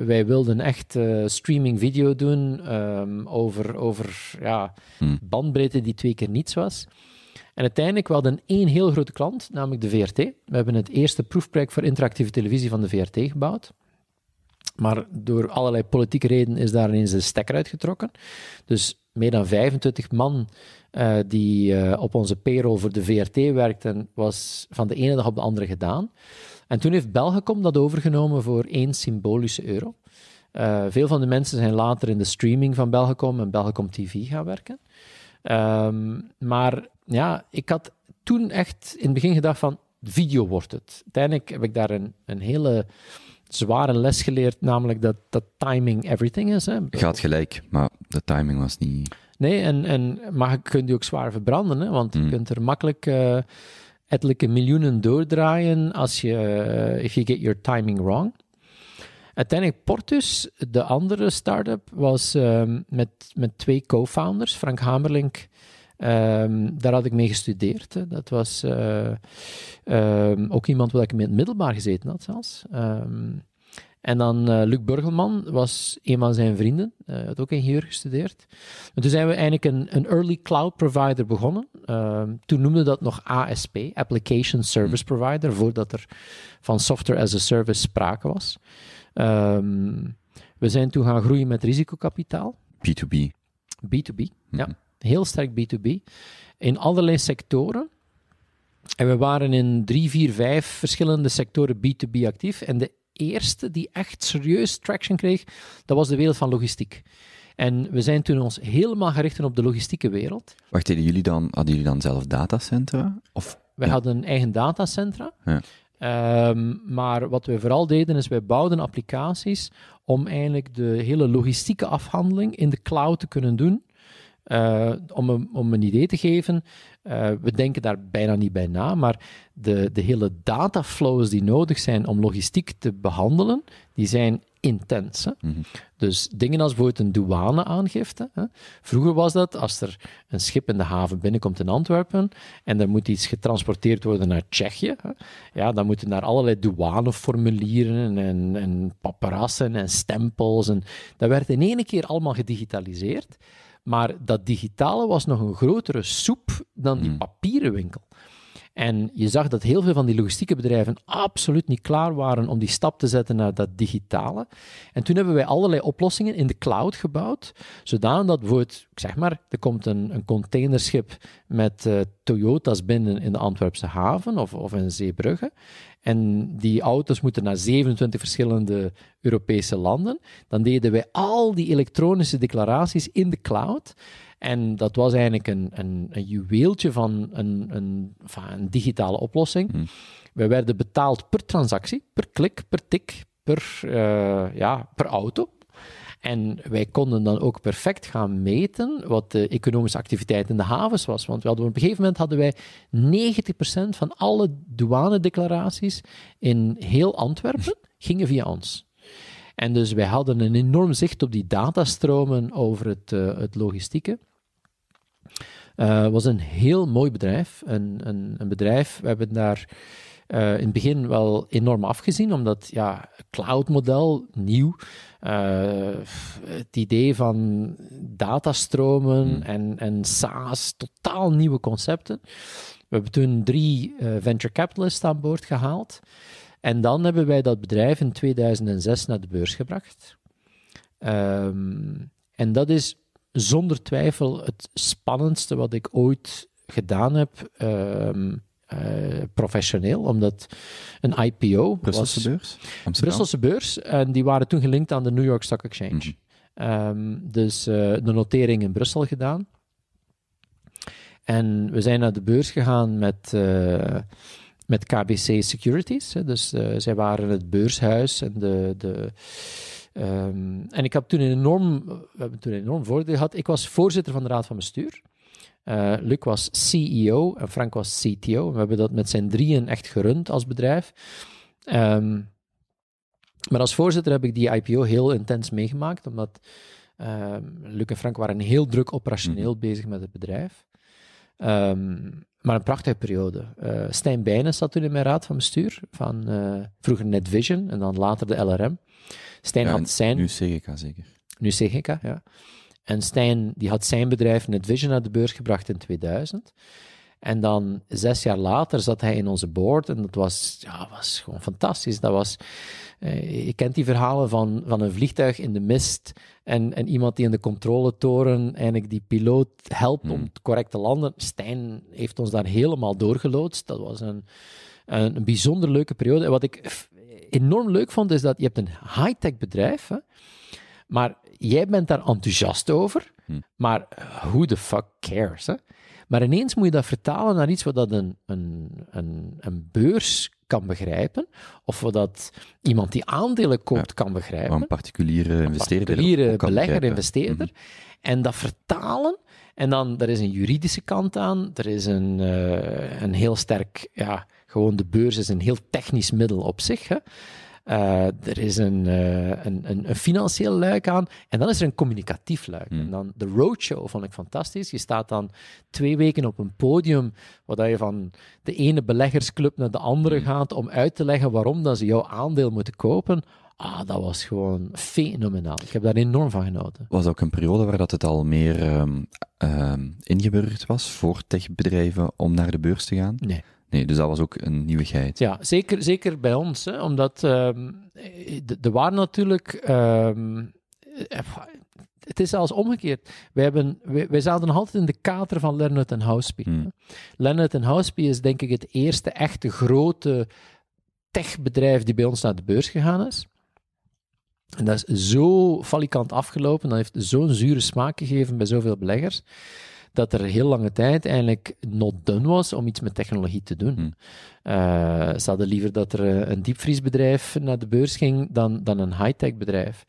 wij wilden echt streaming video doen ehm, over, over ja, hmm. bandbreedte die twee keer niets was. En uiteindelijk, wel hadden één heel grote klant, namelijk de VRT. We hebben het eerste proefproject voor interactieve televisie van de VRT gebouwd. Maar door allerlei politieke redenen is daar ineens de stekker uitgetrokken. Dus meer dan 25 man eh, die eh, op onze payroll voor de VRT werkten, was van de ene dag op de andere gedaan. En toen heeft Belgacom dat overgenomen voor één symbolische euro. Eh, veel van de mensen zijn later in de streaming van Belgacom en Belgacom TV gaan werken. Ehm, maar ja, ik had toen echt in het begin gedacht van video wordt het. Uiteindelijk heb ik daar een, een hele zware les geleerd, namelijk dat, dat timing everything is. Hè. Gaat gelijk, maar de timing was niet... Nee, en, en, maar je kunt die ook zwaar verbranden, hè, want je mm. kunt er makkelijk uh, etelijke miljoenen doordraaien als je, eh, if you get your timing wrong. Uiteindelijk Portus, de andere start-up, was ehm, met, met twee co-founders, Frank Hamerlink Ehm, daar had ik mee gestudeerd. Hè. Dat was eh, ehm, ook iemand waar ik in het middelbaar gezeten had zelfs. Ehm, en dan eh, Luc Burgelman was een van zijn vrienden, eh, had ook in hier gestudeerd. En toen zijn we eigenlijk een, een early cloud provider begonnen. toen noemde dat nog ASP, Application Service Provider, voordat er van software as a service sprake was. we zijn toen gaan groeien met risicokapitaal. B2B. B2B, ja. Mhm. Heel sterk B2B. In allerlei sectoren. En we waren in drie, vier, vijf verschillende sectoren B2B actief. En de eerste die echt serieus traction kreeg, dat was de wereld van logistiek. En we zijn toen ons helemaal gericht op de logistieke wereld. Wacht, hadden jullie dan, hadden jullie dan zelf datacentra? Of, wij hadden een eigen datacentra. Ja. Ehm, maar wat we vooral deden, is wij bouwden applicaties om eigenlijk de hele logistieke afhandeling in de cloud te kunnen doen. Eh, om, een, om een idee te geven, eh, we denken daar bijna niet bij na, maar de, de hele dataflows die nodig zijn om logistiek te behandelen, die zijn intens. Hè? Mhm. Dus dingen als bijvoorbeeld een douane-aangifte. Vroeger was dat als er een schip in de haven binnenkomt in Antwerpen en er moet iets getransporteerd worden naar Tsjechië. Hè? Ja, dan moeten daar allerlei douaneformulieren en, en paparassen en stempels. En, dat werd in één keer allemaal gedigitaliseerd. Maar dat digitale was nog een grotere soep dan die hmm. papieren winkel. En je zag dat heel veel van die logistieke bedrijven absoluut niet klaar waren om die stap te zetten naar dat digitale. En toen hebben wij allerlei oplossingen in de cloud gebouwd, zodanig dat ik zeg maar, er komt een, een containerschip met eh, Toyota's binnen in de Antwerpse haven of, of in Zeebrugge. En die auto's moeten naar 27 verschillende Europese landen. Dan deden wij al die elektronische declaraties in de cloud. En dat was eigenlijk een, een, een juweeltje van een, een, van een digitale oplossing. Hmm. We werden betaald per transactie, per klik, per tik, per, eh, ja, per auto. En wij konden dan ook perfect gaan meten wat de economische activiteit in de havens was. Want we hadden, op een gegeven moment hadden wij 90% van alle douanedeclaraties in heel Antwerpen gingen via ons. En dus wij hadden een enorm zicht op die datastromen over het, eh, het logistieke. Uh, was een heel mooi bedrijf. Een, een, een bedrijf, we hebben daar eh, in het begin wel enorm afgezien, omdat ja, cloud-model, nieuw. Uh, het idee van datastromen hmm. en, en SaaS, totaal nieuwe concepten. We hebben toen drie venture capitalists aan boord gehaald. En dan hebben wij dat bedrijf in 2006 naar de beurs gebracht. Ehm, en dat is zonder twijfel het spannendste wat ik ooit gedaan heb. Ehm, eh, professioneel, omdat een IPO. Brusselse beurs? Brusselse beurs. En die waren toen gelinkt aan de New York Stock Exchange. Mhm. Ehm, dus eh, de notering in Brussel gedaan. En we zijn naar de beurs gegaan met, eh, met KBC Securities. Dus zij waren het beurshuis en de, de Ehm, en ik heb toen een enorm, eh, we hebben toen een enorm voordeel gehad. Ik was voorzitter van de raad van bestuur. Eh, Luc was CEO en Frank was CTO. We hebben dat met zijn drieën echt gerund als bedrijf. Ehm, maar als voorzitter heb ik die IPO heel intens meegemaakt, omdat ehm, Luc en Frank waren heel druk operationeel mhm. bezig met het bedrijf. maar een prachtige periode. Uh, Stijn Bijnen zat toen in mijn raad van bestuur, van vroeger NetVision en dan later de LRM. Stijn ja, had zijn... Nu CGK zeker. Nu CGK, ja. En Stijn die had zijn bedrijf vision naar de beurs gebracht in 2000. En dan zes jaar later zat hij in onze board en dat was, ja, was gewoon fantastisch. Dat was, eh, je kent die verhalen van, van een vliegtuig in de mist en, en iemand die in de controletoren eigenlijk die piloot helpt om hmm. correct te landen. Stijn heeft ons daar helemaal doorgeloodst. Dat was een, een, een bijzonder leuke periode. En wat ik enorm leuk vond, is dat je hebt een high-tech bedrijf, maar jij bent daar enthousiast over, hm. maar who the fuck cares? Hè? Maar ineens moet je dat vertalen naar iets wat dat een, een, een, een beurs kan begrijpen, of wat dat iemand die aandelen koopt kan begrijpen. Een particuliere een particuliere belegger, investeerder. Mhm. En dat vertalen, en dan, er is een juridische kant aan, er is een, eh, een heel sterk... Ja, gewoon de beurs is een heel technisch middel op zich. Hè. Eh, er is een, eh, een, een, financieel luik aan en dan is er een communicatief luik. Hmm. En dan de roadshow vond ik fantastisch. Je staat dan twee weken op een podium waar je van de ene beleggersclub naar de andere hmm. gaat om uit te leggen waarom dat ze jouw aandeel moeten kopen. Ah, dat was gewoon fenomenaal. Ik heb daar enorm van genoten. Was ook een periode waar dat het al meer um, ingeburgerd was voor techbedrijven om naar de beurs te gaan? Nee. Nee, dus dat was ook een nieuwigheid. Ja, zeker, zeker bij ons. Hè, omdat um, ehm, er waren natuurlijk. Ehm, eh, het is zelfs omgekeerd. Wij, hebben, wij, zaten altijd in de kater van Leonard en Houspie. Hmm. en Houspie is denk ik het eerste echte grote techbedrijf die bij ons naar de beurs gegaan is. En dat is zo falikant afgelopen, dat heeft zo'n zure smaak gegeven bij zoveel beleggers dat er heel lange tijd eigenlijk not done was om iets met technologie te doen. Hm. Eh, ze hadden liever dat er eh, een diepvriesbedrijf naar de beurs ging dan, dan een high-tech bedrijf.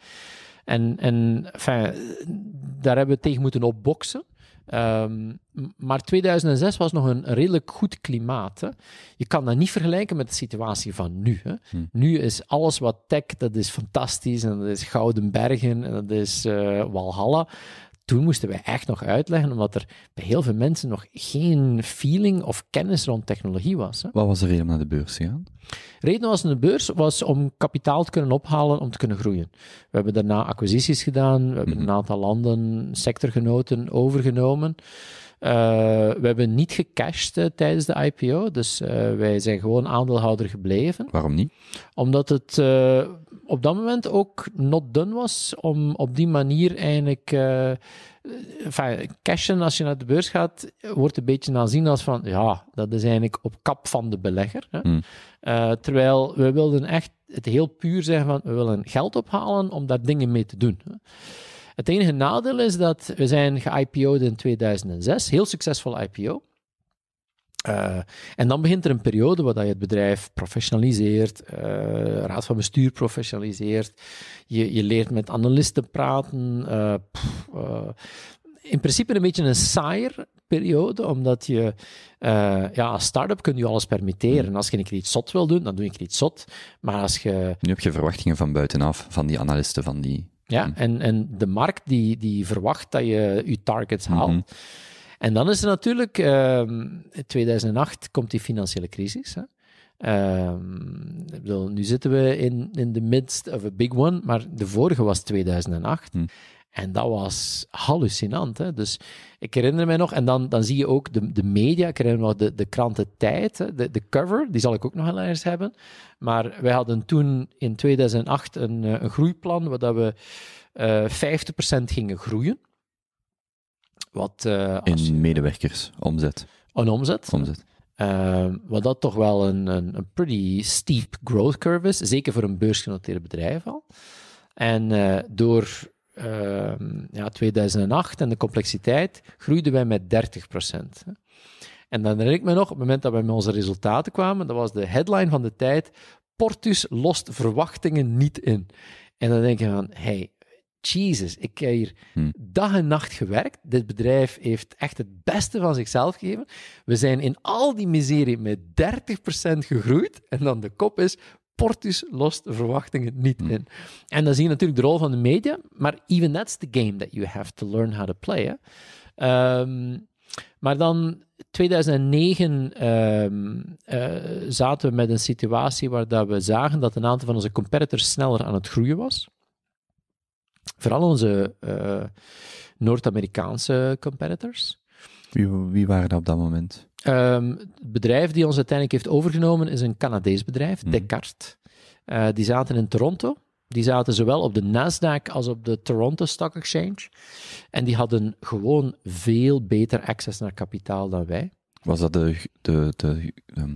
En, en enfin, daar hebben we tegen moeten opboksen. Um, maar 2006 was nog een redelijk goed klimaat. Hè. Je kan dat niet vergelijken met de situatie van nu. Hè. Hm. Nu is alles wat tech, dat is fantastisch en dat is gouden bergen en dat is uh, Walhalla toen moesten wij echt nog uitleggen, omdat er bij heel veel mensen nog geen feeling of kennis rond technologie was. Hè. Wat was de reden om naar de beurs te gaan? De reden was naar de beurs was om kapitaal te kunnen ophalen om te kunnen groeien. We hebben daarna acquisities gedaan, we hebben een mhm. aantal landen, sectorgenoten overgenomen. Eh, we hebben niet gecashed eh, tijdens de IPO, dus eh, wij zijn gewoon aandeelhouder gebleven. Waarom niet? Omdat het op dat moment ook not done was om op die manier eigenlijk. Eh, cashen als je naar de beurs gaat, wordt een beetje aanzien als van ja, dat is eigenlijk op kap van de belegger. Hè? Hmm. Eh, terwijl we wilden echt het heel puur zeggen van we willen geld ophalen om daar dingen mee te doen. Hè? Het enige nadeel is dat we zijn geIPO'd in 2006, heel succesvol IPO. Eh, en dan begint er een periode waar je het bedrijf professionaliseert, uh, raad van bestuur professionaliseert, je, je leert met analisten praten. Eh, in principe een beetje een saaier periode, omdat je ja, als start-up kun je alles permitteren. Hmm. Als je een keer zot wil doen, dan doe je een krediet zot. Maar als je... Nu heb je verwachtingen van buitenaf, van die analisten, van die... Ja, hmm. en, en de markt die, die verwacht dat je je targets haalt. Mhm. En dan is er natuurlijk, ehm, in 2008 komt die financiële crisis. Hè. Ehm, nu zitten we in, in the midst of a big one, maar de vorige was 2008. Hmm. En dat was hallucinant. Hè? Dus ik herinner mij nog, en dan, dan zie je ook de, de media, ik herinner me de, de kranten Tijd, De, de cover, die zal ik ook nog wel eens hebben. Maar wij hadden toen in 2008 een, eh, een groeiplan waar dat we uh, eh, 50% gingen groeien. Wat, eh, in medewerkers, omzet. Een omzet? Omzet. Eh, wat dat toch wel een, een, een, pretty steep growth curve is, zeker voor een beursgenoteerd bedrijf al. En eh, door ehm, ja, 2008 en de complexiteit groeiden wij met 30%. En dan herinner ik me nog, op het moment dat wij met onze resultaten kwamen, dat was de headline van de tijd, Portus lost verwachtingen niet in. En dan denk je van, hey, Jesus, ik heb hier hm. dag en nacht gewerkt. Dit bedrijf heeft echt het beste van zichzelf gegeven. We zijn in al die miserie met 30% gegroeid. En dan de kop is, Portus lost verwachtingen niet hm. in. En dan zie je natuurlijk de rol van de media. Maar even that's the game that you have to learn how to play. Ehm, maar dan 2009 ehm, eh, zaten we met een situatie waar dat we zagen dat een aantal van onze competitors sneller aan het groeien was. Vooral onze eh, Noord-Amerikaanse competitors. Wie, wie, waren dat op dat moment? Ehm, het bedrijf die ons uiteindelijk heeft overgenomen is een Canadees bedrijf, mhm. Descartes. Eh, die zaten in Toronto. Die zaten zowel op de Nasdaq als op de Toronto Stock Exchange. En die hadden gewoon veel beter access naar kapitaal dan wij. Was dat de, de, de, de ehm,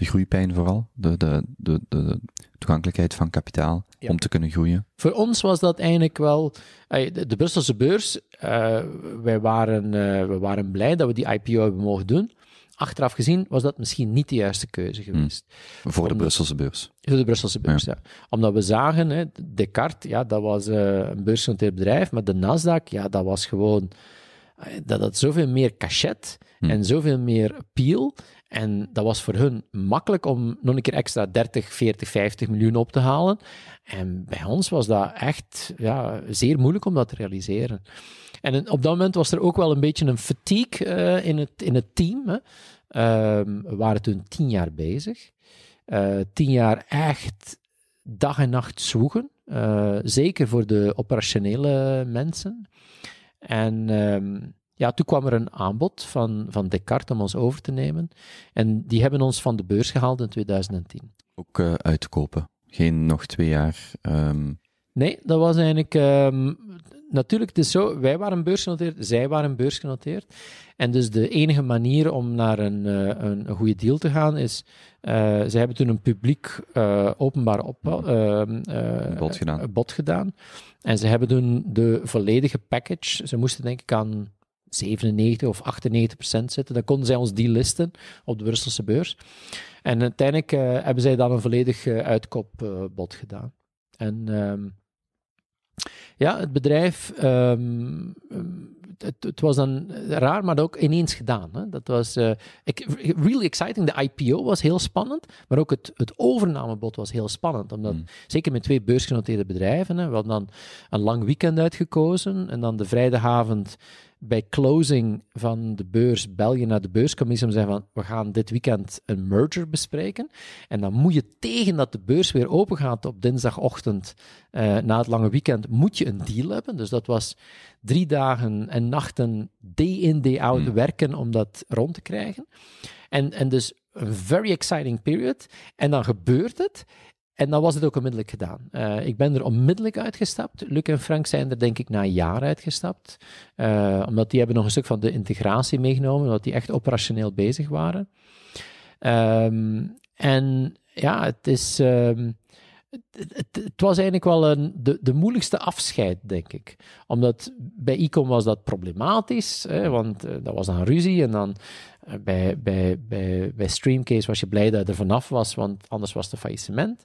de groeipijn vooral, de, de, de, de toegankelijkheid van kapitaal om te kunnen groeien? Voor ons was dat eigenlijk wel. Eh, de Brusselse beurs, eh, wij, waren, eh, we waren blij dat we die IPO hebben mogen doen. Achteraf gezien was dat misschien niet de juiste keuze hmm. geweest. Voor de Brusselse beurs. Voor de Brusselse beurs, ja. Omdat we zagen, hè, Descartes, ja, dat was een beursgenoteerd bedrijf, maar de Nasdaq, ja, dat was gewoon... Uh, dat had zoveel meer cachet hmm. en zoveel meer appeal. En dat was voor hun makkelijk om nog een keer extra 30, 40, 50 miljoen op te halen. En bij ons was dat echt ja, zeer moeilijk om dat te realiseren. En op dat moment was er ook wel een beetje een fatigue eh, in, het, in het team. Hè. Ehm, we waren toen tien jaar bezig. Uh, tien jaar echt dag en nacht zwoegen. Eh, zeker voor de operationele mensen. En ehm, ja, toen kwam er een aanbod van, van Descartes om ons over te nemen. En die hebben ons van de beurs gehaald in 2010. Ook eh, uit te kopen? Geen nog twee jaar? Ehm, nee, dat was eigenlijk... Ehm, natuurlijk, het is zo, wij waren beursgenoteerd, zij waren beursgenoteerd. En dus de enige manier om naar een, eh, een, goede deal te gaan is... Eh, ze hebben toen een publiek openbaar op, ehm, bod gedaan. bod gedaan. En ze hebben toen de volledige package... Ze moesten denk ik aan 97 of 98 procent zitten. Dan konden zij ons die listen op de Brusselse beurs. En uiteindelijk eh, hebben zij dan een volledig eh, uitkoopbod gedaan. En ehm, ja, het bedrijf, ehm, het, het, was dan raar, maar ook ineens gedaan. Hè. Dat was eh, really exciting. De IPO was heel spannend, maar ook het, het overnamebod was heel spannend. Omdat, hmm. Zeker met twee beursgenoteerde bedrijven. Hè, we hadden dan een lang weekend uitgekozen en dan de vrijdagavond bij closing van de beurs België naar de beurscommissie om zeggen van we gaan dit weekend een merger bespreken. En dan moet je tegen dat de beurs weer open gaat op dinsdagochtend eh, na het lange weekend, moet je een deal hebben. Dus dat was drie dagen en nachten day in day out hmm. werken om dat rond te krijgen. En, en dus een very exciting period. En dan gebeurt het. En dan was het ook onmiddellijk gedaan. Eh, ik ben er onmiddellijk uitgestapt. Luc en Frank zijn er denk ik na een jaar uitgestapt. Eh, omdat die hebben nog een stuk van de integratie meegenomen, omdat die echt operationeel bezig waren. Ehm, en ja, het is. Ehm, het, was eigenlijk wel een, de, de moeilijkste afscheid, denk ik. Omdat bij ICOM was dat problematisch, hè, want eh, dat was dan ruzie en dan, eh, bij, bij, bij, bij Streamcase was je blij dat er vanaf was, want anders was het faillissement.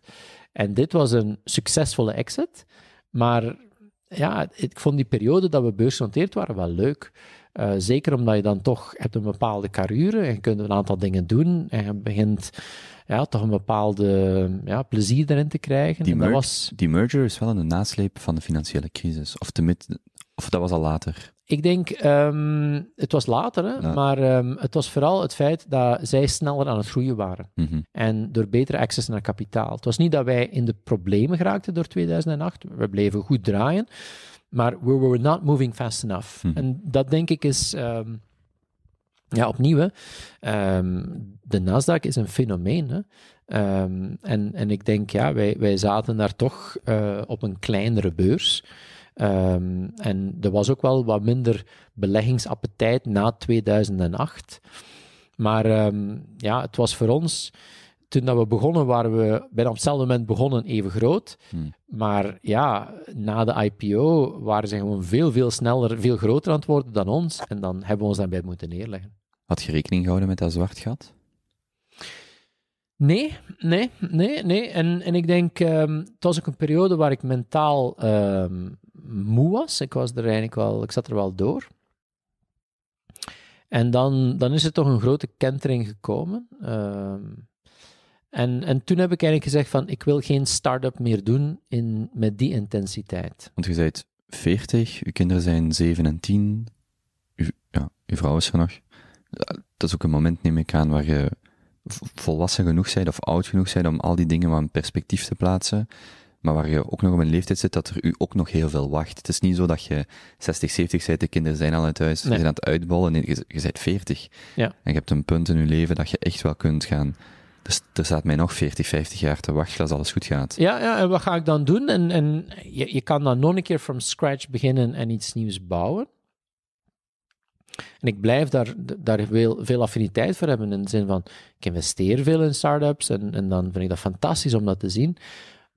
En dit was een succesvolle exit. Maar ja, ik vond die periode dat we beursgenoteerd waren wel leuk. Eh, zeker omdat je dan toch hebt een bepaalde carrière en je kunt een aantal dingen doen. En je begint ja, toch een bepaalde ja, plezier erin te krijgen. Die, was... die merger is wel in de nasleep van de financiële crisis. Of, tenminste, of dat was al later. Ik denk, ehm, het was later, hè, maar ehm, het was vooral het feit dat zij sneller aan het groeien waren. Mhm. En door betere access naar kapitaal. Het was niet dat wij in de problemen geraakten door 2008. We bleven goed draaien, maar we were not moving fast enough. Mhm. En dat denk ik is. Ehm, ja, opnieuw, de Nasdaq is een fenomeen. Hè? en, en ik denk, ja, wij, wij zaten daar toch eh, op een kleinere beurs. Ehm, en er was ook wel wat minder beleggingsappetijt na 2008. Maar ehm, ja, het was voor ons toen dat we begonnen, waren we bijna op hetzelfde moment begonnen even groot. Hmm. Maar ja, na de IPO waren ze gewoon veel, veel sneller, veel groter aan het worden dan ons. En dan hebben we ons daarbij moeten neerleggen. Had je rekening gehouden met dat zwart gat? Nee, nee, nee, nee. En, en ik denk, ehm, het was ook een periode waar ik mentaal ehm, moe was. Ik, was er eigenlijk wel, ik zat er wel door. En dan, dan is er toch een grote kentering gekomen. Ehm. en, en toen heb ik eigenlijk gezegd van, ik wil geen start-up meer doen in, met die intensiteit. Want je bent 40, je kinderen zijn 7 en 10, uw, ja, uw vrouw is er nog. Dat is ook een moment, neem ik aan, waar je volwassen genoeg zijn of oud genoeg zijn om al die dingen maar een perspectief te plaatsen, maar waar je ook nog op een leeftijd zit dat er u ook nog heel veel wacht. Het is niet zo dat je 60, 70 bent, de kinderen zijn al uit huis, ze zijn aan het uitbollen, nee, je, je bent 40. Ja. En je hebt een punt in je leven dat je echt wel kunt gaan dus er staat mij nog 40, 50 jaar te wachten als alles goed gaat. Ja, ja en wat ga ik dan doen? En, en je, je kan dan nog een keer from scratch beginnen en iets nieuws bouwen. En ik blijf daar, daar veel, affiniteit voor hebben in de zin van, ik investeer veel in startups en, en dan vind ik dat fantastisch om dat te zien.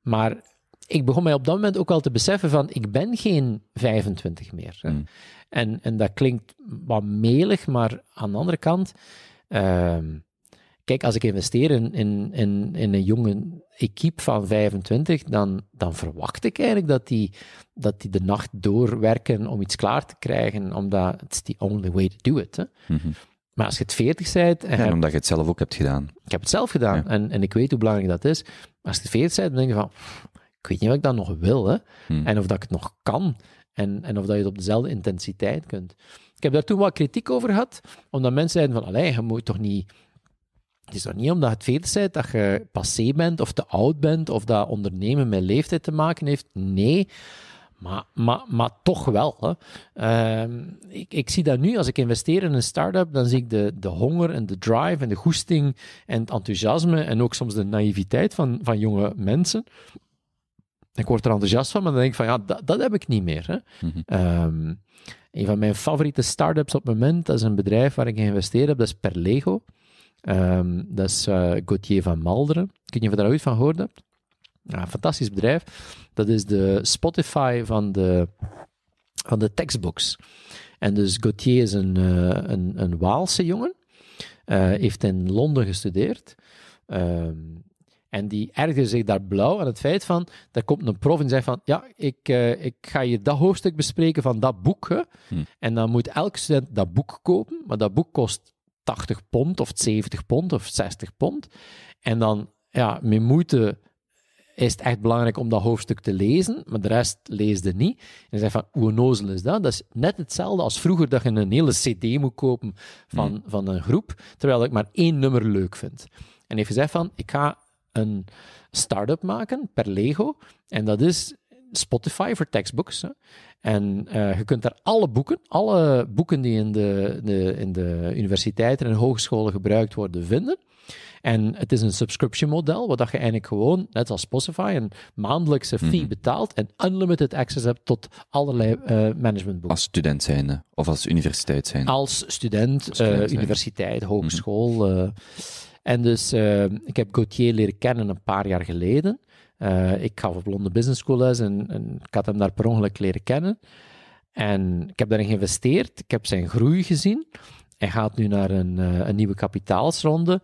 Maar ik begon mij op dat moment ook wel te beseffen van, ik ben geen 25 meer. Mm. En, en dat klinkt wat melig, maar aan de andere kant... Ehm, kijk, als ik investeer in, in, in, in een jonge equipe van 25, dan, dan verwacht ik eigenlijk dat die, dat die de nacht doorwerken om iets klaar te krijgen, omdat is the only way to do it. Mhm. Maar als je het 40 bent... En omdat je het zelf ook hebt gedaan. Ik heb het zelf gedaan en, en ik weet hoe belangrijk dat is. Maar als je het 40 bent, dan denk je van, ik weet niet wat ik dan nog wil, hè. Hmm. En of dat ik het nog kan. En, en of dat je het op dezelfde intensiteit kunt. Ik heb daar toen wat kritiek over gehad, omdat mensen zeiden van, allee, je moet toch niet het is dan niet omdat het veertig bent dat je passé bent of te oud bent of dat ondernemen met leeftijd te maken heeft. Nee, maar, maar, maar toch wel. Hè. Ehm, ik, ik zie dat nu, als ik investeer in een start-up, dan zie ik de, de honger en de drive en de goesting en het enthousiasme en ook soms de naïviteit van, van jonge mensen. Ik word er enthousiast van, maar dan denk ik van ja, dat, dat heb ik niet meer. Hè. Mhm. Ehm, een van mijn favoriete start-ups op het moment, dat is een bedrijf waar ik geïnvesteerd heb, dat is Perlego. Ehm, dat is eh, Gauthier van Malderen. Ik weet niet of je daar ooit van gehoord hebt. Ja, fantastisch bedrijf. Dat is de Spotify van de, van de textbooks. En dus Gauthier is een, eh, een, een, Waalse jongen. Eh, heeft in Londen gestudeerd. Ehm, en die ergerde zich daar blauw aan het feit van, daar komt een prof en zegt van, ja, ik, ik ga je dat hoofdstuk bespreken van dat boek. Hm. En dan moet elke student dat boek kopen, maar dat boek kost 80 pond of 70 pond of 60 pond. En dan, ja, met moeite is het echt belangrijk om dat hoofdstuk te lezen, maar de rest leesde niet. En zei van, hoe nozel is dat? Dat is net hetzelfde als vroeger dat je een hele cd moet kopen van, hmm. van een groep, terwijl ik maar één nummer leuk vind. En heeft gezegd van, ik ga een start-up maken per Lego, en dat is Spotify voor textbooks. En eh, je kunt daar alle boeken, alle boeken die in de, de, in de universiteiten en hogescholen gebruikt worden, vinden. En het is een subscription model, wat dat je eigenlijk gewoon, net als Spotify, een maandelijkse fee mhm. betaalt en unlimited access hebt tot allerlei eh, managementboeken. Als student zijn of als universiteit zijn. Als student, eh, universiteit, mhm. hogeschool. en dus, ik heb Gauthier leren kennen een paar jaar geleden. Eh, ik gaf op Londen Business School les en, en, ik had hem daar per ongeluk leren kennen. En ik heb daarin geïnvesteerd. Ik heb zijn groei gezien. Hij gaat nu naar een, eh, een nieuwe kapitaalsronde.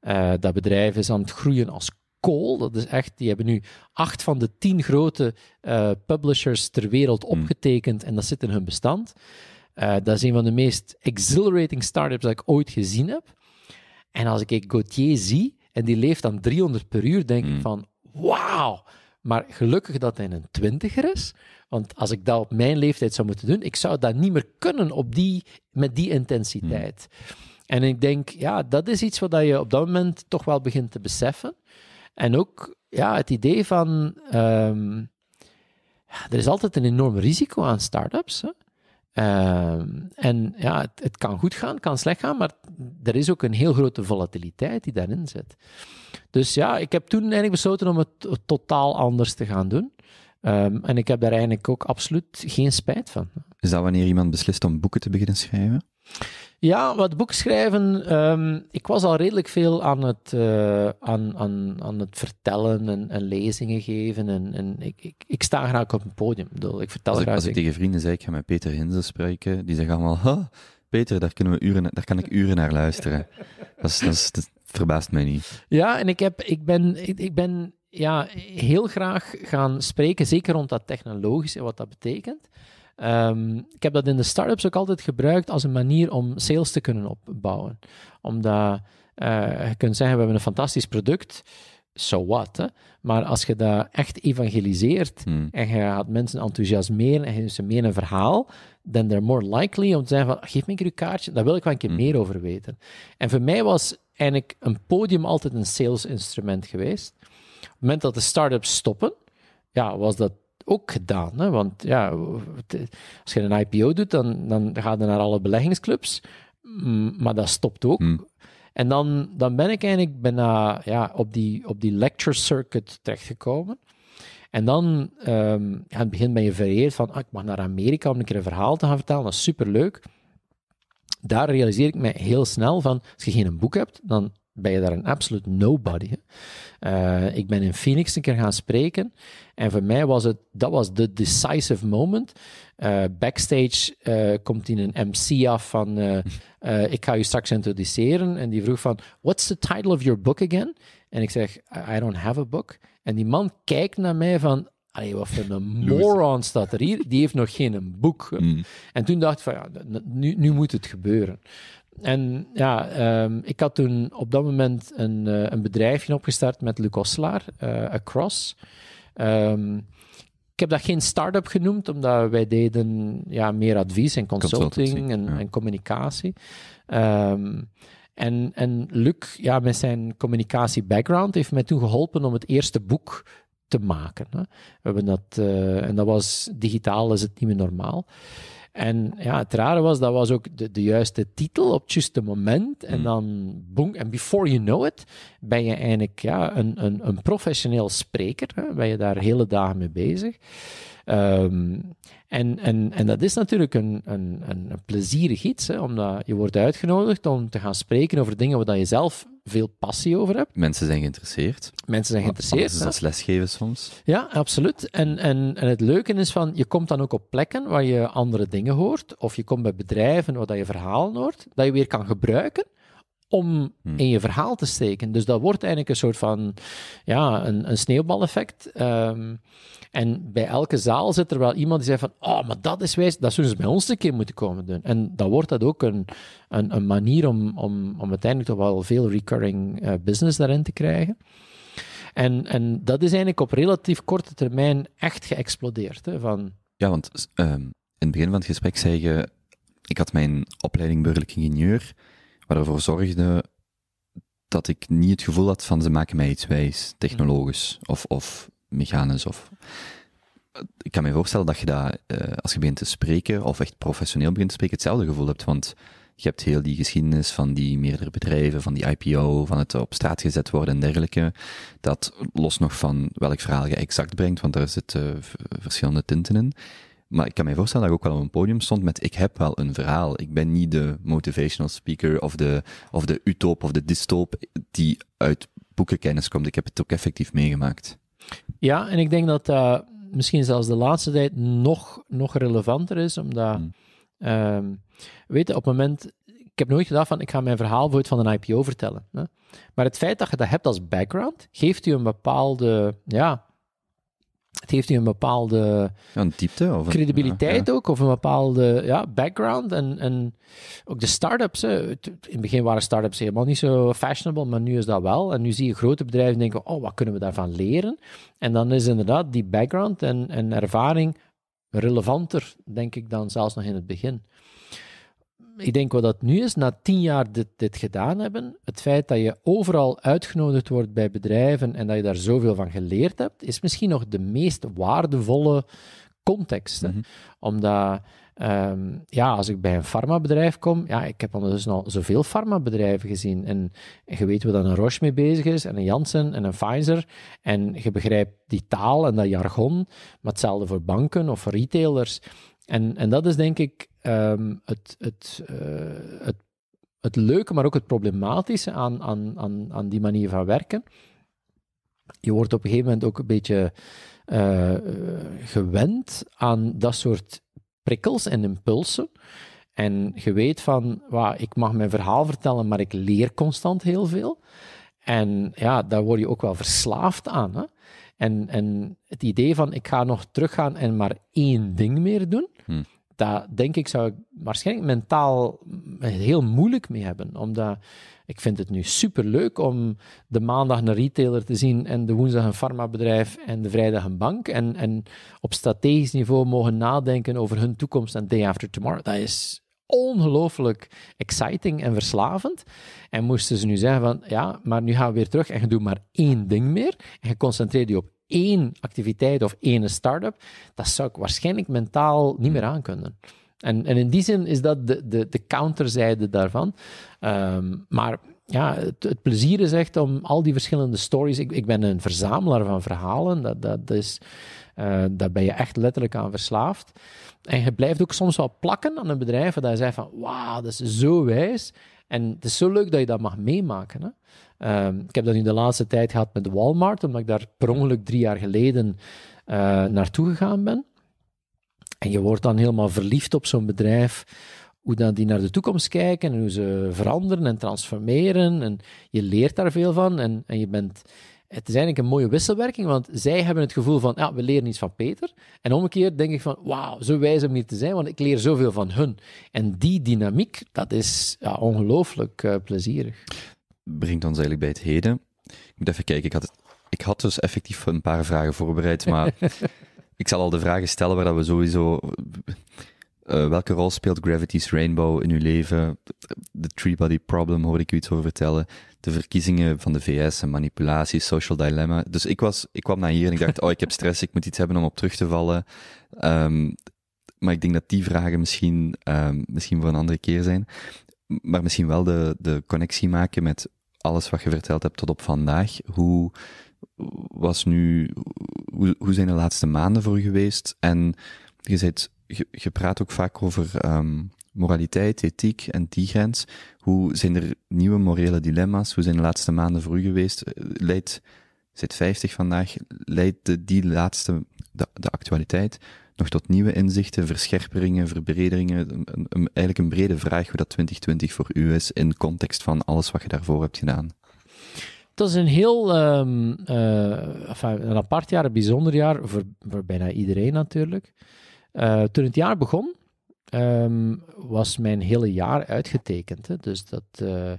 Eh, dat bedrijf is aan het groeien als kool. Dat is echt, die hebben nu acht van de tien grote publishers ter wereld hmm. opgetekend en dat zit in hun bestand. dat is een van de meest exhilarating startups dat ik ooit gezien heb. En als ik Gauthier zie en die leeft aan 300 per uur, denk ik hmm. van wauw. Maar gelukkig dat hij een twintiger is. Want als ik dat op mijn leeftijd zou moeten doen, ik zou dat niet meer kunnen op die, met die intensiteit. Hmm. En ik denk, ja, dat is iets wat je op dat moment toch wel begint te beseffen. En ook ja, het idee van, ehm, er is altijd een enorm risico aan start-ups. Hè? Ehm, en ja, het, kan goed gaan, het kan slecht gaan, maar er is ook een heel grote volatiliteit die daarin zit. Dus ja, ik heb toen eigenlijk besloten om het totaal anders te gaan doen. Ehm, en ik heb daar eigenlijk ook absoluut geen spijt van. Is dat wanneer iemand beslist om boeken te beginnen schrijven? Ja, wat boek schrijven. Ehm, ik was al redelijk veel aan het, eh, aan, aan, aan het vertellen en, en lezingen geven. En, en ik, ik, ik, sta graag op een podium. ik vertel als graag. Ik, als ik tegen vrienden zei, ik ga met Peter Hinzen spreken, die zeggen allemaal, Peter, daar, kunnen we uren, daar kan ik uren naar luisteren. dat, dat, verbaast mij niet. Ja, en ik, heb, ik ben... Ik, ik ben ja, heel graag gaan spreken, zeker rond dat technologische en wat dat betekent. Ehm, ik heb dat in de startups ook altijd gebruikt als een manier om sales te kunnen opbouwen. Omdat eh, je kunt zeggen, we hebben een fantastisch product, so what? Hè? Maar als je dat echt evangeliseert hmm. en je gaat mensen enthousiasmeren en je ze mee een verhaal, then they're more likely om te zeggen van, geef me een keer uw kaartje, daar wil ik wel een keer hmm. meer over weten. En voor mij was eigenlijk een podium altijd een sales instrument geweest. Op het moment dat de start stoppen, ja, was dat ook gedaan. Hè? Want ja, als je een IPO doet, dan, dan gaat naar alle beleggingsclubs. Mm, maar dat stopt ook. Hmm. En dan, dan ben ik eigenlijk bijna ja, op, die, op die lecture circuit terechtgekomen. En dan, ehm, aan het begin ben je vereerd van, ah, ik mag naar Amerika om een keer een verhaal te gaan vertellen, dat is superleuk. Daar realiseer ik mij heel snel van, als je geen boek hebt, dan ben je daar een absolute nobody. Hè? Eh, ik ben in Phoenix een keer gaan spreken. En voor mij was het, dat was de decisive moment. Eh, backstage uh, komt in een MC af van, ik ga je straks introduceren. En die vroeg van, what's the title of your book again? En ik zeg, I don't have a book. En die man kijkt naar mij van, Allee, wat voor een moron staat er hier? Die heeft nog geen boek. Mm. En toen dacht ik van, ja, nu, nu moet het gebeuren. En ja, ehm, ik had toen op dat moment een, uh, een bedrijfje opgestart met Luc Osselaar, eh, Across. Ehm, ik heb dat geen start-up genoemd, omdat wij deden ja, meer advies en consulting en, en, communicatie. Ehm, en, en Luc, ja, met zijn communicatie-background, heeft mij toen geholpen om het eerste boek te maken. Hè. We hebben dat, eh, en dat was digitaal, is het niet meer normaal. En ja, het rare was, dat was ook de, de juiste titel op het juiste moment. En hmm. dan boem, en before you know it, ben je eigenlijk ja, een, een, een professioneel spreker. Hè? Ben je daar hele dagen mee bezig. Ehm, en, en, en dat is natuurlijk een, een, een, plezierig iets, hè, omdat je wordt uitgenodigd om te gaan spreken over dingen waar je zelf veel passie over hebt. Mensen zijn geïnteresseerd. Mensen zijn geïnteresseerd. Dat is als lesgeven soms. Ja, absoluut. En, en, en het leuke is van, je komt dan ook op plekken waar je andere dingen hoort, of je komt bij bedrijven waar je verhalen hoort, dat je weer kan gebruiken om hmm. in je verhaal te steken. Dus dat wordt eigenlijk een soort van ja, een, een sneeuwbaleffect. Ehm, en bij elke zaal zit er wel iemand die zegt van, oh, maar dat is wijs, dat zullen ze bij ons een keer moeten komen doen. En dan wordt dat ook een, een, een manier om, om, om uiteindelijk toch wel veel recurring eh, business daarin te krijgen. En, en dat is eigenlijk op relatief korte termijn echt geëxplodeerd. Hè, van... Ja, want ehm, in het begin van het gesprek zei je, ik had mijn opleiding burgerlijk ingenieur wat ervoor zorgde dat ik niet het gevoel had van ze maken mij iets wijs, technologisch of, of mechanisch. Of... Ik kan me voorstellen dat je dat, eh, als je begint te spreken, of echt professioneel begint te spreken, hetzelfde gevoel hebt. Want je hebt heel die geschiedenis van die meerdere bedrijven, van die IPO, van het op straat gezet worden en dergelijke. Dat los nog van welk verhaal je exact brengt, want daar zitten verschillende tinten in. Maar ik kan me voorstellen dat ik ook wel op een podium stond met ik heb wel een verhaal. Ik ben niet de motivational speaker of de, of de utoop of de dystop die uit boekenkennis komt. Ik heb het ook effectief meegemaakt. Ja, en ik denk dat eh, misschien zelfs de laatste tijd nog, nog relevanter is, omdat, hmm. Ehm, weet je, op het moment, ik heb nooit gedacht van ik ga mijn verhaal voor van een IPO vertellen. Hè? Maar het feit dat je dat hebt als background, geeft u een bepaalde, ja, het heeft een bepaalde een diepte, of een, credibiliteit ook, of een bepaalde ja, background. En, en ook de start-ups. In het begin waren start-ups helemaal niet zo fashionable, maar nu is dat wel. En nu zie je grote bedrijven denken, oh, wat kunnen we daarvan leren? En dan is inderdaad die background en, en ervaring relevanter, denk ik, dan zelfs nog in het begin ik denk wat dat nu is, na tien jaar dit, dit gedaan hebben, het feit dat je overal uitgenodigd wordt bij bedrijven en dat je daar zoveel van geleerd hebt, is misschien nog de meest waardevolle context. Mhm. Omdat, ehm, ja, als ik bij een farmabedrijf kom, ja, ik heb ondertussen al zoveel farmabedrijven gezien. En, je weet waar dan een Roche mee bezig is, en een Janssen en een Pfizer. En je begrijpt die taal en dat jargon. Maar hetzelfde voor banken of retailers. En, en dat is denk ik ehm, het, het, eh, het, het leuke, maar ook het problematische aan, aan, aan, aan die manier van werken. Je wordt op een gegeven moment ook een beetje eh, gewend aan dat soort prikkels en impulsen. En je weet van, wow, ik mag mijn verhaal vertellen, maar ik leer constant heel veel. En ja, daar word je ook wel verslaafd aan. Hè? En, en het idee van, ik ga nog teruggaan en maar één ding meer doen, Hmm. denk ik zou ik waarschijnlijk mentaal heel moeilijk mee hebben. Omdat ik vind het nu superleuk om de maandag een retailer te zien en de woensdag een farmabedrijf en de vrijdag een bank. En, en op strategisch niveau mogen nadenken over hun toekomst en day after tomorrow. Dat is ongelooflijk exciting en verslavend. En moesten ze nu zeggen van, ja, maar nu gaan we weer terug en je doet maar één ding meer. En je concentreert je op één activiteit of één start-up, dat zou ik waarschijnlijk mentaal niet meer hmm. aankunnen. En, en in die zin is dat de, de, de counterzijde daarvan. Ehm, maar ja, het, plezier is echt om al die verschillende stories. Ik, ik ben een verzamelaar van verhalen. Dat, dat, is, eh, daar ben je echt letterlijk aan verslaafd. En je blijft ook soms wel plakken aan een bedrijf dat je zegt van wauw, dat is zo wijs. En het is zo leuk dat je dat mag meemaken. Hè? Ehm, ik heb dat nu de laatste tijd gehad met Walmart, omdat ik daar per ongeluk drie jaar geleden uh, naartoe gegaan ben. En je wordt dan helemaal verliefd op zo'n bedrijf, hoe dan die naar de toekomst kijken en hoe ze veranderen en transformeren. En je leert daar veel van en, en je bent het is eigenlijk een mooie wisselwerking, want zij hebben het gevoel van, ja, we leren iets van Peter. En omgekeerd denk ik van, wauw, zo wijs om hier te zijn, want ik leer zoveel van hun. En die dynamiek, dat is ja, ongelooflijk uh, plezierig brengt ons eigenlijk bij het heden. Ik moet even kijken, ik had, ik had dus effectief een paar vragen voorbereid, maar ik zal al de vragen stellen waar dat we sowieso... Eh, welke rol speelt Gravity's Rainbow in uw leven? De Three-Body Problem hoorde ik u iets over vertellen. De verkiezingen van de VS en manipulatie, social dilemma. Dus ik, was, ik kwam naar hier en ik dacht, oh, ik heb stress, ik moet iets hebben om op terug te vallen. Ehm, maar ik denk dat die vragen misschien, ehm, misschien voor een andere keer zijn maar misschien wel de, de connectie maken met alles wat je verteld hebt tot op vandaag. Hoe was nu, hoe, zijn de laatste maanden voor je geweest? En je, zit, je, je praat ook vaak over ehm, moraliteit, ethiek en die grens. Hoe zijn er nieuwe morele dilemma's? Hoe zijn de laatste maanden voor u geweest? Eh, leidt, zit 50 vandaag, leidt de, die laatste, de actualiteit nog tot nieuwe inzichten, verscherperingen, verbrederingen? Een, eigenlijk een brede vraag hoe dat 2020 voor u is in context van alles wat je daarvoor hebt gedaan. Het was een heel ehm, eh, een apart jaar, een bijzonder jaar voor, bijna iedereen natuurlijk. Eh, toen het jaar begon, ehm, was mijn hele jaar uitgetekend. Hè? Dus dat, eh,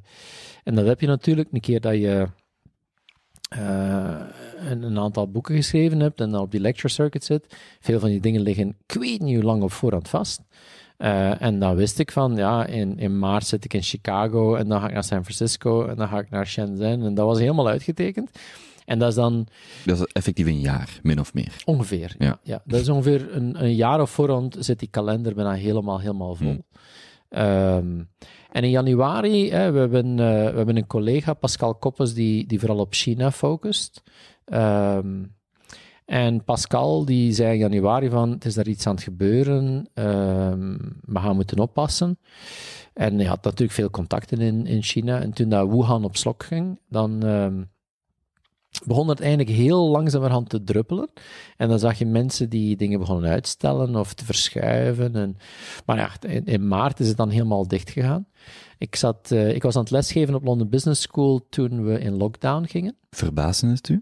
en dat heb je natuurlijk een keer dat je eh, een, een, aantal boeken geschreven hebt en dan op die lecture circuit zit, veel van die dingen liggen ik weet niet hoe lang op voorhand vast. Eh, en dan wist ik van, ja, in, in maart zit ik in Chicago en dan ga ik naar San Francisco en dan ga ik naar Shenzhen. En dat was helemaal uitgetekend. En dat is dan... Dat is effectief een jaar, min of meer. Ongeveer, ja. ja. Dat is ongeveer een, een jaar of voorhand zit die kalender bijna helemaal, helemaal vol. Hmm. Ehm, en in januari, hè, we, hebben, eh, we hebben een collega, Pascal Koppes, die, die vooral op China focust. Ehm, en Pascal die zei in januari van, het is daar iets aan het gebeuren, ehm, we gaan moeten oppassen. En hij had natuurlijk veel contacten in, in China. En toen dat Wuhan op slok ging, dan begon het eigenlijk heel langzamerhand te druppelen. En dan zag je mensen die dingen begonnen uitstellen of te verschuiven. En, maar ja, in, maart is het dan helemaal dicht gegaan. Ik, zat, eh, ik was aan het lesgeven op London Business School toen we in lockdown gingen. Verbazen het u?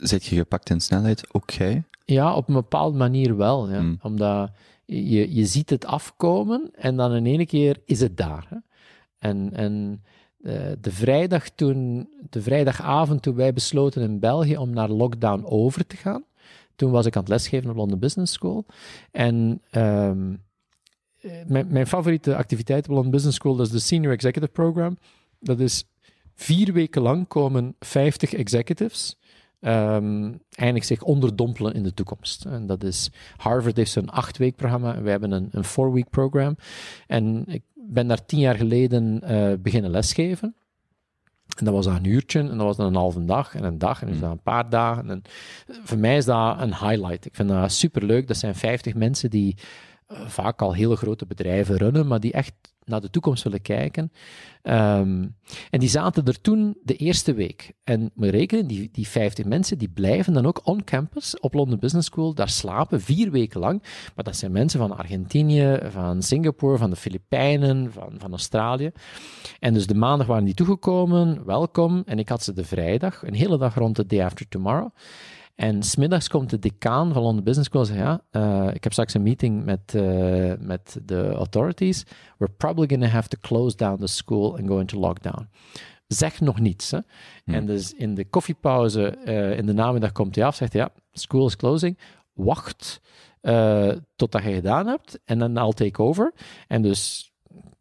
Zet je gepakt in snelheid? Oké. Ja, op een bepaalde manier wel. Ja. Hmm. Omdat je, je ziet het afkomen en dan in één keer is het daar. Hè. En, en eh, de, vrijdag toen, de vrijdagavond toen wij besloten in België om naar lockdown over te gaan. Toen was ik aan het lesgeven op London Business School. En ehm, eh, mijn, mijn, favoriete activiteit op London Business School dat is de Senior Executive Program. Dat is vier weken lang komen 50 executives um, zich onderdompelen in de toekomst. En dat is, Harvard heeft zo'n acht-week programma en wij hebben een, een four-week program. En ik, ben daar tien jaar geleden uh, beginnen lesgeven. En dat was dan een uurtje, en dat was dan een halve dag, en een dag, en hmm. dan een paar dagen. En voor mij is dat een highlight. Ik vind dat superleuk. Dat zijn 50 mensen die eh, vaak al hele grote bedrijven runnen, maar die echt naar de toekomst willen kijken. Ehm, en die zaten er toen de eerste week. En we rekenen, die, die 15 mensen, die blijven dan ook on campus op London Business School, daar slapen vier weken lang. Maar dat zijn mensen van Argentinië, van Singapore, van de Filipijnen, van, van Australië. En dus de maandag waren die toegekomen, welkom. En ik had ze de vrijdag, een hele dag rond de day after tomorrow. En smiddags komt de decaan van London Business School en zegt, ja, eh, ik heb straks een meeting met, eh, met de authorities. We're probably going to have to close down the school and go into lockdown. Zeg nog niets. Hè? Hmm. En dus in de koffiepauze uh, in de namiddag komt hij af, zegt ja, school is closing. Wacht tot dat je gedaan hebt en dan I'll take over. En dus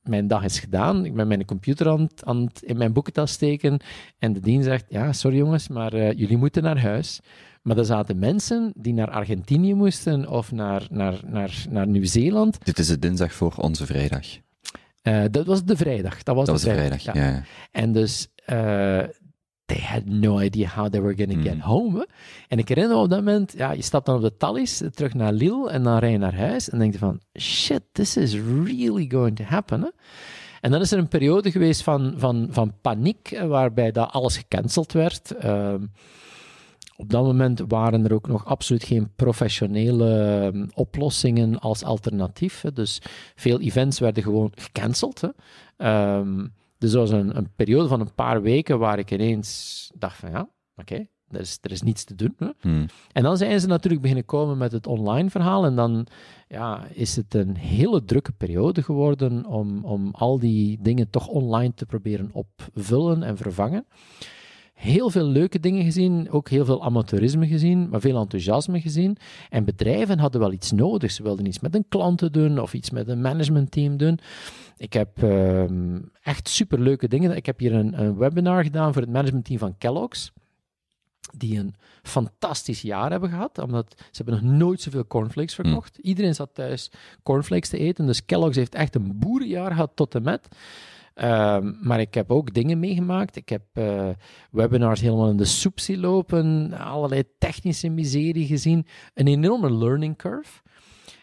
mijn dag is gedaan. Ik ben mijn computer aan, aan in mijn boekentas steken. En de dien zegt: Ja, sorry jongens, maar jullie moeten naar huis. Maar er zaten mensen die naar Argentinië moesten of naar, naar, naar, naar Nieuw-Zeeland. Dit is de dinsdag voor onze vrijdag. Eh, dat was de vrijdag. Dat was, de, vrijdag, ja. En dus eh, they had no idea how they were going to get hmm. home. En ik herinner me op dat moment, ja, je stapt dan op de tallies, terug naar Lille en dan rij je naar huis en denk je van, shit, this is really going to happen. En dan is er een periode geweest van, van, van paniek, eh, waarbij dat alles gecanceld werd. Ehm, op dat moment waren er ook nog absoluut geen professionele ehm, oplossingen als alternatief. Hè. Dus veel events werden gewoon gecanceld. Hè. Ehm, dus dat was een, een, periode van een paar weken waar ik ineens dacht van ja, oké, er, is, er is niets te doen. Hè. Hmm. En dan zijn ze natuurlijk beginnen komen met het online verhaal. En dan ja, is het een hele drukke periode geworden om, om al die dingen toch online te proberen opvullen en vervangen heel veel leuke dingen gezien, ook heel veel amateurisme gezien, maar veel enthousiasme gezien. En bedrijven hadden wel iets nodig. Ze wilden iets met een klanten doen of iets met een managementteam doen. Ik heb ehm, echt super leuke dingen. Ik heb hier een, een webinar gedaan voor het managementteam van Kellogg's die een fantastisch jaar hebben gehad, omdat ze hebben nog nooit zoveel cornflakes hm. verkocht. Iedereen zat thuis cornflakes te eten, dus Kellogg's heeft echt een boerenjaar gehad tot en met. Ehm, maar ik heb ook dingen meegemaakt. Ik heb eh, webinars helemaal in de soep zien lopen, allerlei technische miserie gezien, een enorme learning curve.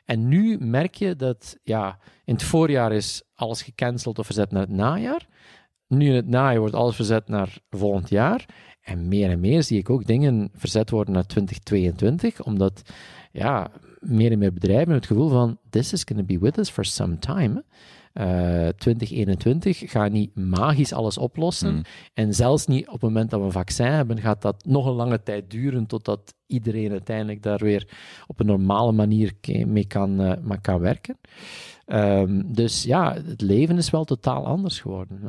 En nu merk je dat ja, in het voorjaar is alles gecanceld of verzet naar het najaar. Nu in het najaar wordt alles verzet naar volgend jaar. En meer en meer zie ik ook dingen verzet worden naar 2022, omdat ja, meer en meer bedrijven het gevoel van this is going to be with us for some time uh, eh, 2021 gaat niet magisch alles oplossen. Mm. En zelfs niet op het moment dat we een vaccin hebben, gaat dat nog een lange tijd duren totdat iedereen uiteindelijk daar weer op een normale manier mee kan, eh, kan werken. Ehm, dus ja, het leven is wel totaal anders geworden. Hè?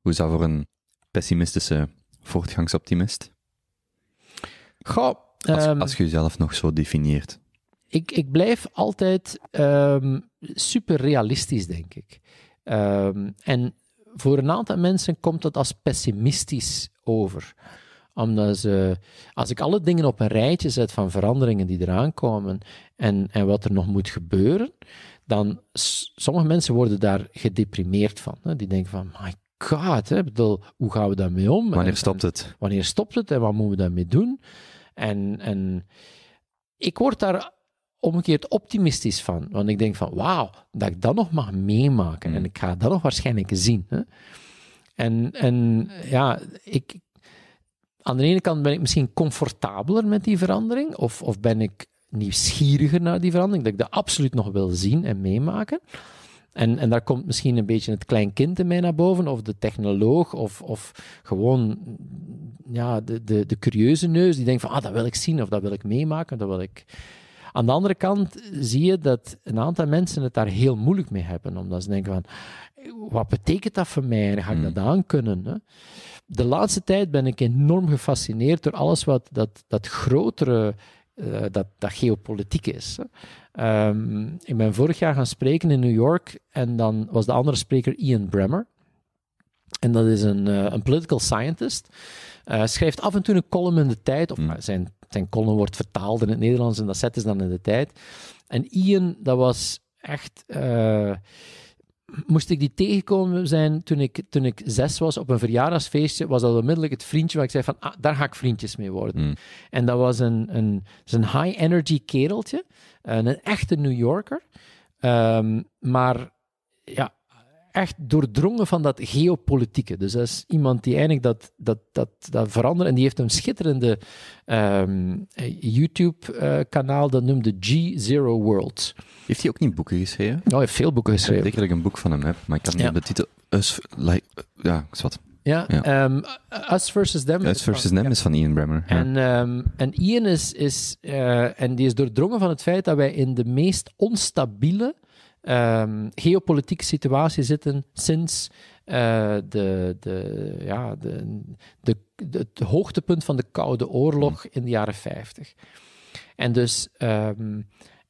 Hoe is dat voor een pessimistische voortgangsoptimist? Goh, als, ehm, als je jezelf nog zo definieert ik, ik blijf altijd um, ehm, super realistisch, denk ik. Ehm, en voor een aantal mensen komt dat als pessimistisch over omdat ze, als ik alle dingen op een rijtje zet van veranderingen die eraan komen en, en wat er nog moet gebeuren, dan sommige mensen worden daar gedeprimeerd van. Hè? Die denken van, my god, hè? Bedoel, hoe gaan we daarmee om? Wanneer stopt het? En, wanneer stopt het en wat moeten we daarmee doen? En, en ik word daar omgekeerd optimistisch van. Want ik denk van, wauw, dat ik dat nog mag meemaken. Hmm. En ik ga dat nog waarschijnlijk zien. Hè? En, en ja, ik, aan de ene kant ben ik misschien comfortabeler met die verandering. Of, of ben ik nieuwsgieriger naar die verandering. Dat ik dat absoluut nog wil zien en meemaken. En, en daar komt misschien een beetje het klein kind in mij naar boven, of de technoloog, of, of gewoon ja, de, de, de curieuze neus die denkt van, ah, dat wil ik zien, of dat wil ik meemaken, dat wil ik, aan de andere kant zie je dat een aantal mensen het daar heel moeilijk mee hebben, omdat ze denken van, wat betekent dat voor mij en ga ik hmm. dat aankunnen? Hè? De laatste tijd ben ik enorm gefascineerd door alles wat dat, dat grotere, eh, dat, dat geopolitiek is. Hè? Ehm, ik ben vorig jaar gaan spreken in New York en dan was de andere spreker Ian Bremmer. En dat is een, eh, een political scientist. Uh, schrijft af en toe een column in de tijd, of hmm. zijn Ten Colin wordt vertaald in het Nederlands en dat zetten ze dan in de tijd. En Ian, dat was echt... Eh, moest ik die tegenkomen zijn toen ik, toen ik zes was op een verjaardagsfeestje, was dat onmiddellijk het vriendje waar ik zei van, ah, daar ga ik vriendjes mee worden. Hmm. En dat was een, een, een high-energy kereltje, een, een, echte New Yorker. Ehm, maar ja, echt doordrongen van dat geopolitieke. Dus dat is iemand die eigenlijk dat, dat, dat, dat verandert. En die heeft een schitterende ehm, YouTube-kanaal, dat noemde G Zero World. Heeft hij ook niet boeken geschreven? Nou, hij heeft veel boeken geschreven. Ik denk dat ik een boek van hem heb, maar ik kan niet ja. de titel... Us, like, ja, zwart. Ja, ja. Ehm, Us versus Them. Us versus Them is van Ian Bremmer. En, ehm, en Ian is, is eh, en die is doordrongen van het feit dat wij in de meest onstabiele um, geopolitieke situatie zitten sinds eh, de, de, ja, de, de, het hoogtepunt van de Koude Oorlog mm. in de jaren 50. En dus ehm,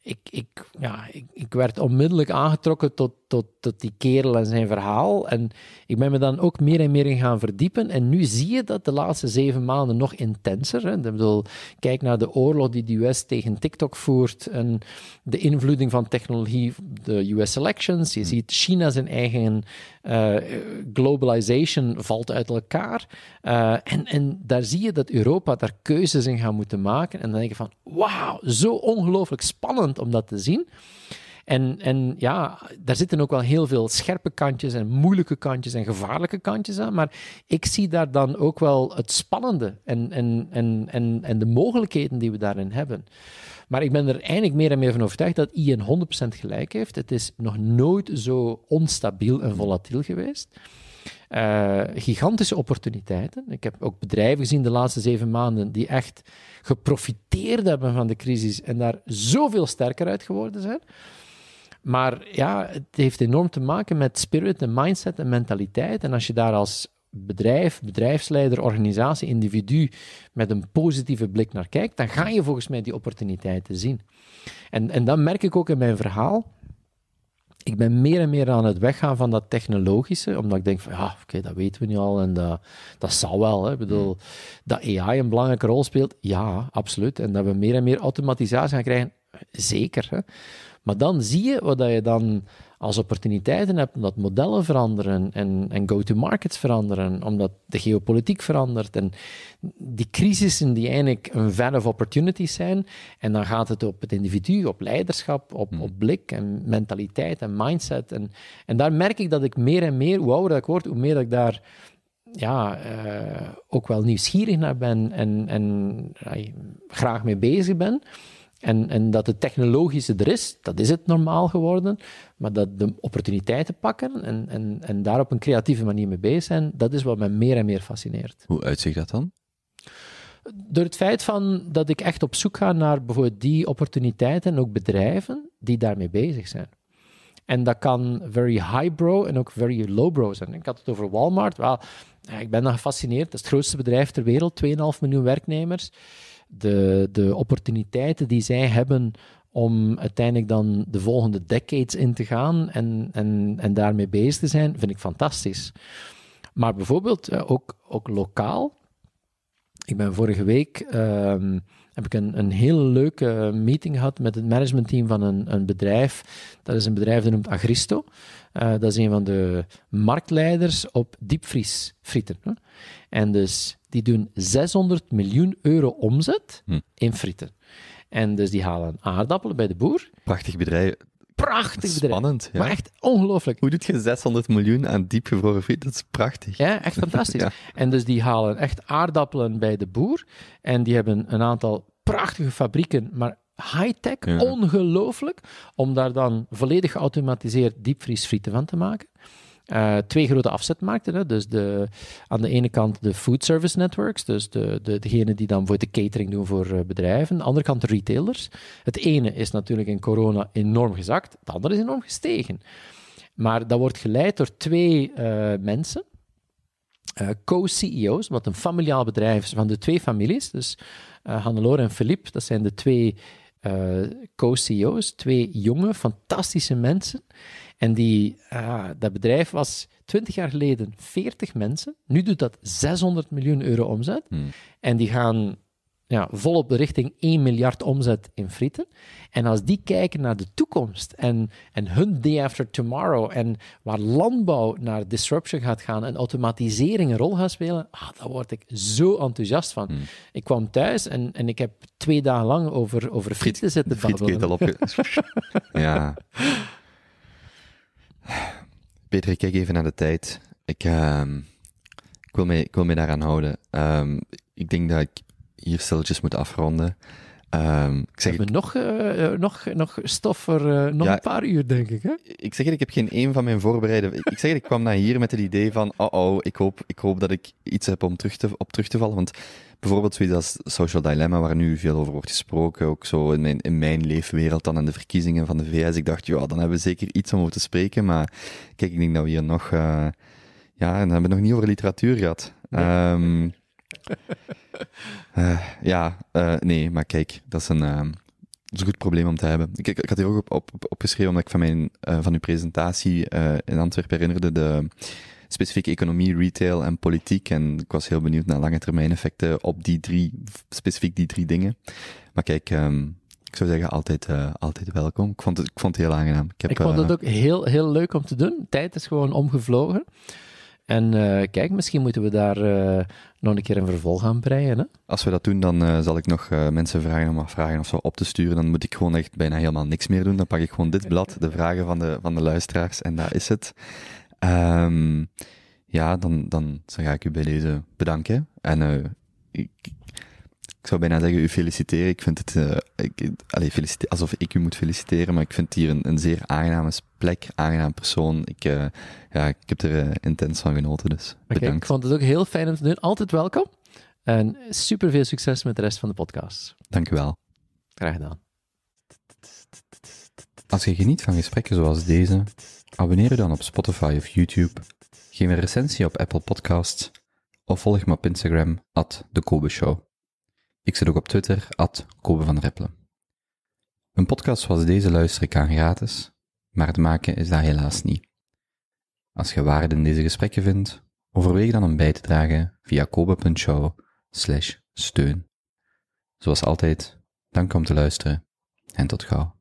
ik, ik, ja, ik, ik werd onmiddellijk aangetrokken tot, tot, tot die kerel en zijn verhaal. En ik ben me dan ook meer en meer in gaan verdiepen. En nu zie je dat de laatste zeven maanden nog intenser. Hè. Ik bedoel, kijk naar de oorlog die de US tegen TikTok voert en de invloeding van technologie de US elections. Je hmm. ziet China zijn eigen uh, globalization valt uit elkaar. Eh, en, en daar zie je dat Europa daar keuzes in gaan moeten maken. En dan denk je van, wauw, zo ongelooflijk spannend om dat te zien. En, en ja, daar zitten ook wel heel veel scherpe kantjes en moeilijke kantjes en gevaarlijke kantjes aan. Maar ik zie daar dan ook wel het spannende en, en, en, en, en de mogelijkheden die we daarin hebben. Maar ik ben er eindelijk meer en meer van overtuigd dat Ian 100% gelijk heeft. Het is nog nooit zo onstabiel en volatiel geweest. Eh, gigantische opportuniteiten. Ik heb ook bedrijven gezien de laatste zeven maanden die echt geprofiteerd hebben van de crisis en daar zoveel sterker uit geworden zijn. Maar ja, het heeft enorm te maken met spirit en mindset en mentaliteit. En als je daar als bedrijf, bedrijfsleider, organisatie, individu met een positieve blik naar kijkt, dan ga je volgens mij die opportuniteiten zien. En, en dat merk ik ook in mijn verhaal. Ik ben meer en meer aan het weggaan van dat technologische, omdat ik denk van ja, oké, dat weten we nu al en dat, dat zal wel. Hè. Ik bedoel, hmm. dat AI een belangrijke rol speelt, ja, absoluut. En dat we meer en meer automatisatie gaan krijgen, zeker. Hè. Maar dan zie je wat je dan als opportuniteiten hebt, omdat modellen veranderen en, en go-to-markets veranderen, omdat de geopolitiek verandert en die crisissen die eigenlijk een van of opportunities zijn. En dan gaat het op het individu, op leiderschap, op, hmm. op blik en mentaliteit en mindset. En, en daar merk ik dat ik meer en meer, hoe ouder ik word, hoe meer dat ik daar ja, eh, ook wel nieuwsgierig naar ben en, en graag mee bezig ben. En, en dat het technologische er is, dat is het normaal geworden. Maar dat de opportuniteiten pakken en, en, en daar op een creatieve manier mee bezig zijn, dat is wat mij meer en meer fascineert. Hoe uitziet dat dan? Door het feit van dat ik echt op zoek ga naar bijvoorbeeld die opportuniteiten en ook bedrijven die daarmee bezig zijn. En dat kan very highbrow en ook very lowbrow zijn. Ik had het over Walmart. Wel, ik ben dan gefascineerd. Dat is het grootste bedrijf ter wereld, 2,5 miljoen werknemers de, de opportuniteiten die zij hebben om uiteindelijk dan de volgende decades in te gaan en, en, en daarmee bezig te zijn, vind ik fantastisch. Maar bijvoorbeeld eh, ook, ook lokaal. Ik ben vorige week ehm, heb ik een, een hele leuke meeting gehad met het managementteam van een, een bedrijf. Dat is een bedrijf dat noemt Agristo. Eh, dat is een van de marktleiders op diepvriesfrieten. Hè? En dus die doen 600 miljoen euro omzet hm. in frieten. En dus die halen aardappelen bij de boer. Prachtig bedrijf, prachtig bedrijf. Spannend, Maar echt ongelooflijk. Hoe doet je 600 miljoen aan diepgevroren Dat is prachtig. Ja, echt fantastisch. En dus die halen echt aardappelen bij de boer. En die hebben een aantal prachtige fabrieken, maar high-tech, ongelooflijk, om daar dan volledig geautomatiseerd diepvriesfrieten van te maken. Eh, twee grote afzetmarkten. Hè? Dus de, aan de ene kant de food service networks, dus de, de, degenen die dan voor de catering doen voor eh, bedrijven. Aan de andere kant de retailers. Het ene is natuurlijk in corona enorm gezakt, het andere is enorm gestegen. Maar dat wordt geleid door twee eh, mensen. Co-CEO's, wat een familiaal bedrijf is van de twee families. Dus Hannelore en Philippe, dat zijn de twee co-CEO's. Twee jonge, fantastische mensen en die, ah, dat bedrijf was 20 jaar geleden 40 mensen. Nu doet dat 600 miljoen euro omzet. Hmm. En die gaan ja, volop de richting 1 miljard omzet in frieten. En als die kijken naar de toekomst en, en hun day after tomorrow en waar landbouw naar disruption gaat gaan en automatisering een rol gaat spelen, ah, daar word ik zo enthousiast van. Hmm. Ik kwam thuis en, en ik heb twee dagen lang over, over frieten zitten babbelen. Frietketel op. ja. Peter, ik kijk even naar de tijd. Ik, ehm, ik, wil, me, ik wil daaraan houden. Ehm, ik denk dat ik hier stilletjes moet afronden. Um, ik zeg, we hebben nog, eh, eh, nog, nog stof voor eh, nog een paar uur, denk ik. Hè? Ik zeg het, ik heb geen één van mijn voorbereiden. ik, zeg het, ik kwam naar hier met het idee van, oh oh, ik hoop, ik hoop dat ik iets heb om terug te, op terug te vallen. Want Bijvoorbeeld zoiets als Social Dilemma, waar nu veel over wordt gesproken, ook zo in mijn, in mijn leefwereld dan in de verkiezingen van de VS. Ik dacht, ja, dan hebben we zeker iets om over te spreken, maar kijk, ik denk dat we hier nog... Uh, ja, dan hebben we nog niet over literatuur gehad. Ehm, eh, ja, eh, nee, maar kijk, dat is een... Ehm, dat is een goed probleem om te hebben. Ik, ik, had hier ook op, op, opgeschreven, omdat ik van, mijn, van uw presentatie uh, in Antwerpen herinnerde, de, specifieke economie, retail en politiek. En ik was heel benieuwd naar lange termijn effecten op die drie, specifiek die drie dingen. Maar kijk, ehm, ik zou zeggen, altijd, eh, altijd welkom. Ik vond, het, ik vond het heel aangenaam. Ik, heb, ik vond het eh, ook heel, heel leuk om te doen. Tijd is gewoon omgevlogen. En eh, kijk, misschien moeten we daar nog een keer een vervolg aan breien. Hè? Als we dat doen, dan zal ik nog mensen vragen om vragen of zo op te sturen. Dan moet ik gewoon echt bijna helemaal niks meer doen. Dan pak ik gewoon dit blad, de vragen van de, van de luisteraars, en daar is het. Ehm, ja, dan, dan, ga ik u bij deze bedanken. En eh, ik, zou bijna zeggen, u feliciteren. Ik vind het, uh, alsof ik u moet feliciteren, maar ik vind hier een, een zeer aangename plek, aangenaam persoon. Ik, eh, ja, ik heb er intens van genoten, dus bedankt. ik vond het ook heel fijn om te doen. Altijd welkom. En super veel succes met de rest van de podcast. Dank u wel. Graag gedaan. Als je geniet van gesprekken zoals deze Abonneer je dan op Spotify of YouTube, geef een recensie op Apple Podcasts of volg me op Instagram, at de Kobe Ik zit ook op Twitter, at van Een podcast zoals deze luister ik aan gratis, maar het maken is dat helaas niet. Als je waarde in deze gesprekken vindt, overweeg dan om bij te dragen via kobe.show steun. Zoals altijd, dank om te luisteren en tot gauw.